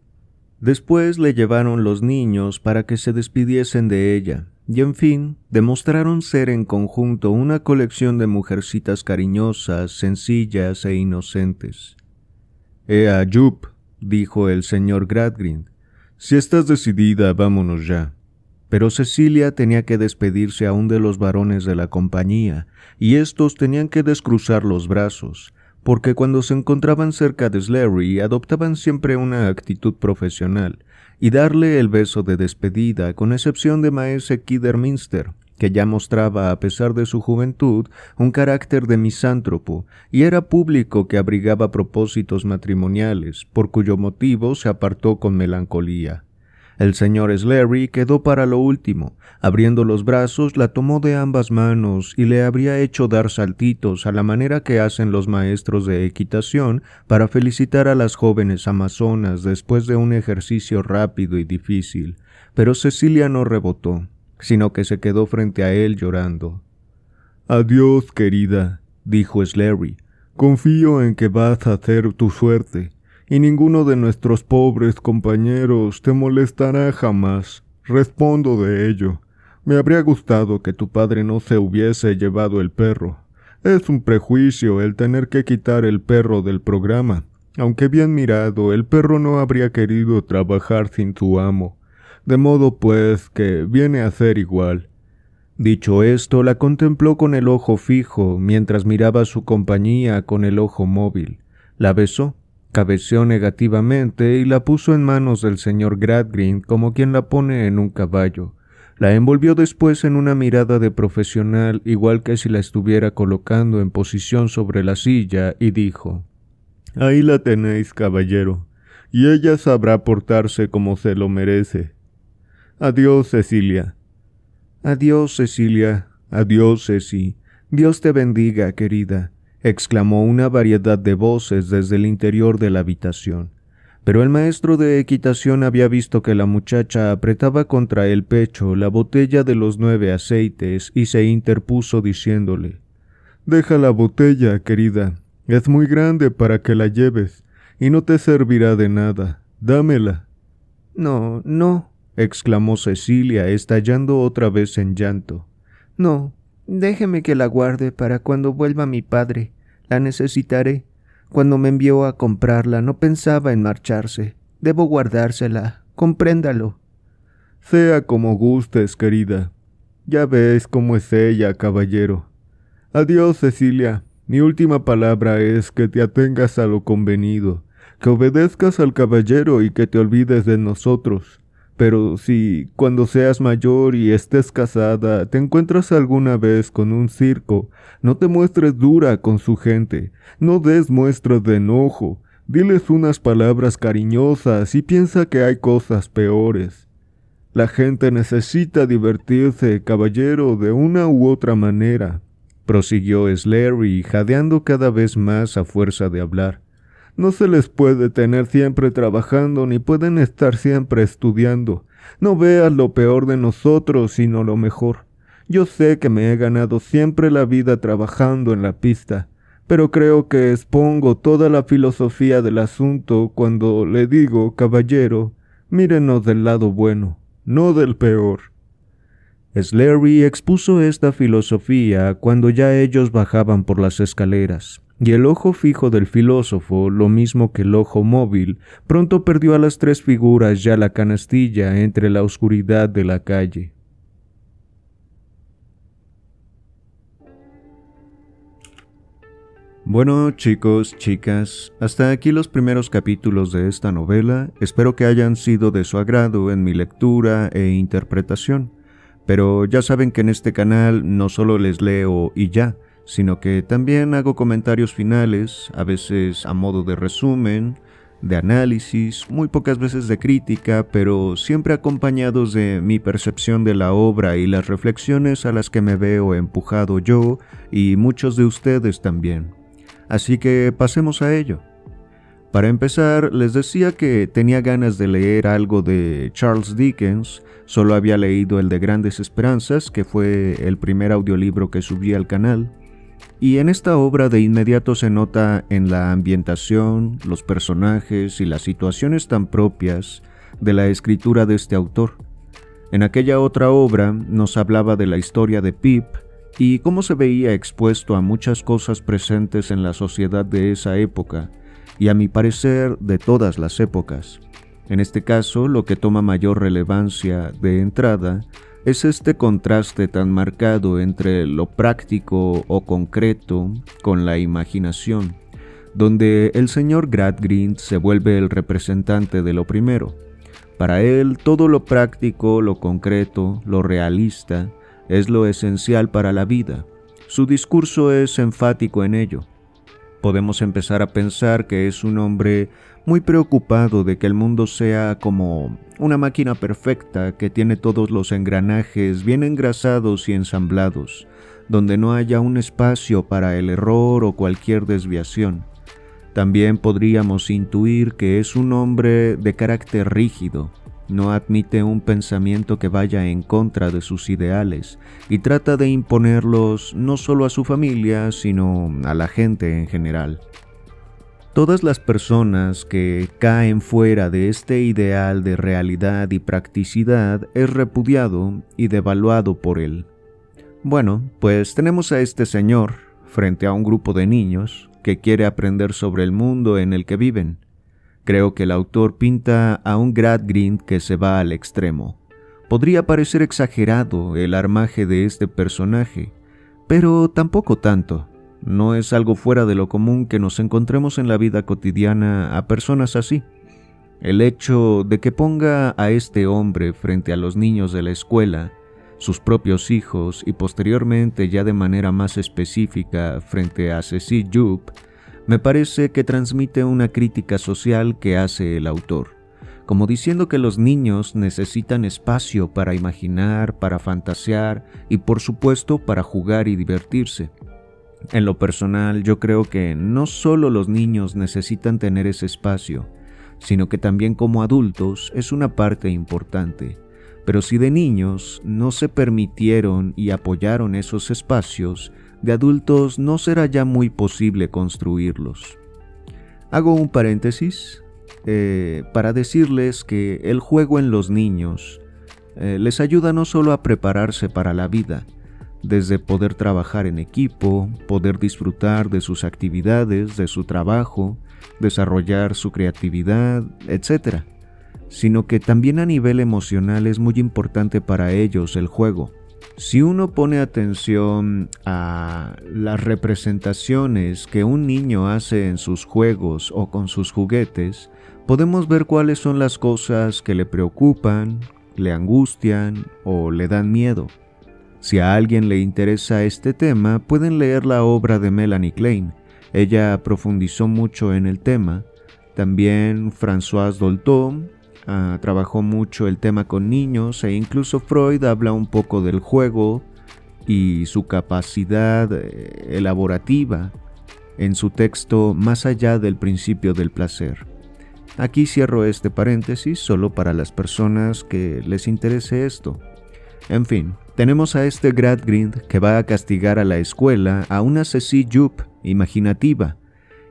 Después le llevaron los niños para que se despidiesen de ella, y en fin, demostraron ser en conjunto una colección de mujercitas cariñosas, sencillas e inocentes. Ea, Jup, dijo el señor Gradgrind, si estás decidida, vámonos ya. Pero Cecilia tenía que despedirse aún de los varones de la compañía, y estos tenían que descruzar los brazos, porque cuando se encontraban cerca de Slerry adoptaban siempre una actitud profesional y darle el beso de despedida, con excepción de Maese Kidderminster, que ya mostraba, a pesar de su juventud, un carácter de misántropo, y era público que abrigaba propósitos matrimoniales, por cuyo motivo se apartó con melancolía. El señor Slerry quedó para lo último. Abriendo los brazos, la tomó de ambas manos y le habría hecho dar saltitos a la manera que hacen los maestros de equitación para felicitar a las jóvenes amazonas después de un ejercicio rápido y difícil. Pero Cecilia no rebotó, sino que se quedó frente a él llorando. Adiós, querida, dijo Slerry. Confío en que vas a hacer tu suerte y ninguno de nuestros pobres compañeros te molestará jamás. Respondo de ello. Me habría gustado que tu padre no se hubiese llevado el perro. Es un prejuicio el tener que quitar el perro del programa. Aunque bien mirado, el perro no habría querido trabajar sin tu amo. De modo, pues, que viene a ser igual. Dicho esto, la contempló con el ojo fijo, mientras miraba a su compañía con el ojo móvil. La besó, Cabeció negativamente y la puso en manos del señor Gradgrind como quien la pone en un caballo. La envolvió después en una mirada de profesional, igual que si la estuviera colocando en posición sobre la silla, y dijo Ahí la tenéis, caballero, y ella sabrá portarse como se lo merece. Adiós, Cecilia. Adiós, Cecilia. Adiós, Ceci. Dios te bendiga, querida exclamó una variedad de voces desde el interior de la habitación. Pero el maestro de equitación había visto que la muchacha apretaba contra el pecho la botella de los nueve aceites y se interpuso diciéndole Deja la botella, querida. Es muy grande para que la lleves, y no te servirá de nada. Dámela. No, no, exclamó Cecilia, estallando otra vez en llanto. No, Déjeme que la guarde para cuando vuelva mi padre. La necesitaré. Cuando me envió a comprarla no pensaba en marcharse. Debo guardársela. Compréndalo. Sea como gustes, querida. Ya ves cómo es ella, caballero. Adiós, Cecilia. Mi última palabra es que te atengas a lo convenido, que obedezcas al caballero y que te olvides de nosotros. Pero si cuando seas mayor y estés casada te encuentras alguna vez con un circo, no te muestres dura con su gente, no des muestras de enojo, diles unas palabras cariñosas y piensa que hay cosas peores. La gente necesita divertirse, caballero, de una u otra manera, prosiguió Slary jadeando cada vez más a fuerza de hablar. No se les puede tener siempre trabajando ni pueden estar siempre estudiando. No veas lo peor de nosotros, sino lo mejor. Yo sé que me he ganado siempre la vida trabajando en la pista, pero creo que expongo toda la filosofía del asunto cuando le digo, caballero, mírenos del lado bueno, no del peor. Slurry expuso esta filosofía cuando ya ellos bajaban por las escaleras y el ojo fijo del filósofo, lo mismo que el ojo móvil, pronto perdió a las tres figuras ya la canastilla entre la oscuridad de la calle. Bueno chicos, chicas, hasta aquí los primeros capítulos de esta novela, espero que hayan sido de su agrado en mi lectura e interpretación, pero ya saben que en este canal no solo les leo y ya, sino que también hago comentarios finales, a veces a modo de resumen, de análisis, muy pocas veces de crítica, pero siempre acompañados de mi percepción de la obra y las reflexiones a las que me veo empujado yo y muchos de ustedes también. Así que pasemos a ello. Para empezar, les decía que tenía ganas de leer algo de Charles Dickens, solo había leído el de Grandes Esperanzas, que fue el primer audiolibro que subí al canal, y en esta obra de inmediato se nota en la ambientación, los personajes y las situaciones tan propias de la escritura de este autor. En aquella otra obra nos hablaba de la historia de Pip y cómo se veía expuesto a muchas cosas presentes en la sociedad de esa época, y a mi parecer de todas las épocas. En este caso, lo que toma mayor relevancia de entrada es este contraste tan marcado entre lo práctico o concreto con la imaginación, donde el señor Gradgrind se vuelve el representante de lo primero. Para él, todo lo práctico, lo concreto, lo realista, es lo esencial para la vida. Su discurso es enfático en ello. Podemos empezar a pensar que es un hombre muy preocupado de que el mundo sea como una máquina perfecta que tiene todos los engranajes bien engrasados y ensamblados, donde no haya un espacio para el error o cualquier desviación. También podríamos intuir que es un hombre de carácter rígido, no admite un pensamiento que vaya en contra de sus ideales y trata de imponerlos no solo a su familia, sino a la gente en general. Todas las personas que caen fuera de este ideal de realidad y practicidad es repudiado y devaluado por él. Bueno, pues tenemos a este señor frente a un grupo de niños que quiere aprender sobre el mundo en el que viven. Creo que el autor pinta a un gradgrind que se va al extremo. Podría parecer exagerado el armaje de este personaje, pero tampoco tanto. No es algo fuera de lo común que nos encontremos en la vida cotidiana a personas así. El hecho de que ponga a este hombre frente a los niños de la escuela, sus propios hijos y posteriormente ya de manera más específica frente a Ceci Jupp, me parece que transmite una crítica social que hace el autor, como diciendo que los niños necesitan espacio para imaginar, para fantasear y por supuesto para jugar y divertirse. En lo personal, yo creo que no solo los niños necesitan tener ese espacio, sino que también como adultos es una parte importante. Pero si de niños no se permitieron y apoyaron esos espacios, de adultos no será ya muy posible construirlos. Hago un paréntesis eh, para decirles que el juego en los niños eh, les ayuda no solo a prepararse para la vida, desde poder trabajar en equipo, poder disfrutar de sus actividades, de su trabajo, desarrollar su creatividad, etc. Sino que también a nivel emocional es muy importante para ellos el juego. Si uno pone atención a las representaciones que un niño hace en sus juegos o con sus juguetes, podemos ver cuáles son las cosas que le preocupan, le angustian o le dan miedo. Si a alguien le interesa este tema, pueden leer la obra de Melanie Klein. Ella profundizó mucho en el tema. También Françoise Dolton ah, trabajó mucho el tema con niños e incluso Freud habla un poco del juego y su capacidad eh, elaborativa en su texto Más allá del principio del placer. Aquí cierro este paréntesis solo para las personas que les interese esto. En fin, tenemos a este gradgrind que va a castigar a la escuela a una Ceci Jup imaginativa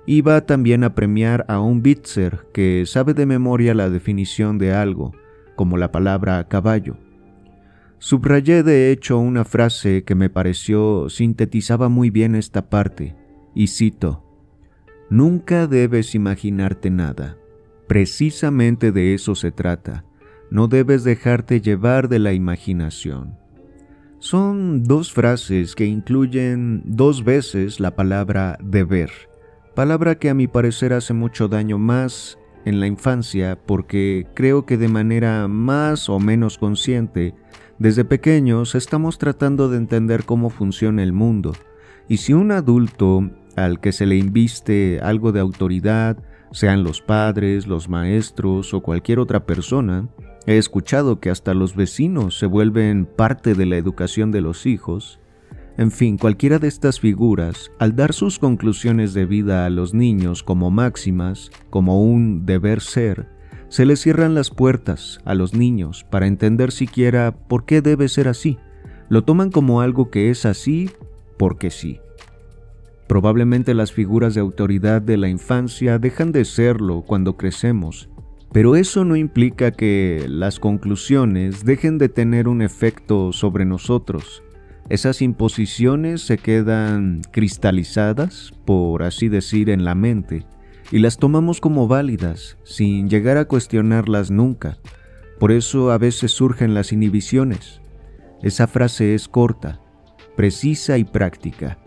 y va también a premiar a un Bitzer que sabe de memoria la definición de algo, como la palabra caballo. Subrayé de hecho una frase que me pareció sintetizaba muy bien esta parte, y cito, Nunca debes imaginarte nada. Precisamente de eso se trata no debes dejarte llevar de la imaginación. Son dos frases que incluyen dos veces la palabra deber, palabra que a mi parecer hace mucho daño más en la infancia porque creo que de manera más o menos consciente, desde pequeños estamos tratando de entender cómo funciona el mundo, y si un adulto al que se le inviste algo de autoridad, sean los padres, los maestros o cualquier otra persona, He escuchado que hasta los vecinos se vuelven parte de la educación de los hijos. En fin, cualquiera de estas figuras, al dar sus conclusiones de vida a los niños como máximas, como un deber ser, se les cierran las puertas a los niños para entender siquiera por qué debe ser así. Lo toman como algo que es así porque sí. Probablemente las figuras de autoridad de la infancia dejan de serlo cuando crecemos pero eso no implica que las conclusiones dejen de tener un efecto sobre nosotros. Esas imposiciones se quedan cristalizadas, por así decir, en la mente, y las tomamos como válidas, sin llegar a cuestionarlas nunca. Por eso a veces surgen las inhibiciones. Esa frase es corta, precisa y práctica.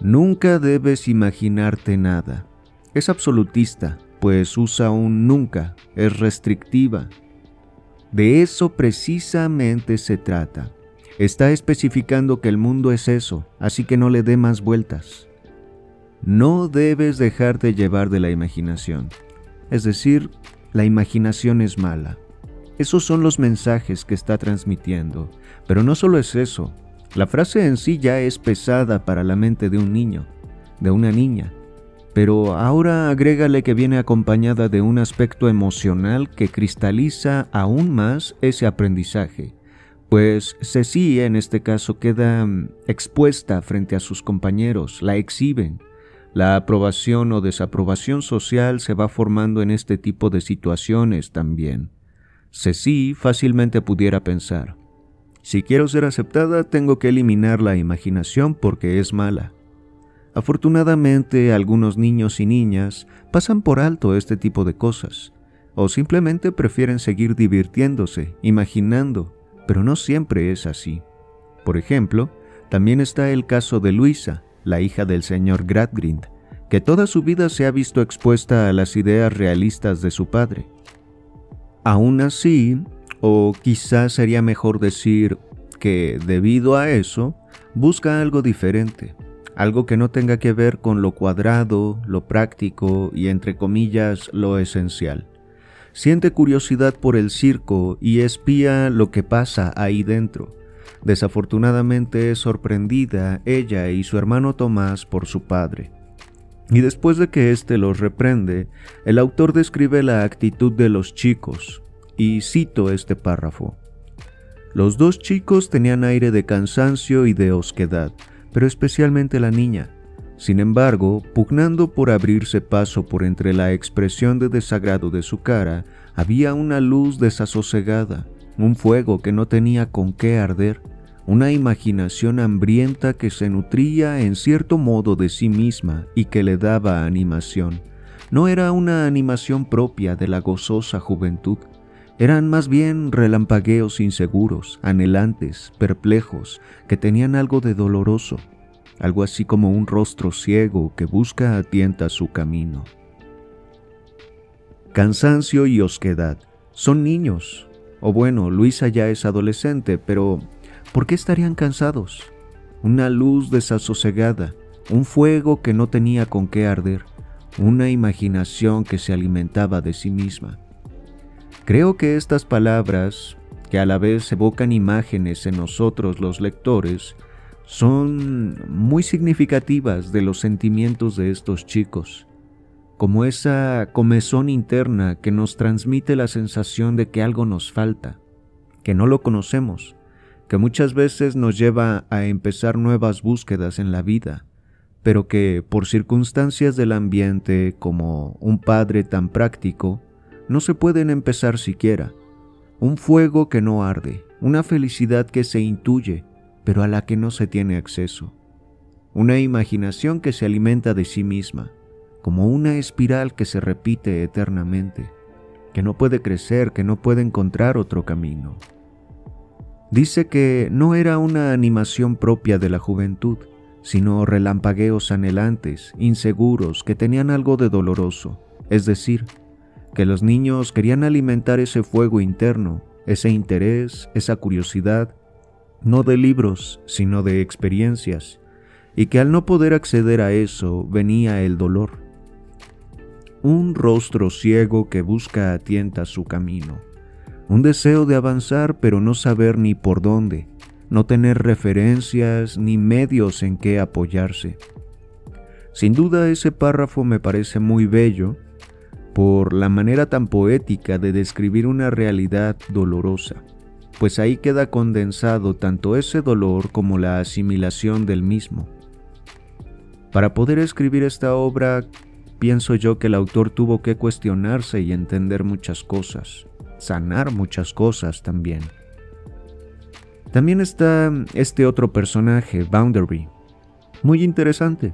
Nunca debes imaginarte nada. Es absolutista, pues usa un nunca, es restrictiva. De eso precisamente se trata. Está especificando que el mundo es eso, así que no le dé más vueltas. No debes dejarte de llevar de la imaginación. Es decir, la imaginación es mala. Esos son los mensajes que está transmitiendo. Pero no solo es eso. La frase en sí ya es pesada para la mente de un niño, de una niña, pero ahora agrégale que viene acompañada de un aspecto emocional que cristaliza aún más ese aprendizaje, pues Ceci, en este caso queda mm, expuesta frente a sus compañeros, la exhiben. La aprobación o desaprobación social se va formando en este tipo de situaciones también. Ceci fácilmente pudiera pensar, si quiero ser aceptada tengo que eliminar la imaginación porque es mala. Afortunadamente, algunos niños y niñas pasan por alto este tipo de cosas, o simplemente prefieren seguir divirtiéndose, imaginando, pero no siempre es así. Por ejemplo, también está el caso de Luisa, la hija del señor Gradgrind, que toda su vida se ha visto expuesta a las ideas realistas de su padre. Aún así, o quizás sería mejor decir que debido a eso, busca algo diferente, algo que no tenga que ver con lo cuadrado, lo práctico y entre comillas lo esencial. Siente curiosidad por el circo y espía lo que pasa ahí dentro. Desafortunadamente es sorprendida ella y su hermano Tomás por su padre. Y después de que éste los reprende, el autor describe la actitud de los chicos, y cito este párrafo. Los dos chicos tenían aire de cansancio y de osquedad, pero especialmente la niña. Sin embargo, pugnando por abrirse paso por entre la expresión de desagrado de su cara, había una luz desasosegada, un fuego que no tenía con qué arder, una imaginación hambrienta que se nutría en cierto modo de sí misma y que le daba animación. No era una animación propia de la gozosa juventud, eran más bien relampagueos inseguros, anhelantes, perplejos, que tenían algo de doloroso, algo así como un rostro ciego que busca a tientas su camino. Cansancio y osquedad. Son niños. O bueno, Luisa ya es adolescente, pero ¿por qué estarían cansados? Una luz desasosegada, un fuego que no tenía con qué arder, una imaginación que se alimentaba de sí misma. Creo que estas palabras, que a la vez evocan imágenes en nosotros los lectores, son muy significativas de los sentimientos de estos chicos, como esa comezón interna que nos transmite la sensación de que algo nos falta, que no lo conocemos, que muchas veces nos lleva a empezar nuevas búsquedas en la vida, pero que por circunstancias del ambiente como un padre tan práctico, no se pueden empezar siquiera. Un fuego que no arde, una felicidad que se intuye, pero a la que no se tiene acceso. Una imaginación que se alimenta de sí misma, como una espiral que se repite eternamente, que no puede crecer, que no puede encontrar otro camino. Dice que no era una animación propia de la juventud, sino relampagueos anhelantes, inseguros, que tenían algo de doloroso, es decir, que los niños querían alimentar ese fuego interno, ese interés, esa curiosidad, no de libros, sino de experiencias, y que al no poder acceder a eso venía el dolor. Un rostro ciego que busca a tientas su camino, un deseo de avanzar pero no saber ni por dónde, no tener referencias ni medios en qué apoyarse. Sin duda ese párrafo me parece muy bello por la manera tan poética de describir una realidad dolorosa, pues ahí queda condensado tanto ese dolor como la asimilación del mismo. Para poder escribir esta obra, pienso yo que el autor tuvo que cuestionarse y entender muchas cosas, sanar muchas cosas también. También está este otro personaje, Boundary, muy interesante,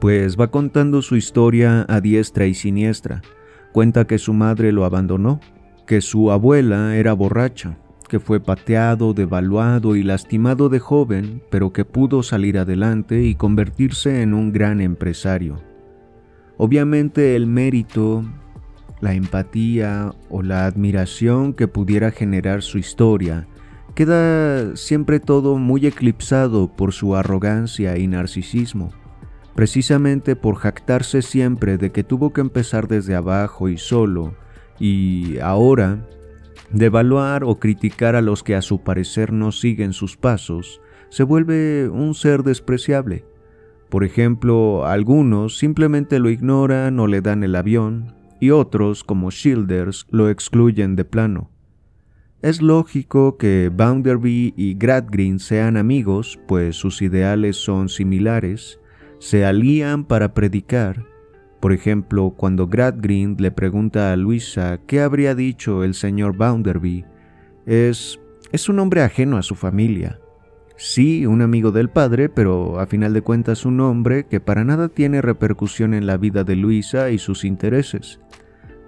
pues va contando su historia a diestra y siniestra. Cuenta que su madre lo abandonó, que su abuela era borracha, que fue pateado, devaluado y lastimado de joven, pero que pudo salir adelante y convertirse en un gran empresario. Obviamente el mérito, la empatía o la admiración que pudiera generar su historia, queda siempre todo muy eclipsado por su arrogancia y narcisismo precisamente por jactarse siempre de que tuvo que empezar desde abajo y solo, y ahora devaluar o criticar a los que a su parecer no siguen sus pasos, se vuelve un ser despreciable. Por ejemplo, algunos simplemente lo ignoran o le dan el avión, y otros, como Shielders, lo excluyen de plano. Es lógico que Bounderby y Gradgreen sean amigos, pues sus ideales son similares, se alían para predicar. Por ejemplo, cuando Gradgrind le pregunta a Luisa qué habría dicho el señor Bounderby, es, es un hombre ajeno a su familia. Sí, un amigo del padre, pero a final de cuentas un hombre que para nada tiene repercusión en la vida de Luisa y sus intereses.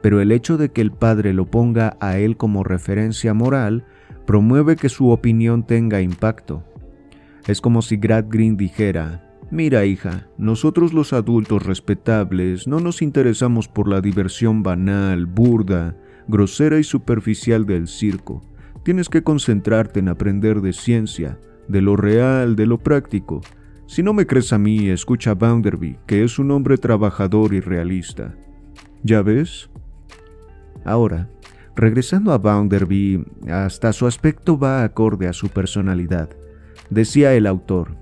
Pero el hecho de que el padre lo ponga a él como referencia moral promueve que su opinión tenga impacto. Es como si Gradgrind dijera, Mira, hija, nosotros los adultos respetables no nos interesamos por la diversión banal, burda, grosera y superficial del circo. Tienes que concentrarte en aprender de ciencia, de lo real, de lo práctico. Si no me crees a mí, escucha a Bounderby, que es un hombre trabajador y realista. ¿Ya ves? Ahora, regresando a Bounderby, hasta su aspecto va acorde a su personalidad. Decía el autor,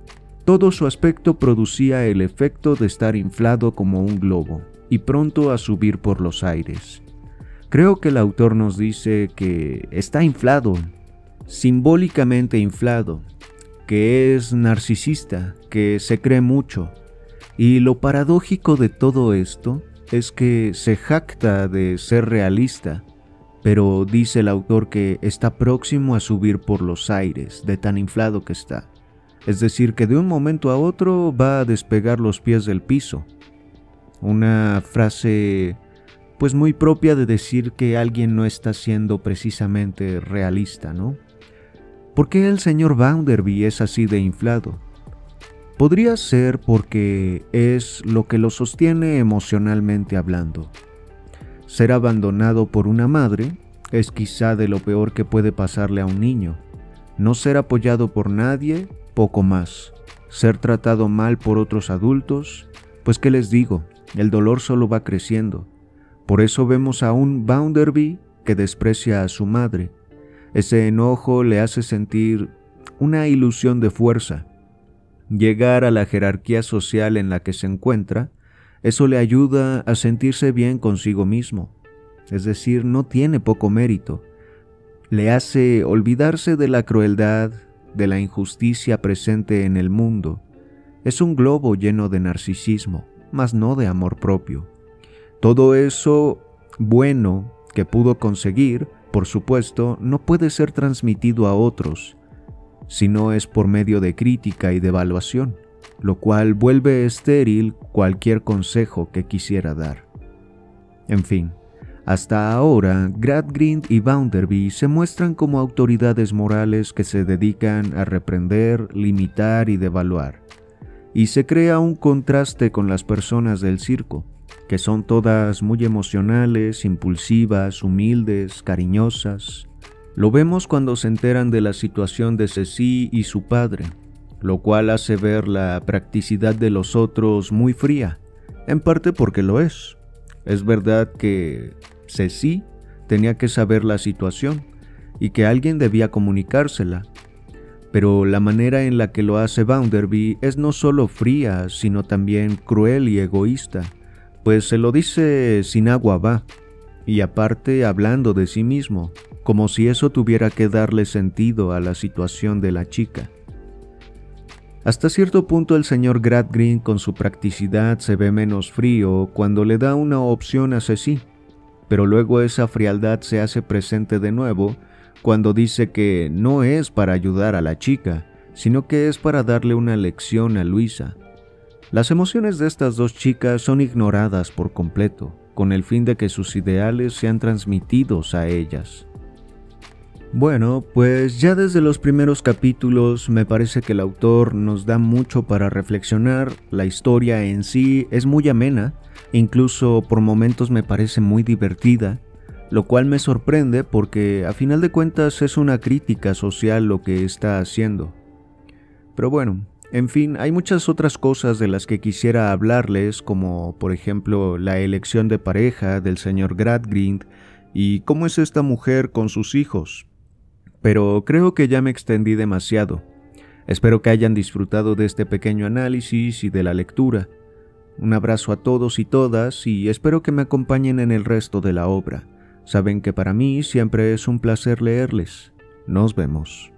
todo su aspecto producía el efecto de estar inflado como un globo y pronto a subir por los aires. Creo que el autor nos dice que está inflado, simbólicamente inflado, que es narcisista, que se cree mucho. Y lo paradójico de todo esto es que se jacta de ser realista, pero dice el autor que está próximo a subir por los aires de tan inflado que está es decir, que de un momento a otro va a despegar los pies del piso. Una frase pues muy propia de decir que alguien no está siendo precisamente realista, ¿no? ¿Por qué el señor Bounderby es así de inflado? Podría ser porque es lo que lo sostiene emocionalmente hablando. Ser abandonado por una madre es quizá de lo peor que puede pasarle a un niño. No ser apoyado por nadie poco más. Ser tratado mal por otros adultos, pues qué les digo, el dolor solo va creciendo. Por eso vemos a un Bounderby que desprecia a su madre. Ese enojo le hace sentir una ilusión de fuerza. Llegar a la jerarquía social en la que se encuentra, eso le ayuda a sentirse bien consigo mismo. Es decir, no tiene poco mérito. Le hace olvidarse de la crueldad, de la injusticia presente en el mundo. Es un globo lleno de narcisismo, mas no de amor propio. Todo eso bueno que pudo conseguir, por supuesto, no puede ser transmitido a otros, si no es por medio de crítica y devaluación, lo cual vuelve estéril cualquier consejo que quisiera dar. En fin, hasta ahora, Gradgrind y Bounderby se muestran como autoridades morales que se dedican a reprender, limitar y devaluar. Y se crea un contraste con las personas del circo, que son todas muy emocionales, impulsivas, humildes, cariñosas. Lo vemos cuando se enteran de la situación de Ceci y su padre, lo cual hace ver la practicidad de los otros muy fría, en parte porque lo es. Es verdad que Ceci tenía que saber la situación y que alguien debía comunicársela. Pero la manera en la que lo hace Bounderby es no solo fría, sino también cruel y egoísta, pues se lo dice sin agua va, y aparte hablando de sí mismo, como si eso tuviera que darle sentido a la situación de la chica. Hasta cierto punto el señor Gradgrind, con su practicidad se ve menos frío cuando le da una opción a Ceci, pero luego esa frialdad se hace presente de nuevo cuando dice que no es para ayudar a la chica, sino que es para darle una lección a Luisa. Las emociones de estas dos chicas son ignoradas por completo, con el fin de que sus ideales sean transmitidos a ellas. Bueno, pues ya desde los primeros capítulos me parece que el autor nos da mucho para reflexionar, la historia en sí es muy amena, incluso por momentos me parece muy divertida, lo cual me sorprende porque a final de cuentas es una crítica social lo que está haciendo. Pero bueno, en fin, hay muchas otras cosas de las que quisiera hablarles, como por ejemplo la elección de pareja del señor Gradgrind y cómo es esta mujer con sus hijos, pero creo que ya me extendí demasiado. Espero que hayan disfrutado de este pequeño análisis y de la lectura. Un abrazo a todos y todas y espero que me acompañen en el resto de la obra. Saben que para mí siempre es un placer leerles. Nos vemos.